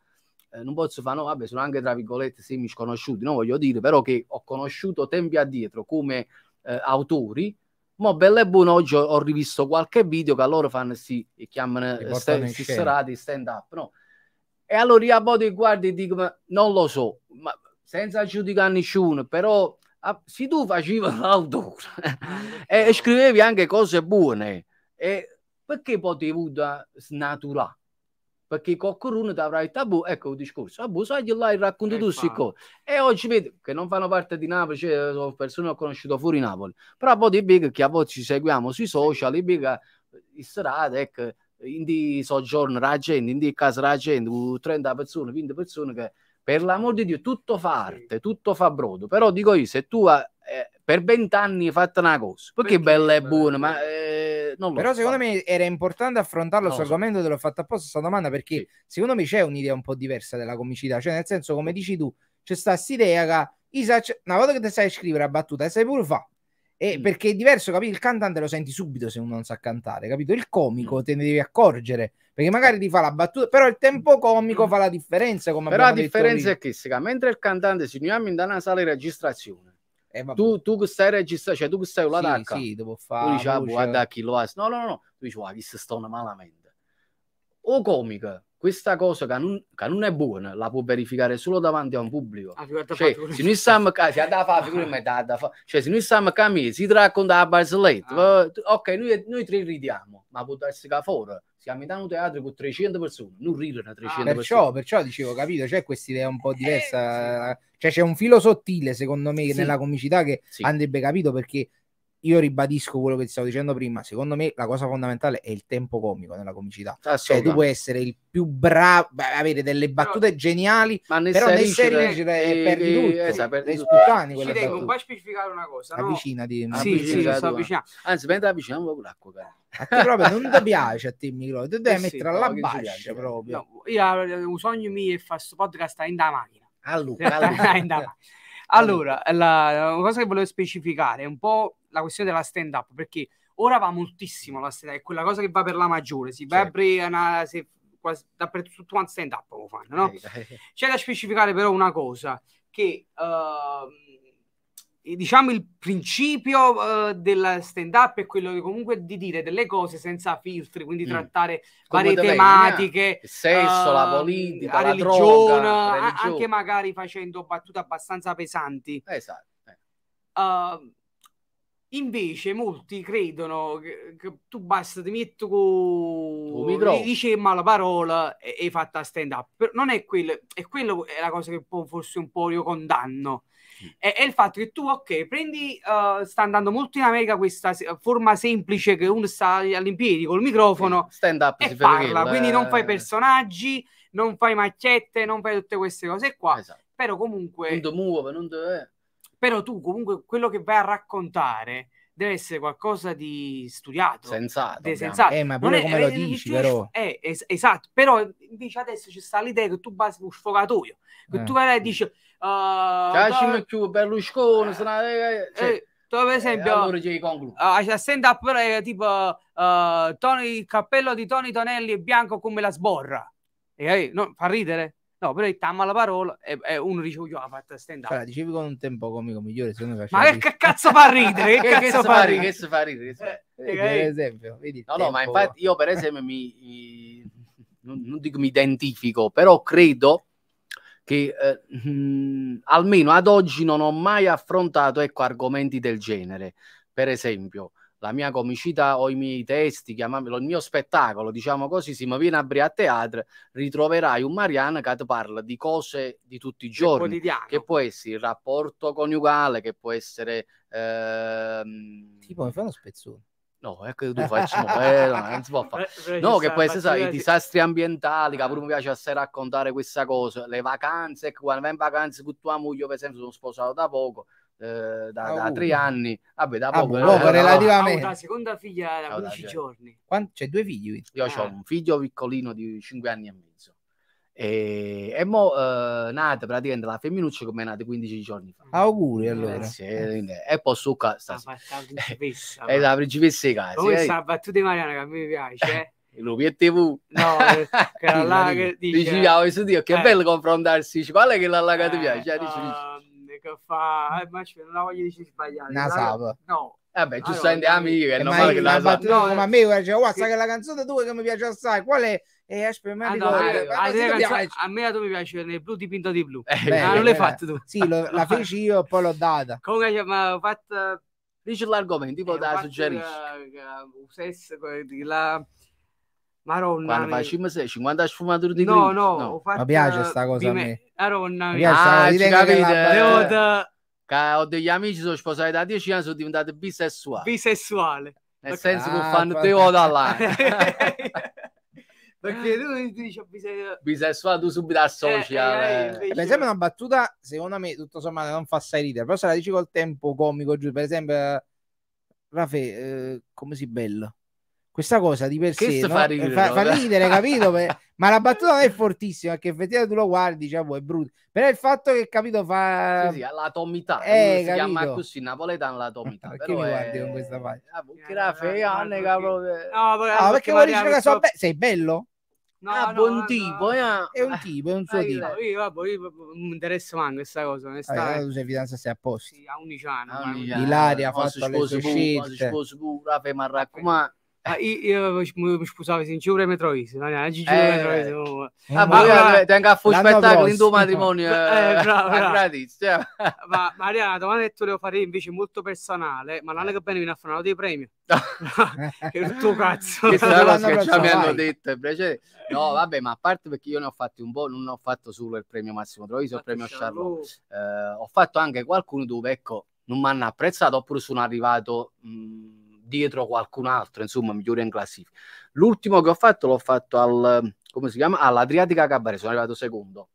che eh, non posso fare no vabbè sono anche tra virgolette semi sconosciuti no voglio dire però che ho conosciuto tempi addietro come eh, autori ma bello e buono oggi ho, ho, rivisto qualche video che loro fanno sì e chiamano eh, st- serate stand up no e allora io a volte guardo e dico ma non lo so ma senza giudicare nessuno però Ah, se tu facevi [LAUGHS] l'autore e scrivevi anche cose buone, e perché potevi snaturare? perché qualcuno ti avrà il tabù, ah, boh, ecco il discorso, tabù, ah, boh, sai di là il racconto tu queste cose. E oggi vedo che non fanno parte di Napoli, cioè, sono persone che ho conosciuto fuori Napoli, però poi ti dico che a volte ci seguiamo sui social, ti dico in strada ecco, in di soggiorno la gente, in di casa la gente, 30 persone, 20 persone che per l'amor di Dio, tutto fa arte, tutto fa brodo, però dico io, se tu ha, eh, per vent'anni hai fatto una cosa, perché, perché bella e buona, ma... Eh, però secondo me era importante affrontarlo no, argomento te l'ho fatto apposta questa domanda perché sì. secondo me c'è un'idea un po' diversa della comicità cioè nel senso come dici tu c'è sta idea che una volta che ti sai scrivere a battuta sai pure fa e perché è diverso, capito? Il cantante lo senti subito se uno non sa cantare, capito? Il comico mm. te ne devi accorgere perché magari ti fa la battuta, però il tempo mm. comico fa la differenza. Come però la differenza è che mentre il cantante si uniamo in una sala di registrazione, eh, tu, tu, stai registrando, cioè tu stai con la sì, sì, devo fare. Tu dici, ah, boh, guarda chi lo ha. No, no, no, tu dici, ah, chi si stona malamente. O comica, questa cosa che non, che non, è buona la può verificare solo davanti a un pubblico. Ah, cioè, se noi siamo qua, si da da fa- cioè, se noi siamo camminando, si racconta a Barslate, ah. Eh, ok, noi, noi, tre ridiamo, ma può darsi che fuori siamo in un teatro con 300 persone, non ridono 300 ah, perciò, perciò, dicevo, capito, c'è questa idea un po' eh, diversa, eh, sì. cioè c'è un filo sottile secondo me sì. nella comicità che sì. andrebbe capito perché io ribadisco quello che ti stavo dicendo prima. Secondo me la cosa fondamentale è il tempo comico nella comicità. Ah, cioè, tu puoi essere il più bravo, avere delle battute no. geniali, ma nel però nel serio eh, eh, perdi eh, tutto. Esatto, perdi tutto. ci tengo un po' a specificare una cosa. No? Avvicinati. No? Sì, sì, Anzi, mentre avviciniamo proprio l'acqua. Cara. A te proprio non ti [LAUGHS] piace a te il microfono, tu devi eh mettere sì, alla bascia eh. proprio. io un sogno mio è fare questo podcast in da macchina. [LAUGHS] Allora, allora, la cosa che volevo specificare è un po' la questione della stand up, perché ora va moltissimo la stand up, è quella cosa che va per la maggiore, si va certo. a una, se quasi dappertutto quanto stand up lo fanno, no? [LAUGHS] C'è da specificare però una cosa, che uh, diciamo il principio uh, eh, della stand up è quello di, comunque di dire delle cose senza filtri, quindi mm. trattare Come varie tematiche, venia. il sesso, uh, la ehm, politica, la, la religione, droga, religione, anche magari facendo battute abbastanza pesanti. Esatto. Eh. Ehm, Invece molti credono che, che tu basta ti metto con oh, dice la parola e hai fatta stand up. Però non è quello, è quello è la cosa che forse un po' io condanno. È, è, il fatto che tu, ok, prendi, uh, sta andando molto in America questa forma semplice che uno sta all'impiedi col microfono stand up e parla, quindi non fai eh. personaggi, non fai macchette, non fai tutte queste cose qua. Esatto. Però comunque... Non do muove, non do però tu comunque quello che vai a raccontare deve essere qualcosa di studiato. Sensato. Di sensato. Eh, ma pure non come è, eh, lo è, eh, però. È, es- esatto, però invece adesso ci sta l'idea che tu basi un sfogatoio, che eh. tu vai e dici... Uh, ah, Cacimi da... più Berlusconi, eh. Sarà... Eh, cioè, eh, tu per esempio... Eh, allora uh, stand up però tipo uh, Tony, il cappello di Tony Tonelli è bianco come la sborra. E, eh, no, fa ridere? No, però Tam la parola e, e uno dice, io ho fatto stand up. Allora, cioè, dicevi con un tempo comico migliore, secondo me. Ma [LAUGHS] che cazzo fa ridere? Che cazzo fa ridere? Che fa ridere? Per esempio, vedi, no, tempo... no, ma infatti io per esempio mi... non, non dico mi identifico, però credo che eh, mh, mm, almeno ad oggi non ho mai affrontato ecco, argomenti del genere. Per esempio, la mia comicità o i miei testi, chiamamelo il mio spettacolo, diciamo così, si viene a Bria a Teatro, ritroverai un Mariana che ti parla di cose di tutti i giorni, che può essere il rapporto coniugale, che può essere... Ehm... Tipo, mi fai uno spezzone. No, ecco tu facci, no, eh, no, non si può fare. No, che poi sai, i disastri ambientali, che pure mi ah. piace assai raccontare questa cosa, le vacanze, ecco, quando vai in vacanze con tua moglie, per esempio, sono sposato da poco, eh, da, ah, da, uh. tre anni, vabbè, da poco, ah, poco eh, relativamente. la ah, seconda figlia da 15 giorni. Quanti? C'è due figli? Io ah. ho un figlio piccolino di 5 anni e mezzo. E, e mo eh, nata praticamente la femminuccia come è nata 15 giorni fa. Auguri eh, allora. Grazie. E poi succa stasera. La [LAUGHS] È la principessa di casa. Come sta battuta di Mariana che a me piace, eh? [LAUGHS] Lupi TV. No, [LAUGHS] che che dice... Dici, ah, Dio, che bello confrontarsi. Qual è che la là ti piace? dici, dici. Um, che fa eh, ma c'è non voglia di dire sbagliare una sava no Vabbè, eh giustamente allora, che non normale eh, oh, che la sava no, ma a me, guarda, cioè, guarda che... la canzone tua che mi piace assai, qual è? E eh, me ah, no, eh, a, me la tua mi piace nel blu dipinto di blu. Eh, ah, beh, ah, non l'hai fatto tu. Sì, lo, la feci io e poi l'ho data. [LAUGHS] Comunque, ma ho fatto... Dici l'argomento, tipo eh, da suggerisci. Uh, uh, la Maronna. Quando facciamo 50 sfumature di no, no, no. Fatto, mi piace sta cosa bime. a me. Maronna, ah, sta cosa. ho degli amici, sono sposati da 10 anni, sono diventati bisessuali. Bisessuale. Nel Perché... senso ah, che fanno quando... te o dall'altro. Perché tu non dici bisessuale... tu subito associ. Eh, eh, eh, Per esempio una battuta, secondo me, tutto sommato non fa sai ridere, però se la dici col tempo comico giù, per esempio... Rafe, eh, come si bello? questa cosa di per sé no? fa, ridere, fa, fa ridere [LAUGHS] capito? ma la battuta non è fortissima perché effettivamente tu lo guardi diciamo è brutto però il fatto che capito fa sì, sì, l'atomità eh, si capito? chiama così napoletano l'atomità [LAUGHS] perché mi guardi con questa faccia ah, che era feane cavolo no ah, perché vuoi dire che sono be- sei bello? No, ah, no, buon no, tipo, no. Eh. è un tipo, è un suo tipo. Io, vabbè, io mi interessa manco questa cosa. Ah, eh. allora, tu sei fidanzato sei a posto. Sì, a 11 anni. A ah, 11 anni. Ilaria ha fatto le sue scelte. Pure, pure, mi raccomando. Ah, io mi sposavo in giù metro Isi, non è giù metro Isi. Ah, ma allora tengo a fare spettacolo in tuo matrimonio. Eh, eh, bravo, gratis. Cioè. [LAUGHS] Ma Maria, la domanda che tu devo fare invece molto personale, ma non è che bene viene a fare dei premi. [LAUGHS] che il tuo cazzo. [LAUGHS] Che cioè, mi hanno detto, piacere. No, vabbè, ma a parte perché io ne ho fatti un po', non ho fatto solo il premio Massimo Troisi, il premio Charlotte. Eh, ho fatto anche qualcuno dove, ecco, non mi hanno apprezzato oppure sono arrivato... Mh, mm, dietro qualcun altro, insomma, migliore in classifica. L'ultimo che ho fatto l'ho fatto al, come si chiama? all'Adriatica Cabaret, sono arrivato secondo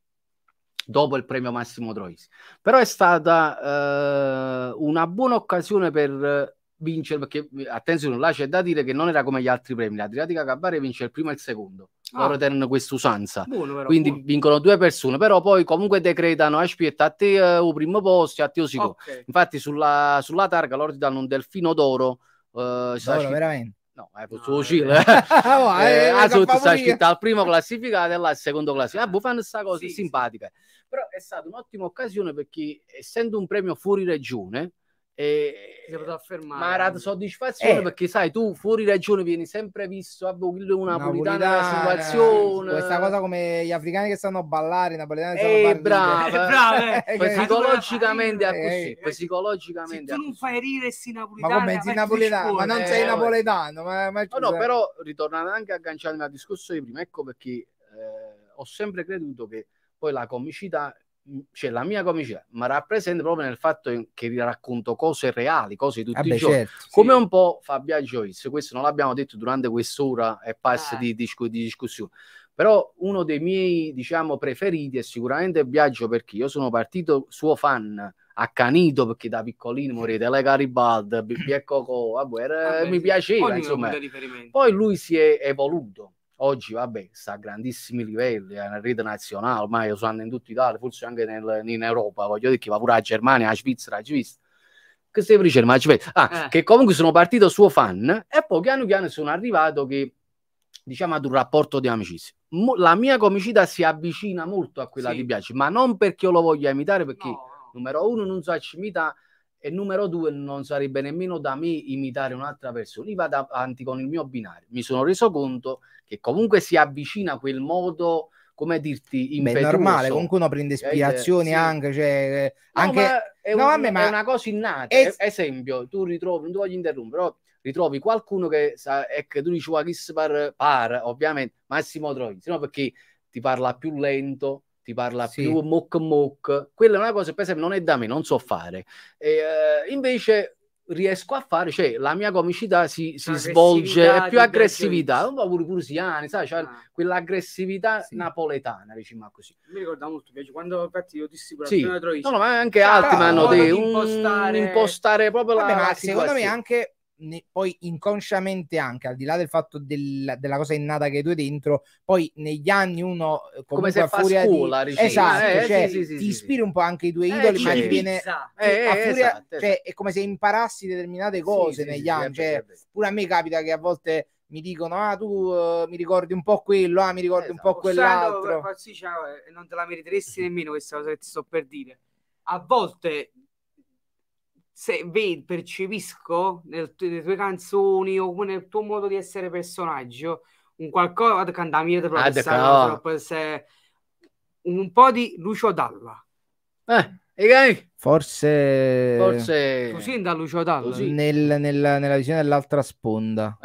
dopo il premio Massimo Troisi. Però è stata eh, una buona occasione per vincere, perché attenzione, là c'è da dire che non era come gli altri premi, l'Adriatica Cabaret vince il primo e il secondo. Ah. Loro tengono quest'usanza, buono, però, quindi buono. vincono due persone, però poi comunque decretano eh, aspetta a te eh, il oh, primo posto, a te oh, o okay. Infatti sulla, sulla targa loro ti danno un delfino d'oro Uh, eh, Loro, veramente. No, ah, [LAUGHS] ah, eh, suo cile. Eh. oh, eh, eh sta scritta al primo classificato e al secondo classificato. Ah, boh, ah, fanno questa cosa sì, simpatica. Sì. Però è stata un'ottima occasione perché, essendo un premio fuori regione, e si potrà fermare. Ma era soddisfazione eh. perché sai, tu fuori ragione vieni sempre visto a una napolitana situazione. Questa cosa come gli africani che stanno a ballare, i napoletani eh, [LAUGHS] eh, brava, eh. psicologicamente è così, eh, psicologicamente. Se tu non fai rire sti napoletani, ma come sei napoletano, ma non sei napoletano, ma, ma oh, no, no, però ritornando anche a agganciarmi alla discussione di prima, ecco perché ho sempre creduto che poi la comicità cioè, la mia comicità, ma rappresenta proprio nel fatto che racconto cose reali, cose di tutti Vabbè, i giorni. Certo, Come sì. un po' Fabia Joyce, questo non l'abbiamo detto durante quest'ora e passa ah. di, di, di, discussione. Però uno dei miei, diciamo, preferiti è sicuramente Biagio perché io sono partito suo fan accanito perché da piccolino eh. morite le Garibaldi, Bibi e Coco, vabbè, mi piaceva insomma. Poi lui si è evoluto Oggi, vabbè, sta a grandissimi livelli, è una rete nazionale, ormai lo sanno in tutta Italia, forse anche nel, in Europa, voglio dire che va pure a Germania, a Svizzera, a Svizzera. Che stai dicendo? Ma aspetta, ah, eh. che comunque sono partito suo fan e poi piano piano sono arrivato che, diciamo, ad un rapporto di amicizia. Mo, la mia comicità si avvicina molto a quella sì. di Biagi, ma non perché io lo voglia imitare, perché no. numero uno non so ci imita e numero due non sarebbe nemmeno da me imitare un'altra persona, io vado avanti con il mio binario. Mi sono reso conto che comunque si avvicina quel modo come dirti impetuoso. Beh, è normale, comunque uno prende ispirazioni sì. anche, cioè, no, anche... Ma è, un, vabbè, ma... è una cosa innata. Es... Esempio, tu ritrovi, non ti voglio interrompere, però ritrovi qualcuno che sa, è che tu dici ma Wakis par, par, ovviamente, Massimo Troisi, no? Perché ti parla più lento, ti parla sì. più mock mock. Quella è una cosa, per esempio, non è da me, non so fare. E, uh, invece riesco a fare, cioè la mia comicità si, si svolge, è più aggressività, un po' pure prusiani, sai, cioè, ah. quell'aggressività sì. napoletana, diciamo così. Mi ricorda molto, invece, quando infatti io dissi pure sì. trovi... No, no, ma anche cioè, altri mi hanno ah, detto, impostare... proprio Vabbè, la ma secondo me anche ne, poi inconsciamente anche, al di là del fatto del, della cosa innata che tu hai dentro, poi negli anni uno eh, come se fa scuola, di... esatto, eh, eh, cioè, sì, sì, ti ispiri un po' anche i tuoi eh, idoli, ma ti certo. viene esatto. eh, furia, esatto, esatto, cioè, è come se imparassi determinate cose negli anni. Cioè, pure a me capita che a volte mi dicono ah tu uh, mi ricordi un po' quello ah mi ricordi esatto. un po' quell'altro Sando, non te la meriteresti nemmeno questa cosa che ti sto per dire a volte se vedo, percepisco nelle tue canzoni o nel tuo modo di essere personaggio un qualcosa che andava a mire un po' di Lucio Dalla. Eh. E Forse... Forse... Così da Lucio Dallo. Così. Nel, nella, nella visione dell'altra sponda.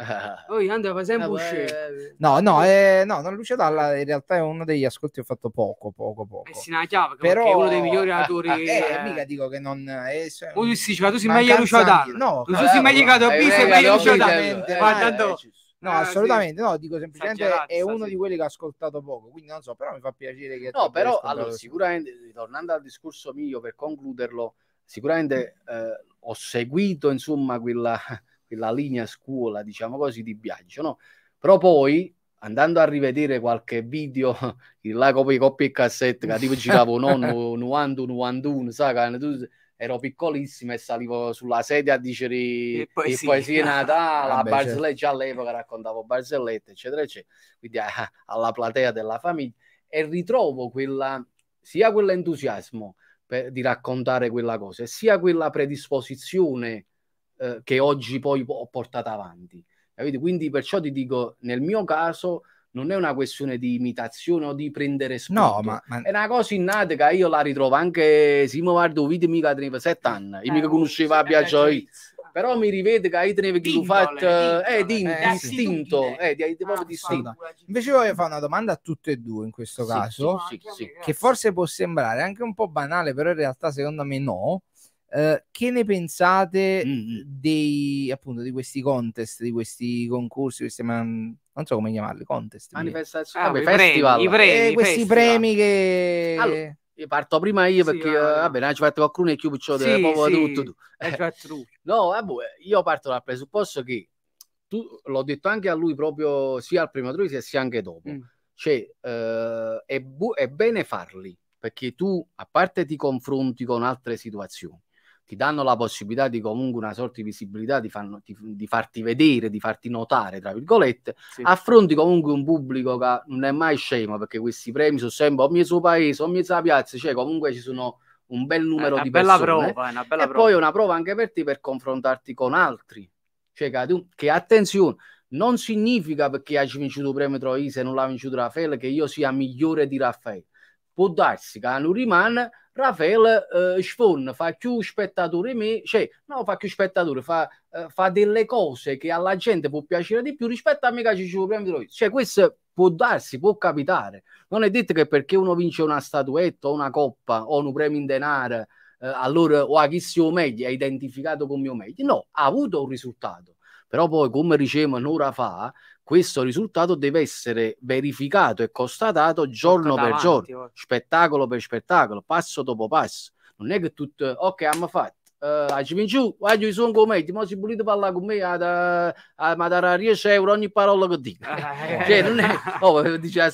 Poi [LAUGHS] andava sempre eh, uscire. No, no, eh, eh no, no, Lucio Dalla in realtà è uno degli ascolti che ho fatto poco, poco, poco. Eh, sì, chiave, Però... è uno dei migliori attori. [LAUGHS] Eh, eh, mica dico che non... Eh, cioè... tu, dici, ma tu sei meglio Lucio Dalla. No, tu sei eh, meglio Lucio Dalla. Guardando... No, ah, assolutamente, sì. no, dico semplicemente è uno sì. di quelli che ha ascoltato poco, quindi non so, però mi fa piacere che... No, però allora, sicuramente, ritornando al discorso mio, per concluderlo, sicuramente eh, ho seguito, insomma, quella, [LAUGHS] quella, linea scuola, diciamo così, di viaggio, no? Però poi, andando a rivedere qualche video, [LAUGHS] il lago con i coppi e cassette, che tipo giravo [LAUGHS] nonno, 91, 91, sai, ero piccolissima e salivo sulla sedia a dire di poesie Natale, certo. a barzellette, già all'epoca raccontavo Barzelletta, eccetera, eccetera, quindi a, ah, ah, alla platea della famiglia e ritrovo quella, sia quell'entusiasmo per, di raccontare quella cosa, sia quella predisposizione eh, che oggi poi ho portato avanti. Capite? Quindi perciò ti dico, nel mio caso non è una questione di imitazione o di prendere spunto. No, ma, ma... è una cosa innata che io la ritrovo anche Simo Vardoviti mica teneva sette eh, anni, io mica conosceva a Biagioiz. Però mi rivede che hai tenevi che fatto eh, eh, è ah, distinto, è proprio distinto. Invece voglio fare una domanda a tutte e due in questo sì, caso, sì, sì, che forse può sembrare anche un po' banale, però in realtà secondo me no Ehm, che ne pensate mm, mm. dei, appunto, di questi contest, di questi concorsi, questi man... non so come chiamarli, contest, manifestazioni, ah, vabbè, i festival, i premi, eh, questi festival. premi che... Allora, io parto prima io perché, sì, allora. vabbè, non ci fatto qualcuno e chiudo ciò sì, proprio sì, tutto. Tu. Eh, no, vabbè, io parto dal presupposto che tu, l'ho detto anche a lui proprio sia al primo trovo sia anche dopo. Mm. Cioè, eh, è, bu- è bene farli perché tu, a parte ti confronti con altre situazioni, ti danno la possibilità di comunque una sorta di visibilità, di, fanno, di, di farti vedere, di farti notare, tra virgolette, sì. affronti comunque un pubblico che non è mai scemo, perché questi premi sono sempre ogni suo paese, ogni sua piazza, cioè comunque ci sono un bel numero eh, di bella persone. Prova, è eh, una bella prova. e poi è una prova anche per te per confrontarti con altri. Cioè che, tu, che attenzione, non significa perché hai vinto il premio Troisi e non l'ha vinto Raffaele che io sia migliore di Raffaele. Può darsi che non rimane Raffaele eh, sfonda, fa più spettatori me, cioè no, fa più spettatori, fa, eh, fa, delle cose che alla gente può piacere di più rispetto a me che ci ci Cioè questo può darsi, può capitare. Non è detto che perché uno vince una statuetta o una coppa o un premio in denaro, eh, allora o a chi si sia meglio, è identificato come mio meglio. No, ha avuto un risultato. Però poi, come dicevo un'ora fa, questo risultato deve essere verificato e constatato giorno per davanti, giorno, oh. spettacolo per spettacolo, passo dopo passo. Non è che tutto, ok, abbiamo fatto. Uh, eh, a Giù, voglio sono come te, ma se volete parlare con me, ad, eh, a, ma darà 10 euro ogni parola che dico. Eh. cioè, non, è, no, oh, dice,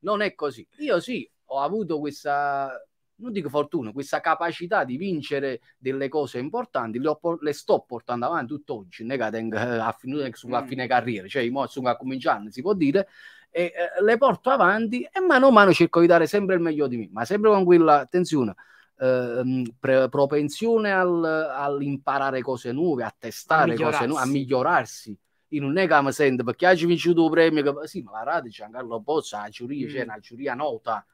non è così. Io sì, ho avuto questa non dico fortuna, questa capacità di vincere delle cose importanti le, por- le sto portando avanti tutt'oggi, non è che tengo eh, a fine, eh, sulla mm. fine carriera, cioè i mo sono a cominciare, si può dire, e, eh, le porto avanti e mano a mano cerco di dare sempre il meglio di me, ma sempre con quella, attenzione, eh, pre- propensione al, all'imparare cose nuove, a testare cose nuove, a migliorarsi in un negam sento perché oggi vinci il premio che... sì ma la radice Giancarlo Bozza la giuria mm. c'è una giuria nota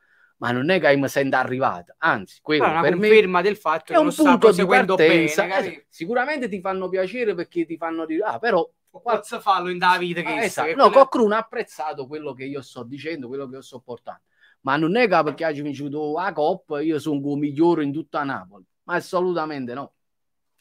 ma non è che hai senta arrivata, anzi, quello è una conferma del fatto che è un punto di partenza. Bene, eh, esatto. sicuramente ti fanno piacere perché ti fanno dire ah, però Forza fallo in Davide. Ah, che ah, esatto. Che no, quella... qualcuno ha apprezzato quello che io sto dicendo, quello che io sto portando. Ma non è che perché ho vincuto la Coppa io sono il migliore in tutta Napoli, ma assolutamente no.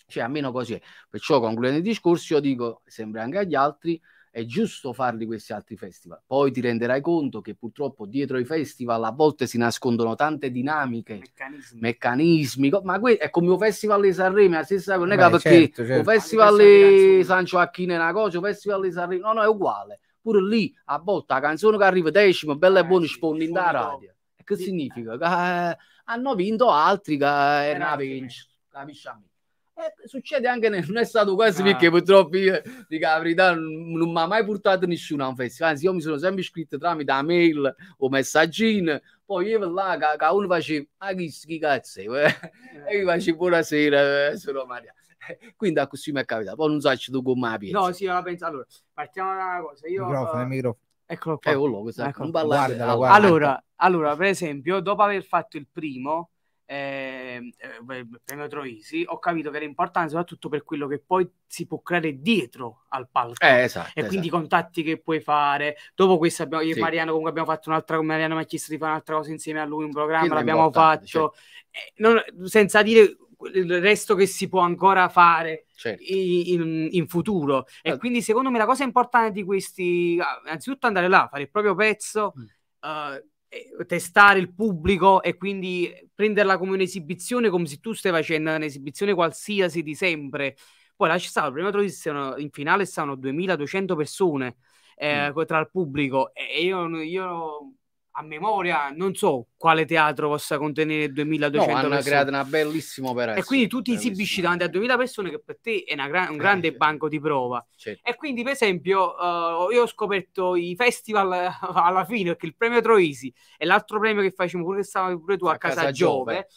Cioè, almeno così è. Perciò concludendo il discorso, io dico sempre anche agli altri è giusto farli questi altri festival. Poi ti renderai conto che purtroppo dietro i festival a volte si nascondono tante dinamiche, meccanismi, meccanismi ma que- è come un festival di Sanremo, la stessa non è perché certo, un certo. festival di San Gioacchino è una cosa, un festival di Sanremo, no, no, è uguale. Pure lì a volte la canzone che arriva decima, bella eh, e buona, sì, sponda in da radio. Che sì. significa? eh, hanno vinto altri che eh, era vince, capisci a me. Eh, succede anche nel, non è stato quasi ah. perché purtroppo io dico la verità non mi ha mai portato nessuno a un festival anzi io mi sono sempre iscritto tramite mail o messaggino poi io là che, che uno faceva ah chi, chi cazzo [LAUGHS] eh? e io facevo buonasera eh, sono Maria [LAUGHS] quindi a così mi è capitato poi non so se tu come la pensi no sì la penso allora partiamo da una cosa io microfono, uh... microfono. eccolo eh, qua eh, oh, lo, ecco. guarda, allora, guarda. allora allora per esempio dopo aver fatto il primo Ehm, eh, eh, premio Troisi, ho capito che era importante soprattutto per quello che poi si può creare dietro al palco eh, esatto, e esatto. quindi i esatto. contatti che puoi fare. Dopo questo, abbiamo, io sì. e Mariano, comunque, abbiamo fatto un'altra. Mariano mi ha chiesto di fare un'altra cosa insieme a lui, un programma. L'abbiamo fatto certo. Eh, non, senza dire il resto che si può ancora fare certo. in, in, futuro. E allora. quindi, secondo me, la cosa importante di questi, ah, innanzitutto, andare là, fare il proprio pezzo. Mm. Uh, eh, testare il pubblico e quindi prenderla come un'esibizione come se tu stai facendo un'esibizione qualsiasi di sempre poi lascia stare prima trovi in finale stavano 2200 persone eh, mm. tra il pubblico e io, io a memoria, non so quale teatro possa contenere 2200 no, hanno persone. creato una bellissima operazione. E quindi tu ti bellissima. esibisci davanti a 2000 persone che per te è gra- un eh, grande certo. banco di prova. Certo. E quindi, per esempio, uh, io ho scoperto i festival [LAUGHS] alla fine, perché il premio Troisi e l'altro premio che facciamo pure che pure tu a, a casa, casa, Giove. Giove.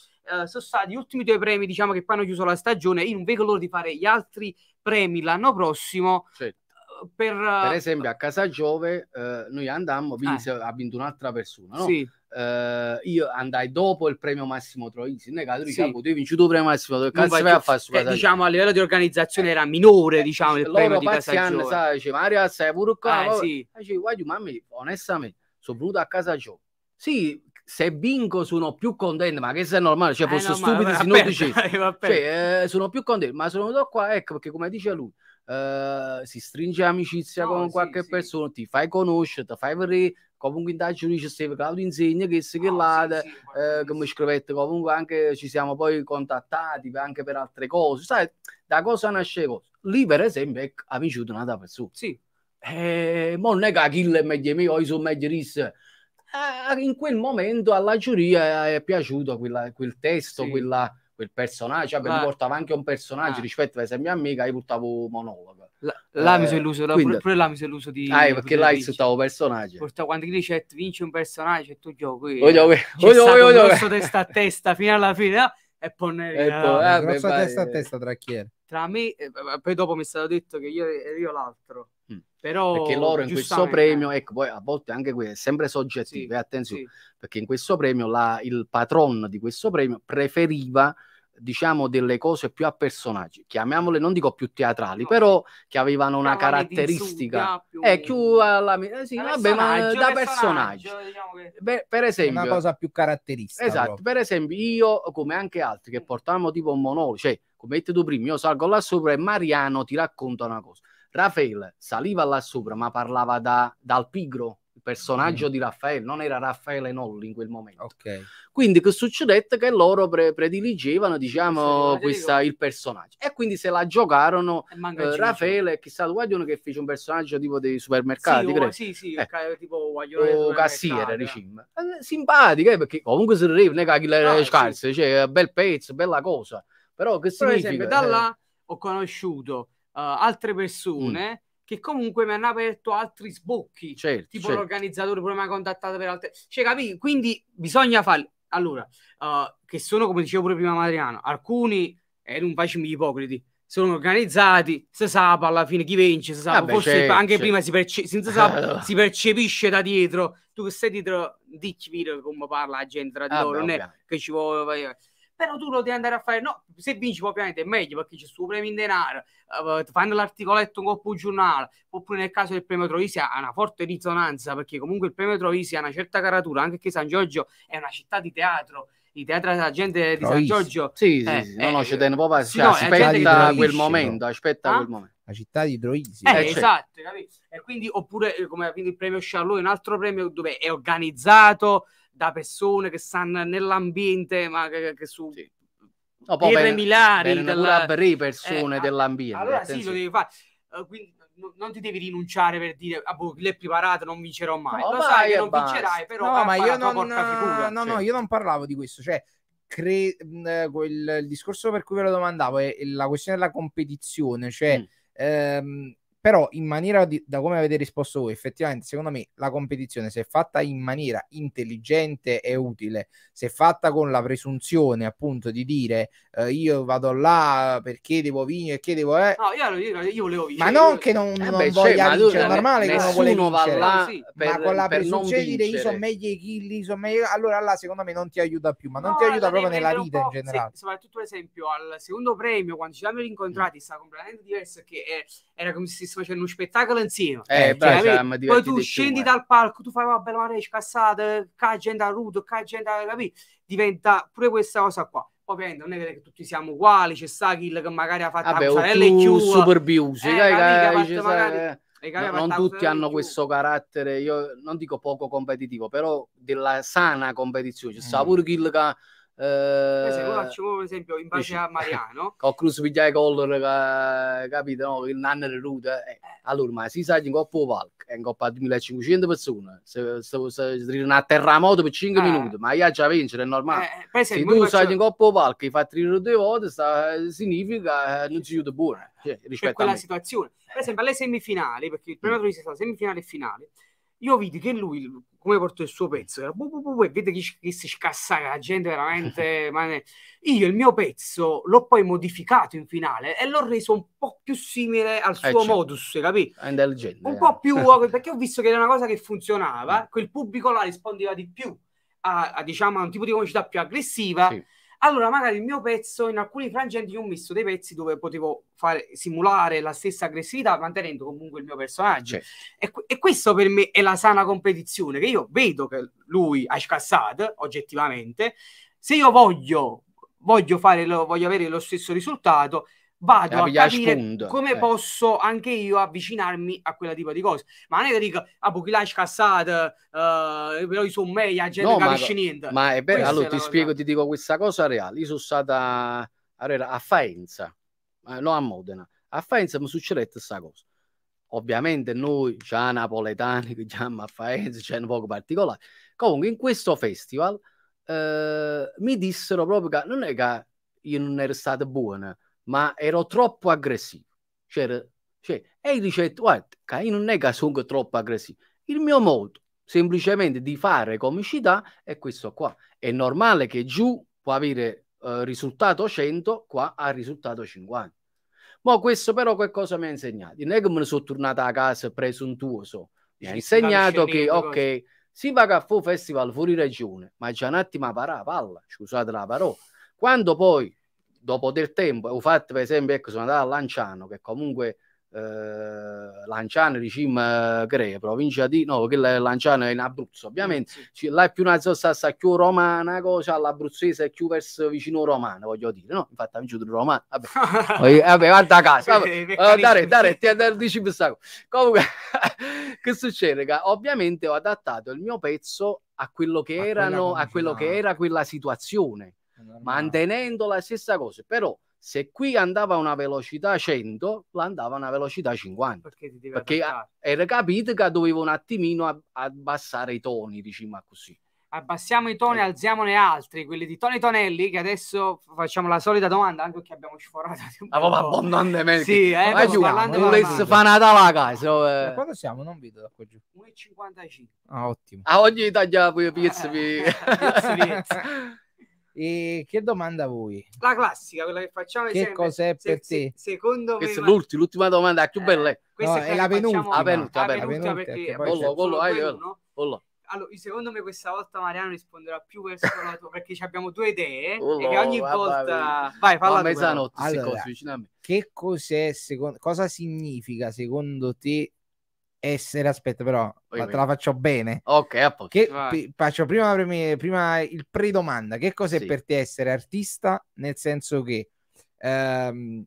Uh, sono stati gli ultimi due premi, diciamo che poi hanno chiuso la stagione. Io non vedo l'ora di fare gli altri premi l'anno prossimo. Certo per, per eh, esempio a casa Giove eh, noi andammo, ah. vinse, ah. ha vinto un'altra persona, no? Sì. Uh, io andai dopo il premio Massimo Troisi, in negato, lui sì. tu hai vinto il premio Massimo Troisi, cazzo vai a fare su eh, casa eh, Diciamo a livello di organizzazione eh. era minore, diciamo, il premio di casa Giove. Loro sai, dice Mario, sai pure qua, eh, sì. dice, guarda, mamma, onestamente, sono venuto a casa Giove. Sì, se vinco sono più contento, ma che se è normale, cioè, eh, fosse no, stupido se non [LAUGHS] dicessi. Cioè, sono più contento, ma sono venuto qua, ecco, perché come dice lui, Ehm, si stringe amicizia no, con qualche sì, persona, sì. ti fai conoscere, ti fai vedere, comunque in giù ci stava Claudio Insegna, che se che chillate, ehm, come scrivete, comunque anche ci siamo poi contattati anche per altre cose, sai, da cosa nasce cosa? Lì per esempio è amici di un'altra persona. Sì. Eh, ma non è che Achille è meglio mio, io sono meglio ah, in quel momento alla giuria è piaciuto quella, quel testo, sì. quella quel personaggio, cioè, ah. mi portava anche un personaggio ah. rispetto ad esempio a me io portavo monologo. La, là mi eh, sono illuso, quindi... pure, pure là mi sono illuso di... Ah, perché là insultavo personaggio. Porta, quando dice eh, vinci un personaggio e tu giochi... Voglio, eh, voglio, voglio, voglio. Grosso testa a testa fino alla fine, ah, E poi... E poi eh, grosso testa a testa tra chi era? Tra me... Eh, poi dopo mi è stato detto che io, io l'altro però, perché loro in questo premio, ecco, poi a volte anche questo è sempre soggettivo, sì, eh, attenzione, sì. perché in questo premio la, il patron di questo premio preferiva diciamo delle cose più a personaggi, chiamiamole non dico più teatrali, no, però che avevano una caratteristica ah, più... è più eh, alla eh sì, da vabbè, personaggio, ma da personaggio. personaggio diciamo che... per, per, esempio, una cosa più caratteristica. Esatto, proprio. per esempio, io come anche altri che mm. portavamo tipo un monologo, cioè come hai detto tu prima, io salgo là sopra e Mariano ti racconta una cosa Rafael saliva là sopra, ma parlava da, dal pigro, il personaggio mm. di Raffaele, non era Raffaele Nolli in quel momento. Okay. Quindi che succedette? Che loro pre- prediligevano, diciamo, questa, il personaggio. E quindi se la giocarono eh, Raffaele, chissà, guaglione che fece un personaggio tipo dei supermercati, sì, credo. Sì, sì, eh. tipo guaglione o cassiere, eh. diciamo. Eh, simpatica, eh, perché comunque si arriva, ne caghi le ah, scarse, sì. cioè, bel pezzo, bella cosa. Però che Però significa? Esempio, da eh. là ho conosciuto eh, altre persone. Mm che comunque mi hanno aperto altri sbocchi. Certo, tipo certo. l'organizzatore pure mi ha contattato per altre. Cioè, capì? Quindi bisogna fare Allora, uh, che sono, come dicevo pure prima Mariano, alcuni, eh, non gli ipocriti, sono organizzati, si sa alla fine chi vince, si sa, Vabbè, forse certo, anche certo. prima si, perce- si, sapa, si, percepisce da dietro. Tu che stai dietro, dici come parla la gente tra di loro, non è che ci vuole però tu lo devi andare a fare, no, se vinci ovviamente è meglio perché c'è il suo premio in denaro, uh, fanno l'articoletto un po' giornale, oppure nel caso del premio Troisi ha una forte risonanza perché comunque il premio Troisi ha una certa caratura, anche che San Giorgio è una città di teatro, di teatro della gente di San Giorgio. Sì, sì, eh, sì. no, no, c'è eh, cioè, sì, no, aspetta quel momento, aspetta ah? quel momento. La città di Troisi. Eh, eh certo. esatto, capito? E quindi, oppure eh, come quindi il premio Charlot, un altro premio dove è organizzato, da persone che stanno nell'ambiente, ma che, che su sì. no, poi per, milari della... pure persone eh, dell'ambiente. Allora attenzione. sì, lo devi fare. Uh, quindi, non ti devi rinunciare per dire ah, boh, l'è preparato non vincerò mai no, lo sai che non basta. vincerai però no ma io non, figura, no, cioè. no, io non parlavo di questo cioè cre- eh, il, discorso per cui ve lo domandavo è la questione della competizione cioè mm. ehm, però in maniera di, da come avete risposto voi effettivamente secondo me la competizione se fatta in maniera intelligente e utile se fatta con la presunzione appunto di dire eh, io vado là perché devo vincere perché devo eh. no io, io, io volevo vincere ma non che non, eh non voglia cioè, vincere è normale che uno vuole vincere là per, ma con la presunzione di dire io sono meglio i kill sono meglio allora là secondo me non ti aiuta più ma non no, ti aiuta proprio nella vita in generale se, soprattutto ad esempio al secondo premio quando ci siamo rincontrati mm. sta completamente diverso che eh, era come se facendo uno spettacolo insieme. Eh, cioè, eh, bravo, poi tu scendi più, dal palco, tu fai una oh, bella maneggia, cassata, cagenda rudo, cagenda, capito? Diventa pure questa cosa qua. Ovviamente non è che tutti siamo uguali, c'è sta chi che magari ha fatto Vabbè, la cusarella più super music, eh, dai, magari... Eh. Eh, no, non tutti hanno questo carattere, io non dico poco competitivo, però della sana competizione. C'è mm. pure chi eh, se facciamo per esempio in base a [LAUGHS] Mariano, ho cruso pigliare collo, capito? No, il nanno è ruta. Eh. eh. Allora, ma si sa in coppa Valk, è in coppa a 2500 persone, se, se, se, se una terremoto per 5 eh. minuti, ma io già vincere è normale. Eh, eh esempio, se tu facciamo... sai in coppa Valk e fai due volte, sta, significa eh, non si aiuta buona cioè, rispetto a quella situazione. Per esempio, alle semifinali, perché il primo mm. si sta semifinale e finale io vidi che lui come portò il suo pezzo era bu, bu, bu, e vede che, si scassa la gente veramente [LAUGHS] man... io il mio pezzo l'ho poi modificato in finale e l'ho reso un po' più simile al eh, suo eh, modus capito? un po' più [LAUGHS] perché ho visto che era una cosa che funzionava mm. quel pubblico là rispondeva di più a, a, diciamo, a un tipo di comicità più aggressiva sì allora magari il mio pezzo in alcuni frangenti ho messo dei pezzi dove potevo fare, simulare la stessa aggressività mantenendo comunque il mio personaggio certo. e, e, questo per me è la sana competizione che io vedo che lui ha scassato oggettivamente se io voglio voglio, fare, lo, voglio avere lo stesso risultato vado a capire punto. come eh. posso anche io avvicinarmi a quella tipo di cose. Ma non è che dico, ah, pochi l'hai scassato, uh, eh, però io sono meglio, la gente non capisce niente. Ma è vero, allora è ti spiego, cosa. ti dico questa cosa reale. Io sono stata a Faenza, eh, no a Modena. A Faenza mi succedette questa cosa. Ovviamente noi, già napoletani, che già a Faenza, c'è un poco particolare. Comunque in questo festival eh, mi dissero proprio che non è che io non ero stato buono, ma ero troppo aggressivo. C'era, cioè, cioè, e dice, guarda, io non è che sono troppo aggressivo. Il mio modo semplicemente di fare comicità è questo qua. È normale che giù può avere eh, risultato 100, qua ha risultato 50. Ma questo però che cosa mi ha insegnato? Non è che me ne sono tornato a casa presuntuoso. Mi ha insegnato che, ok, eh, si va a fare festival fuori regione, ma già un attimo a parà, palla, scusate la parola. Quando poi dopo del tempo, ho fatto per esempio, ecco, sono andato a Lanciano, che comunque eh, Lanciano, Ricim eh, Crea, provincia di, no, perché Lanciano è in Abruzzo, ovviamente, sì, sì. là è più una sostanza più romana, cosa l'abruzzese è più verso vicino romano, voglio dire, no? Infatti ha vinto il romano, vabbè, [LAUGHS] vabbè, guarda a vabbè, dare, dare, ti dici questa cosa. Comunque, [LAUGHS] che succede? Che ovviamente ho adattato il mio pezzo a quello che, a erano, a quello che era quella situazione mantenendo la stessa cosa, però se qui andava a una velocità 100, là andava a una velocità 50. Perché, perché era capito che dovevo un attimino abbassare i toni, diciamo così. Abbassiamo i toni, eh. alziamone altri, quelli di Tony Tonelli, che adesso facciamo la solita domanda, anche che abbiamo sforato. Avevo abbondantemente. Sì, eh, ma giù, volesse fare una tavola casa. Eh. Quanto siamo? Non vedo da qua giù. 1,55. Ah, ottimo. Ah, ogni taglia, pizzi, eh, eh, pizzi. [LAUGHS] E che domanda a voi? La classica, quella che facciamo che sempre. cos'è per se, te? secondo me... Ma... l'ultima, domanda, la più eh, bella eh. è... No, è, è la penultima. La penultima, la penultima, perché... Bollo, bollo, bollo, bollo. Allora, secondo me questa volta Mariano risponderà più verso la tua perché abbiamo due idee oh, e che ogni vabbè, volta vai falla mezzanotte allora, cose, che cos'è secondo cosa significa secondo te essere, aspetta però, Poi te la faccio bene. Ok, a posto. Che, p- faccio prima, prima, il pre-domanda. Che cos'è sì. per te essere artista? Nel senso che ehm,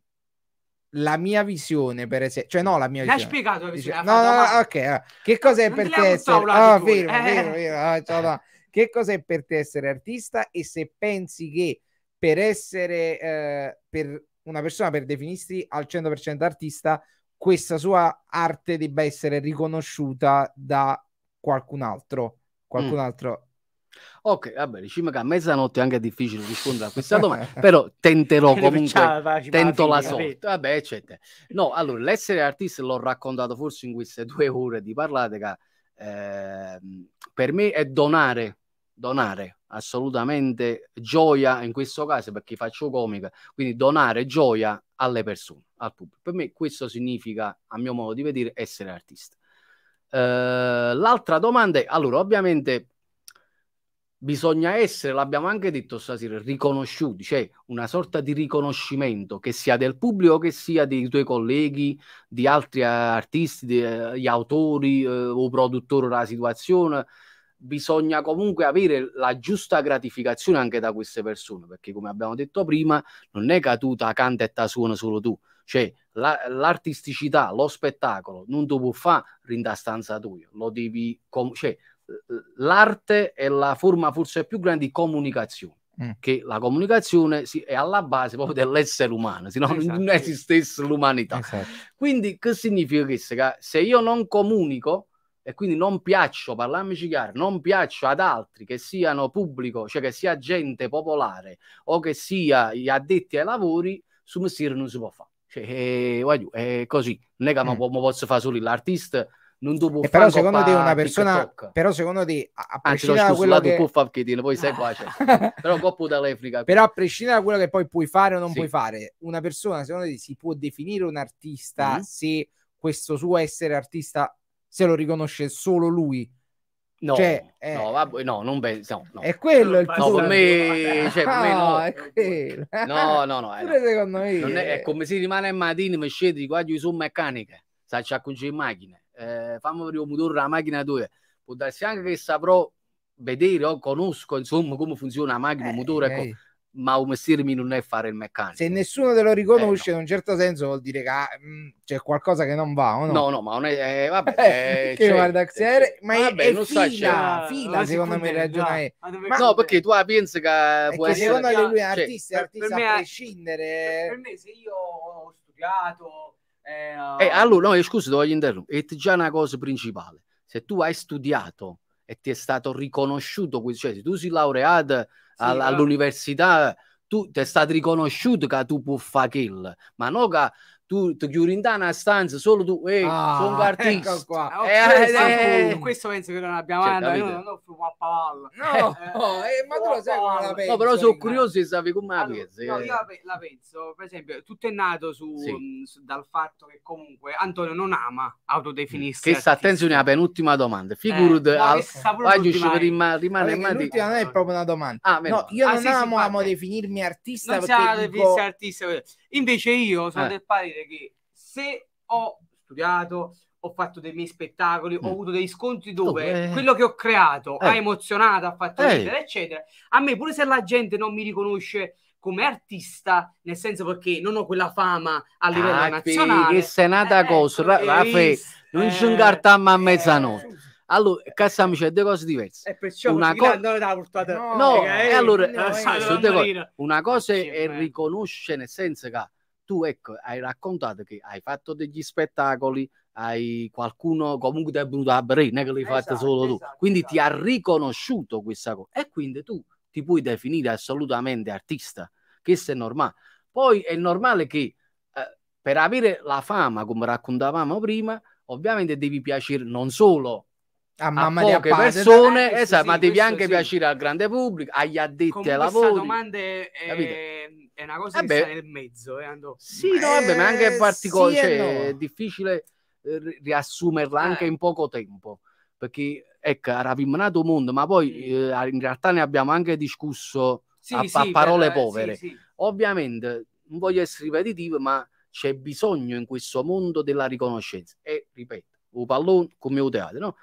la mia visione, per esempio, cioè no, la mia visione. L'hai spiegato la visione. Dice, no, no, no, ok. Che cos'è non per te essere... Oh, ah, fermo, eh. fermo, fermo, ah, ciao, no. Che cos'è per te essere artista e se pensi che per essere eh, per una persona per definirsi al 100% artista questa sua arte debba essere riconosciuta da qualcun altro. Qualcun mm. altro. Ok, vabbè, diciamo che a mezzanotte è anche difficile rispondere a questa [LAUGHS] domanda, però tenterò [LAUGHS] comunque, tento la sorte, vabbè, eccetera. No, allora, l'essere artista l'ho raccontato forse in queste [LAUGHS] due ore di parlate, che eh, per me è donare, donare assolutamente gioia in questo caso perché faccio comica, quindi donare gioia alle persone, al pubblico. Per me questo significa, a mio modo di vedere, essere artista. Uh, l'altra domanda è, allora, ovviamente bisogna essere, l'abbiamo anche detto stasera, riconosciuti, cioè una sorta di riconoscimento che sia del pubblico, che sia dei tuoi colleghi, di altri eh, artisti, gli autori eh, o produttori della situazione, bisogna comunque avere la giusta gratificazione anche da queste persone, perché come abbiamo detto prima, non è caduta canta e ta suona solo tu, cioè la, l'artisticità, lo spettacolo non tu può fare rinda stanza tua, lo devi com- cioè, l'arte è la forma forse più grande di comunicazione. Mm. Che la comunicazione è alla base proprio dell'essere umano, se no esatto. non esistesse l'umanità. Esatto. Quindi, che significa questo? Che se io non comunico, e quindi non piaccio, parlammici chiaro, non piaccio ad altri che siano pubblico, cioè che sia gente popolare o che sia gli addetti ai lavori, su mestiere non si può fare. Cioè, eh, guaglio, è così, non è che mm. mo, posso fare solo l'artista non dopo però secondo te una persona TikTok. però secondo te a, prescindere da quello che può che poi sei qua cioè. [LAUGHS] però coppo dall'Africa però a prescindere da quello che poi puoi fare o non sì. puoi fare una persona secondo te si può definire un artista mm se questo suo essere artista se lo riconosce solo lui. No, cioè, eh, no, vabbè, no, non penso. No, no. È quello il no, per me, [LAUGHS] cioè, per me no. Ah, è no, no, no. Eh, no. [LAUGHS] secondo me è, è, come se rimane a Matini mi scendi qua di su meccanica, sa c'ha con in macchina. Eh, fammi vedere un motore la macchina dove può darsi anche che saprò vedere o conosco insomma come funziona la macchina, il motore. Ecco ma un mestiere non è fare il meccanico. Se nessuno te lo riconosce, eh, no. in un certo senso vuol dire che ah, c'è qualcosa che non va, o no? No, no, ma non è... Eh, vabbè, eh, eh, che cioè, guarda, eh, Xer, cioè, ma vabbè, è, non fila, sa, cioè, fila, secondo me ragione. Ma, no, perché tu pensi che può essere... Secondo me lui è artista, cioè, artista a prescindere. Per, me se io ho studiato... Eh, allora, no, scusa, devo interrompere, è già una cosa principale. Se tu hai studiato e ti è stato riconosciuto, cioè se tu sei laureato sì, all- all'università, tu ti è stato riconosciuto che tu puoi fare kill, ma non che tu ti chiudi in una stanza solo tu e ah, sono un ecco qua. Eh, eh, eh, eh, eh. questo penso che non abbiamo cioè, andato, non ho a palla no, eh, ma tu lo sai come la penso no però sono curioso di sapere come la allora, no, io la, penso per esempio tutto è nato su, sì. su, dal fatto che comunque Antonio non ama autodefinirsi questa attenzione è penultima domanda figurati eh, al, al, rimane, rimane l'ultima non è proprio una domanda ah, no, io ah, non amo, definirmi artista non perché artista Invece io sono eh. del parere che se ho studiato, ho fatto dei miei spettacoli, mm. ho avuto dei scontri dove oh, eh. quello che ho creato ha eh. emozionato, ha fatto eh. ridere, eccetera. A me, pure se la gente non mi riconosce come artista, nel senso perché non ho quella fama a livello ah, nazionale. Che sei nata eh, cosa, ecco, Raffaele, non c'è un cartamma a mezzanotte. Allora, Cassam c'è due cose diverse. E eh, perciò una cosa no, no eh, e eh, allora no, eh, una cosa è riconoscere nel senso che tu ecco, hai raccontato che hai fatto degli spettacoli, hai qualcuno comunque ti è venuto a Bre, non è che l'hai esatto, fatto solo esatto, Quindi esatto. ti ha esatto. riconosciuto questa cosa e quindi tu ti puoi definire assolutamente artista, questo è normale. Poi è normale che eh, per avere la fama, come raccontavamo prima, ovviamente devi piacere non solo a mamma a poche di persone, eh, esatto, sì, ma devi anche sì. piacere al grande pubblico, agli addetti ai lavori. domanda è, è, una cosa vabbè. che sta nel mezzo. Eh, sì, no, vabbè, ma anche particol- eh, sì cioè, no. è difficile eh, riassumerla anche eh. in poco tempo, perché ecco, era pimmato mondo, ma poi in realtà ne abbiamo anche discusso a, a, parole per, povere. Ovviamente, non voglio essere ripetitivo, ma c'è bisogno in questo mondo della riconoscenza. E ripeto, il pallone come teatro, no?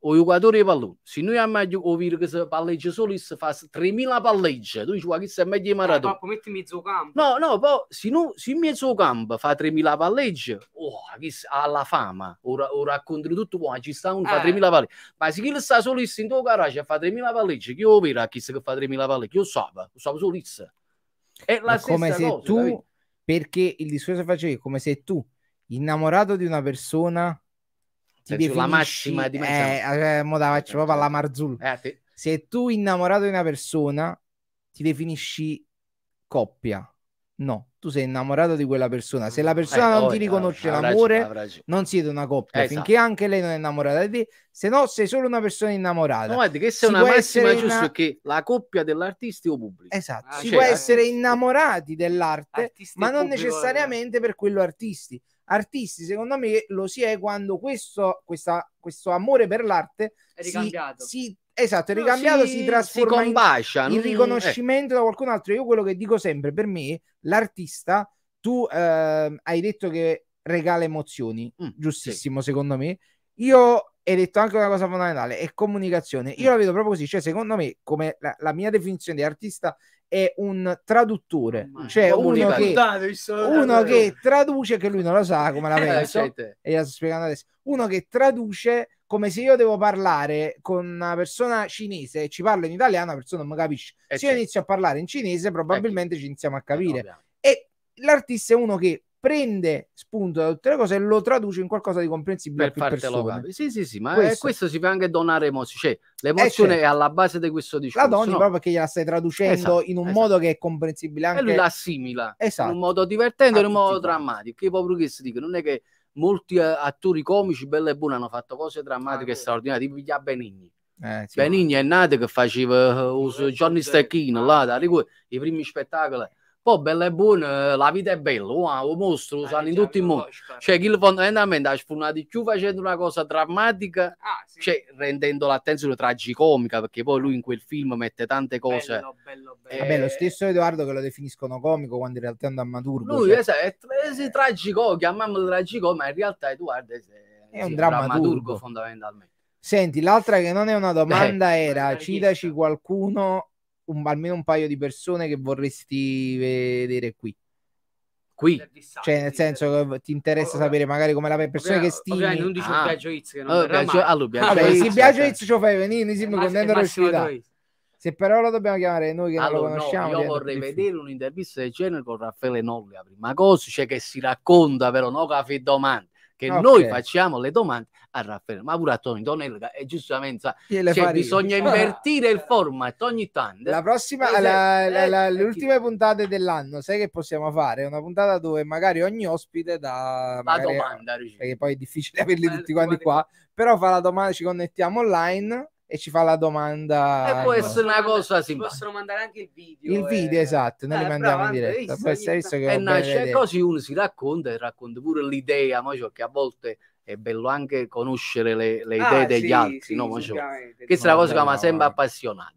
o giocatore di pallone. Se noi a maggio ovvero che se palleggia solo se fa 3000 palleggia, tu dici che se è meglio di maratona. Eh, metti mezzo campo. No, no, poi se, no, se mezzo campo fa 3000 palleggia, oh, chi alla fama, ora, ora racconti tutto, oh, ci sta un eh. fa 3000 palleggia. Ma se chi sta solo in tuo garage fa 3000 palleggia, chi ovvero a chi che fa 3000 palleggia? Io so, lo so solo È la è stessa come se cosa, tu, capito? perché il discorso facevi, come se tu, innamorato di una persona cioè, la massima dimensione. Eh, eh mo la faccio proprio alla Marzul. Eh, Se tu innamorato di una persona, ti definisci coppia. No, tu sei innamorato di quella persona. Se la persona eh, non ti riconosce l'amore, non siete una coppia. Eh, finché anche lei non è innamorata di te, se no sei solo una persona innamorata. No, guardi, che sei si una massima giusta inna... che la coppia dell'artistico pubblico. Esatto, ah, si cioè, può eh, essere innamorati dell'arte, ma non pubblico, eh. necessariamente per quello artisti artisti, secondo me lo si è quando questo, questa, questo amore per l'arte è esatto, ricambiato. Si, si, esatto, è ricambiato, no, si, si, trasforma si in, in, mm, eh. riconoscimento eh. da qualcun altro. Io quello che dico sempre, per me, l'artista, tu eh, hai detto che regala emozioni, mm, giustissimo sì. secondo me. Io hai detto anche una cosa fondamentale, è comunicazione. Io mm. la vedo proprio così, cioè secondo me, come la, la mia definizione di artista è un traduttore, oh, cioè uno, che, uno che, traduce che lui non lo sa come la [LAUGHS] eh, penso e la sto spiegando adesso. Uno che traduce come se io devo parlare con una persona cinese e ci parla in italiano, la persona non mi capisce. Eh, se io certo. inizio a parlare in cinese, ecco. probabilmente ecco. ci iniziamo a eh capire. e l'artista è uno che prende spunto da tutte le cose e lo traduce in qualcosa di comprensibile per parte locale. Sì, sì, sì, ma questo, questo si fa anche donare emozioni. cioè l'emozione eh, certo. è alla base di questo discorso. La doni no? proprio perché gliela stai traducendo esatto, in un esatto. modo che è comprensibile anche. E lui la assimila esatto. in un esatto. modo divertente, in un modo drammatico. Io proprio che si dica, non è che molti eh, attori comici, bella e buona, hanno fatto cose drammatiche ah. e straordinarie, tipo gli Benigni. Eh, sì, Benigni è nato che faceva uh, Johnny Stecchino, là, da, i primi spettacoli poi bello e buono, la vita è bella, wow, oh, ah, oh, mostro, usano eh, in certo, tutto il mondo. Cioè, chi lo fondamentalmente ha sfornato più facendo una cosa drammatica, ah, sì. cioè, rendendo l'attenzione tragicomica, perché poi lui in quel film mette tante cose. Bello, bello, bello. Eh, Vabbè, lo eh. stesso Edoardo che lo definiscono comico quando in realtà è un drammaturgo. Lui cioè... esatto, è, è, è eh, tragico, chiamiamolo tragico, ma in realtà Edoardo è, è un, sì, drammaturgo. drammaturgo fondamentalmente. Senti, l'altra che non è una domanda eh, era, citaci qualcuno un, almeno un paio di persone che vorresti vedere qui? Qui, cioè, nel senso eh. che ti interessa oh, sapere magari come la persona che stimi. Ovviamente non dice ah. Biagio Hitz che non oh, verrà Biagio, allora, Biagio, Vabbè, Hitz, se Biagio cioè. Hitz ci fai venire, siamo contenti di uscire. Se però lo dobbiamo chiamare noi che allora, lo conosciamo. No, io vorrei vedere un'intervista del genere con Raffaele Nolli, la prima cosa, cioè che si racconta però, no, che ha fatto domande che okay. noi facciamo le domande a Raffaele Mavuratoni, Donelga e giustamente sa, cioè, bisogna invertire il format ogni tanto. La prossima, eh, la, la, la, eh, le ultime puntate dell'anno, sai che possiamo fare? Una puntata dove magari ogni ospite dà la domanda, perché poi è difficile [LAUGHS] averli tutti quanti qua, però fa la domanda, ci connettiamo online e ci fa la domanda. E può essere una cosa sì. Possono mandare anche il video. Il video, eh. esatto, noi eh, li mandiamo in diretta. Può visto che e nasce, così uno si racconta e racconta pure l'idea, ma cioè, che a volte è bello anche conoscere le, le idee ah, degli sì, altri, sì, no? Cioè, questa è una cosa che mi ha sempre eh. appassionato.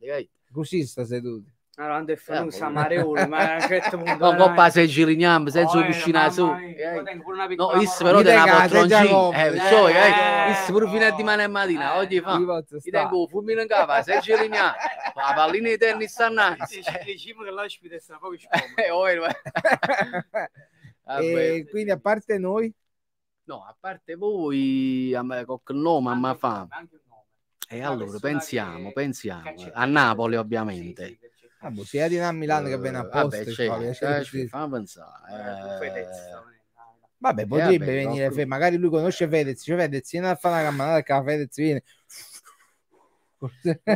Così sta seduto. Allora, ah, Andrea eh, non sa mare uno, [LAUGHS] ma a un certo punto... No, coppa se giriniamo, senza oh, cucina su. No, questo però te la pattroncina. Eh, so, eh, eh, eh, pure fino a di mano e mattina, eh, oggi fa. Ti tengo un fulmine in capa, se giriniamo. La pallina di tennis stanno. Diciamo che l'ospite sta proprio [LAUGHS] scomodo. [LAUGHS] Quindi a parte noi? No, a parte voi, a me, con il nome, ma fa. E allora, pensiamo, pensiamo. A Napoli, ovviamente Ah, boh, sia di a Milano uh, che viene a eh, posto. Vabbè, c'è, cioè, cioè, ci fa pensare. Eh... eh. Vabbè, potrebbe vabbè, venire no, Fedez, magari lui conosce Fedez, cioè Fedez viene a fare una camminata che Fedez viene.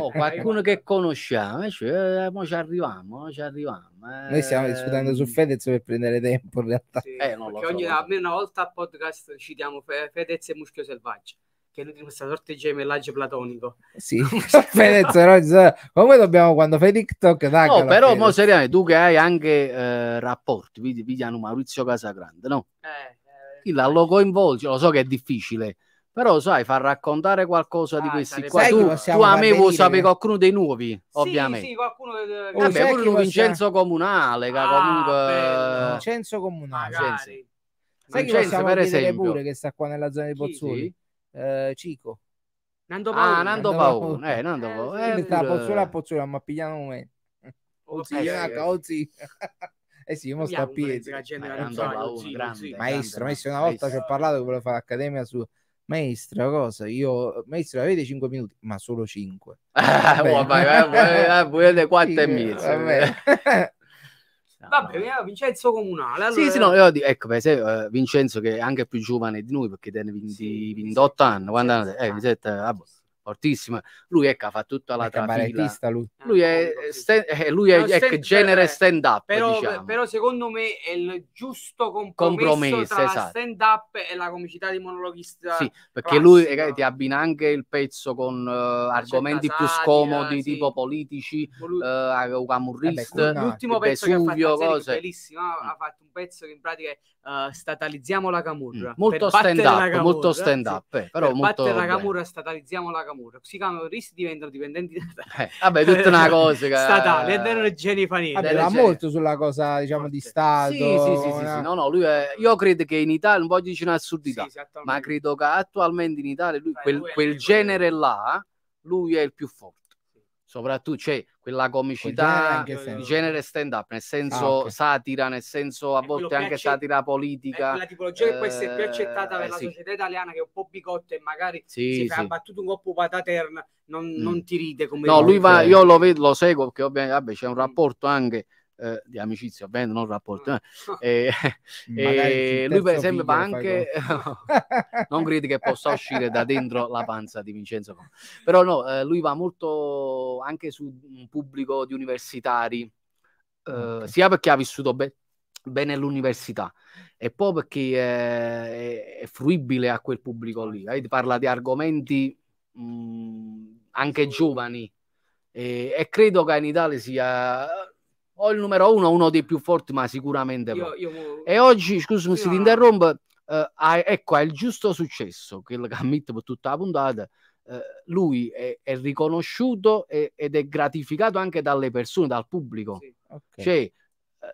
Oh, qualcuno che conosciamo, cioè, mo ci arriviamo, ci arriviamo. Eh. Noi stiamo discutendo su Fedez per prendere tempo in realtà. Sì, eh, so, ogni, almeno una volta al podcast citiamo Fedez e Muschio Selvaggio che è questa sorta di gemellaggio platonico. Sì, [LAUGHS] [LAUGHS] Fedez, però, comunque dobbiamo quando fai TikTok No, però mo seriamente, tu che hai anche eh, rapporti, vedi, vedi Maurizio Casagrande, no? Eh, eh, lo coinvolge, lo so che è difficile, però sai, far raccontare qualcosa ah, di questi qua. Tu, tu a me vuoi sapere qualcuno dei nuovi, sì, ovviamente. Sì, qualcuno del... Eh, Vabbè, pure un possiamo... Vincenzo Comunale, che ah, comunque... Vincenzo Comunale. Vincenzo. Sai che possiamo per esempio. pure che sta qua nella zona di Pozzuoli? Sì, sì. Eh, Cico. Nando Paolo. Ah, Nando, Paolo. Paolo. Eh, Nando eh, Paolo. Eh, oh, oh, eh, eh, sta pozzola a pozzola, ma pigliano me. Ozzi, eh, Ozzi. Eh sì, io mi sto a piedi. Maestro, maestro, una volta ci ho parlato che volevo fare accademia su maestro, cosa? Io, maestro, avete 5 minuti, ma solo 5. Ah, [LAUGHS] vabbè, vabbè, vabbè, vabbè, vabbè, vabbè, vabbè, vabbè, vabbè, vabbè, vabbè, vabbè, vabbè, vabbè, Vabbè, eh, Vincenzo Comunale. Allora... Sì, sì, no, io, ecco, per esempio, uh, eh, Vincenzo che è anche più giovane di noi perché tiene 20, sì, 28 anni, 40 anni, eh, 27, ah. ah, boh fortissima. Lui ecco, fa tutta la trafila. Lui, lui è, ah, stand, eh, lui è ecco, genere eh, stand up. Però, diciamo. però, secondo me è il giusto compromesso, compromesso tra esatto. stand up e la comicità di monologhista. Sì, perché classica. lui eh, ti abbina anche il pezzo con uh, argomenti più scomodi, sì. tipo politici, Volu- uh, camurrist, Vabbè, l'ultimo pezzo Vesuvio, che ha fatto, cose. bellissimo, ha fatto un pezzo che in pratica è Uh, statalizziamo la camurra. Mm. Molto, stand up, molto stand up, molto stand però per molto la camurra statalizziamo la camurra amore, si chiamano risi diventano dipendenti da... [LAUGHS] eh, vabbè, tutta una cioè, cosa che... statale, e non Geni Fanini. Era molto sulla cosa, diciamo, Forse. di Stato. Sì, sì, sì, sì, sì, no, no, lui è... io credo che in Italia, non voglio dire un'assurdità, sì, ma credo che attualmente in Italia lui, Dai, eh, quel, lui quel genere là, lui è il più forte soprattutto c'è cioè, quella comicità di genere, stand up, nel senso ah, okay. satira, nel senso a è volte anche accett- satira politica. la tipologia eh, che può essere più accettata per eh, la sì. società italiana che è un po' bigotta e magari sì, si sì. fa battuto un po' paterna, non, mm. non ti ride come No, lui va, io lo vedo, lo seguo perché ovviamente vabbè c'è un mm. rapporto anche eh, di amicizia, ovviamente, non rapporto. Eh. Mm. E, [LAUGHS] e lui, per esempio, va anche. [LAUGHS] non credi che possa uscire da dentro la panza di Vincenzo. Però, no, eh, lui va molto anche su un pubblico di universitari, eh, okay. sia perché ha vissuto bene bene all'università e poi perché eh, è, è, fruibile a quel pubblico lì. Eh? Parla di argomenti mh, mm, anche giovani e, e, credo che in Italia sia o il numero uno uno dei più forti, ma sicuramente io, io... E oggi, scusami no. se ti interrompo, eh, ha, ecco, ha il giusto successo, quello che ammetto per tutta la puntata, eh, lui è, è riconosciuto e, ed è gratificato anche dalle persone, dal pubblico. Sì. Okay. Cioè, eh,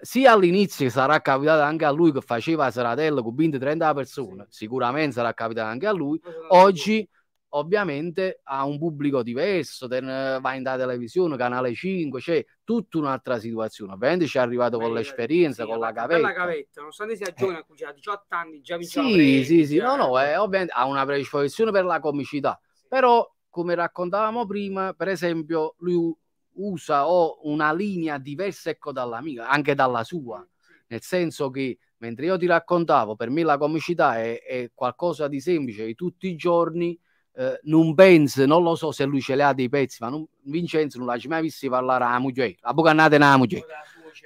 sia all'inizio sarà capitato anche a lui che faceva Saratella con 20-30 persone, sì. sicuramente sarà capitato anche a lui. Oggi... Pure ovviamente ha un pubblico diverso, ten, va in da televisione, canale 5, c'è cioè tutta un'altra situazione. Ovviamente ci è arrivato Beh, con l'esperienza, sì, con la gavetta. la cavetta, nonostante sia eh. giovane, eh. a 18 anni già mi Sì, sì, sì, no, no, è, eh, ovviamente ha una predisposizione per la comicità, sì. però come raccontavamo prima, per esempio, lui usa o una linea diversa ecco dalla mia, anche dalla sua, mm, nel senso che mentre io ti raccontavo, per me la comicità è, è qualcosa di semplice di tutti i giorni, eh, non penso, non lo so se lui ce l'ha dei pezzi, ma non, Vincenzo non l'ha mai visto parlare a moglie, a poco andate una moglie,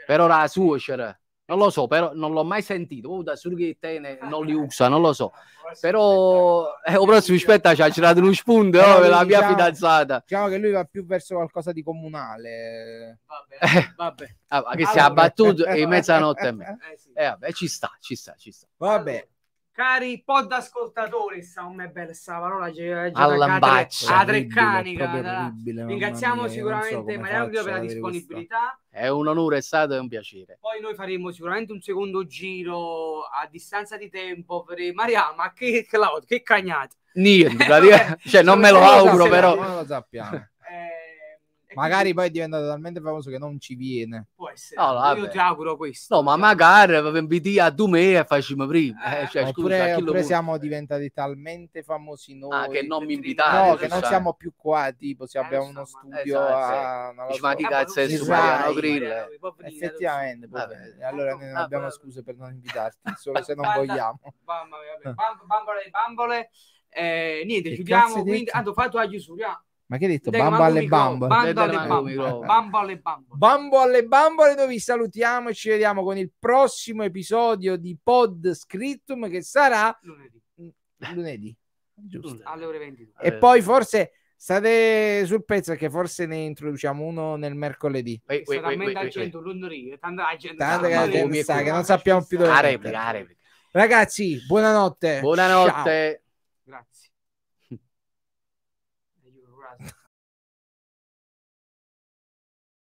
però la suocera, non lo so, però non l'ho mai sentito, oh, da solo che te non li usa, non lo so, però eh, o oh, prossimo aspetta ci ha girato uno spunto eh, per la mia diciamo- fidanzata. Diciamo che lui va più verso qualcosa di comunale. Vabbè, vabbè. Eh, ah, che allora, ah, si è abbattuto in [LAUGHS] mezzanotte e mezza. Eh, sì. eh, vabbè, ci sta, ci sta, ci sta. Vabbè. Cari pod ascoltatori, sta un bella sta parola all'ambaccia a Treccanica. Ringraziamo sicuramente so Mario per la disponibilità. Questo. È un onore, è stato un piacere. Poi noi faremo sicuramente un secondo giro a distanza di tempo per Maria, ma che Claudio, che cagnate. Niente, [LAUGHS] cioè non me lo auguro, però. Non lo sappiamo. [LAUGHS] magari poi è diventato talmente famoso che non ci viene. Può essere. No, Io ti auguro questo. No, ma magari inviti a tu me e facciamo prima. Eh, eh cioè, no, scusa, oppure, siamo diventati talmente famosi noi ah, che non mi invitate. No, che cioè. non siamo più qua, tipo se eh, abbiamo uno esatto, studio esatto, a... Sì. Ma di cazzo è su Mariano Grill. Eh, Effettivamente, allora non abbiamo scuse per non invitarti, [LAUGHS] solo se non vogliamo. Bambole, bambole. Eh, niente, chiudiamo. Quindi, ah, tu fai chiusura. Ma che hai detto? Bambo alle bambole. Bambo alle bambole. Bambo alle bambole. Bambo dove vi salutiamo e ci vediamo con il prossimo episodio di Pod Scriptum che sarà lunedì. lunedì. Giusto. Alle ore 22. E eh. poi forse state sul pezzo che forse ne introduciamo uno nel mercoledì. Wait, wait, wait, agendo, tanto agendo, tanto che, non sappiamo più dove. Replica, Ragazzi, buonanotte. Buonanotte. Ciao.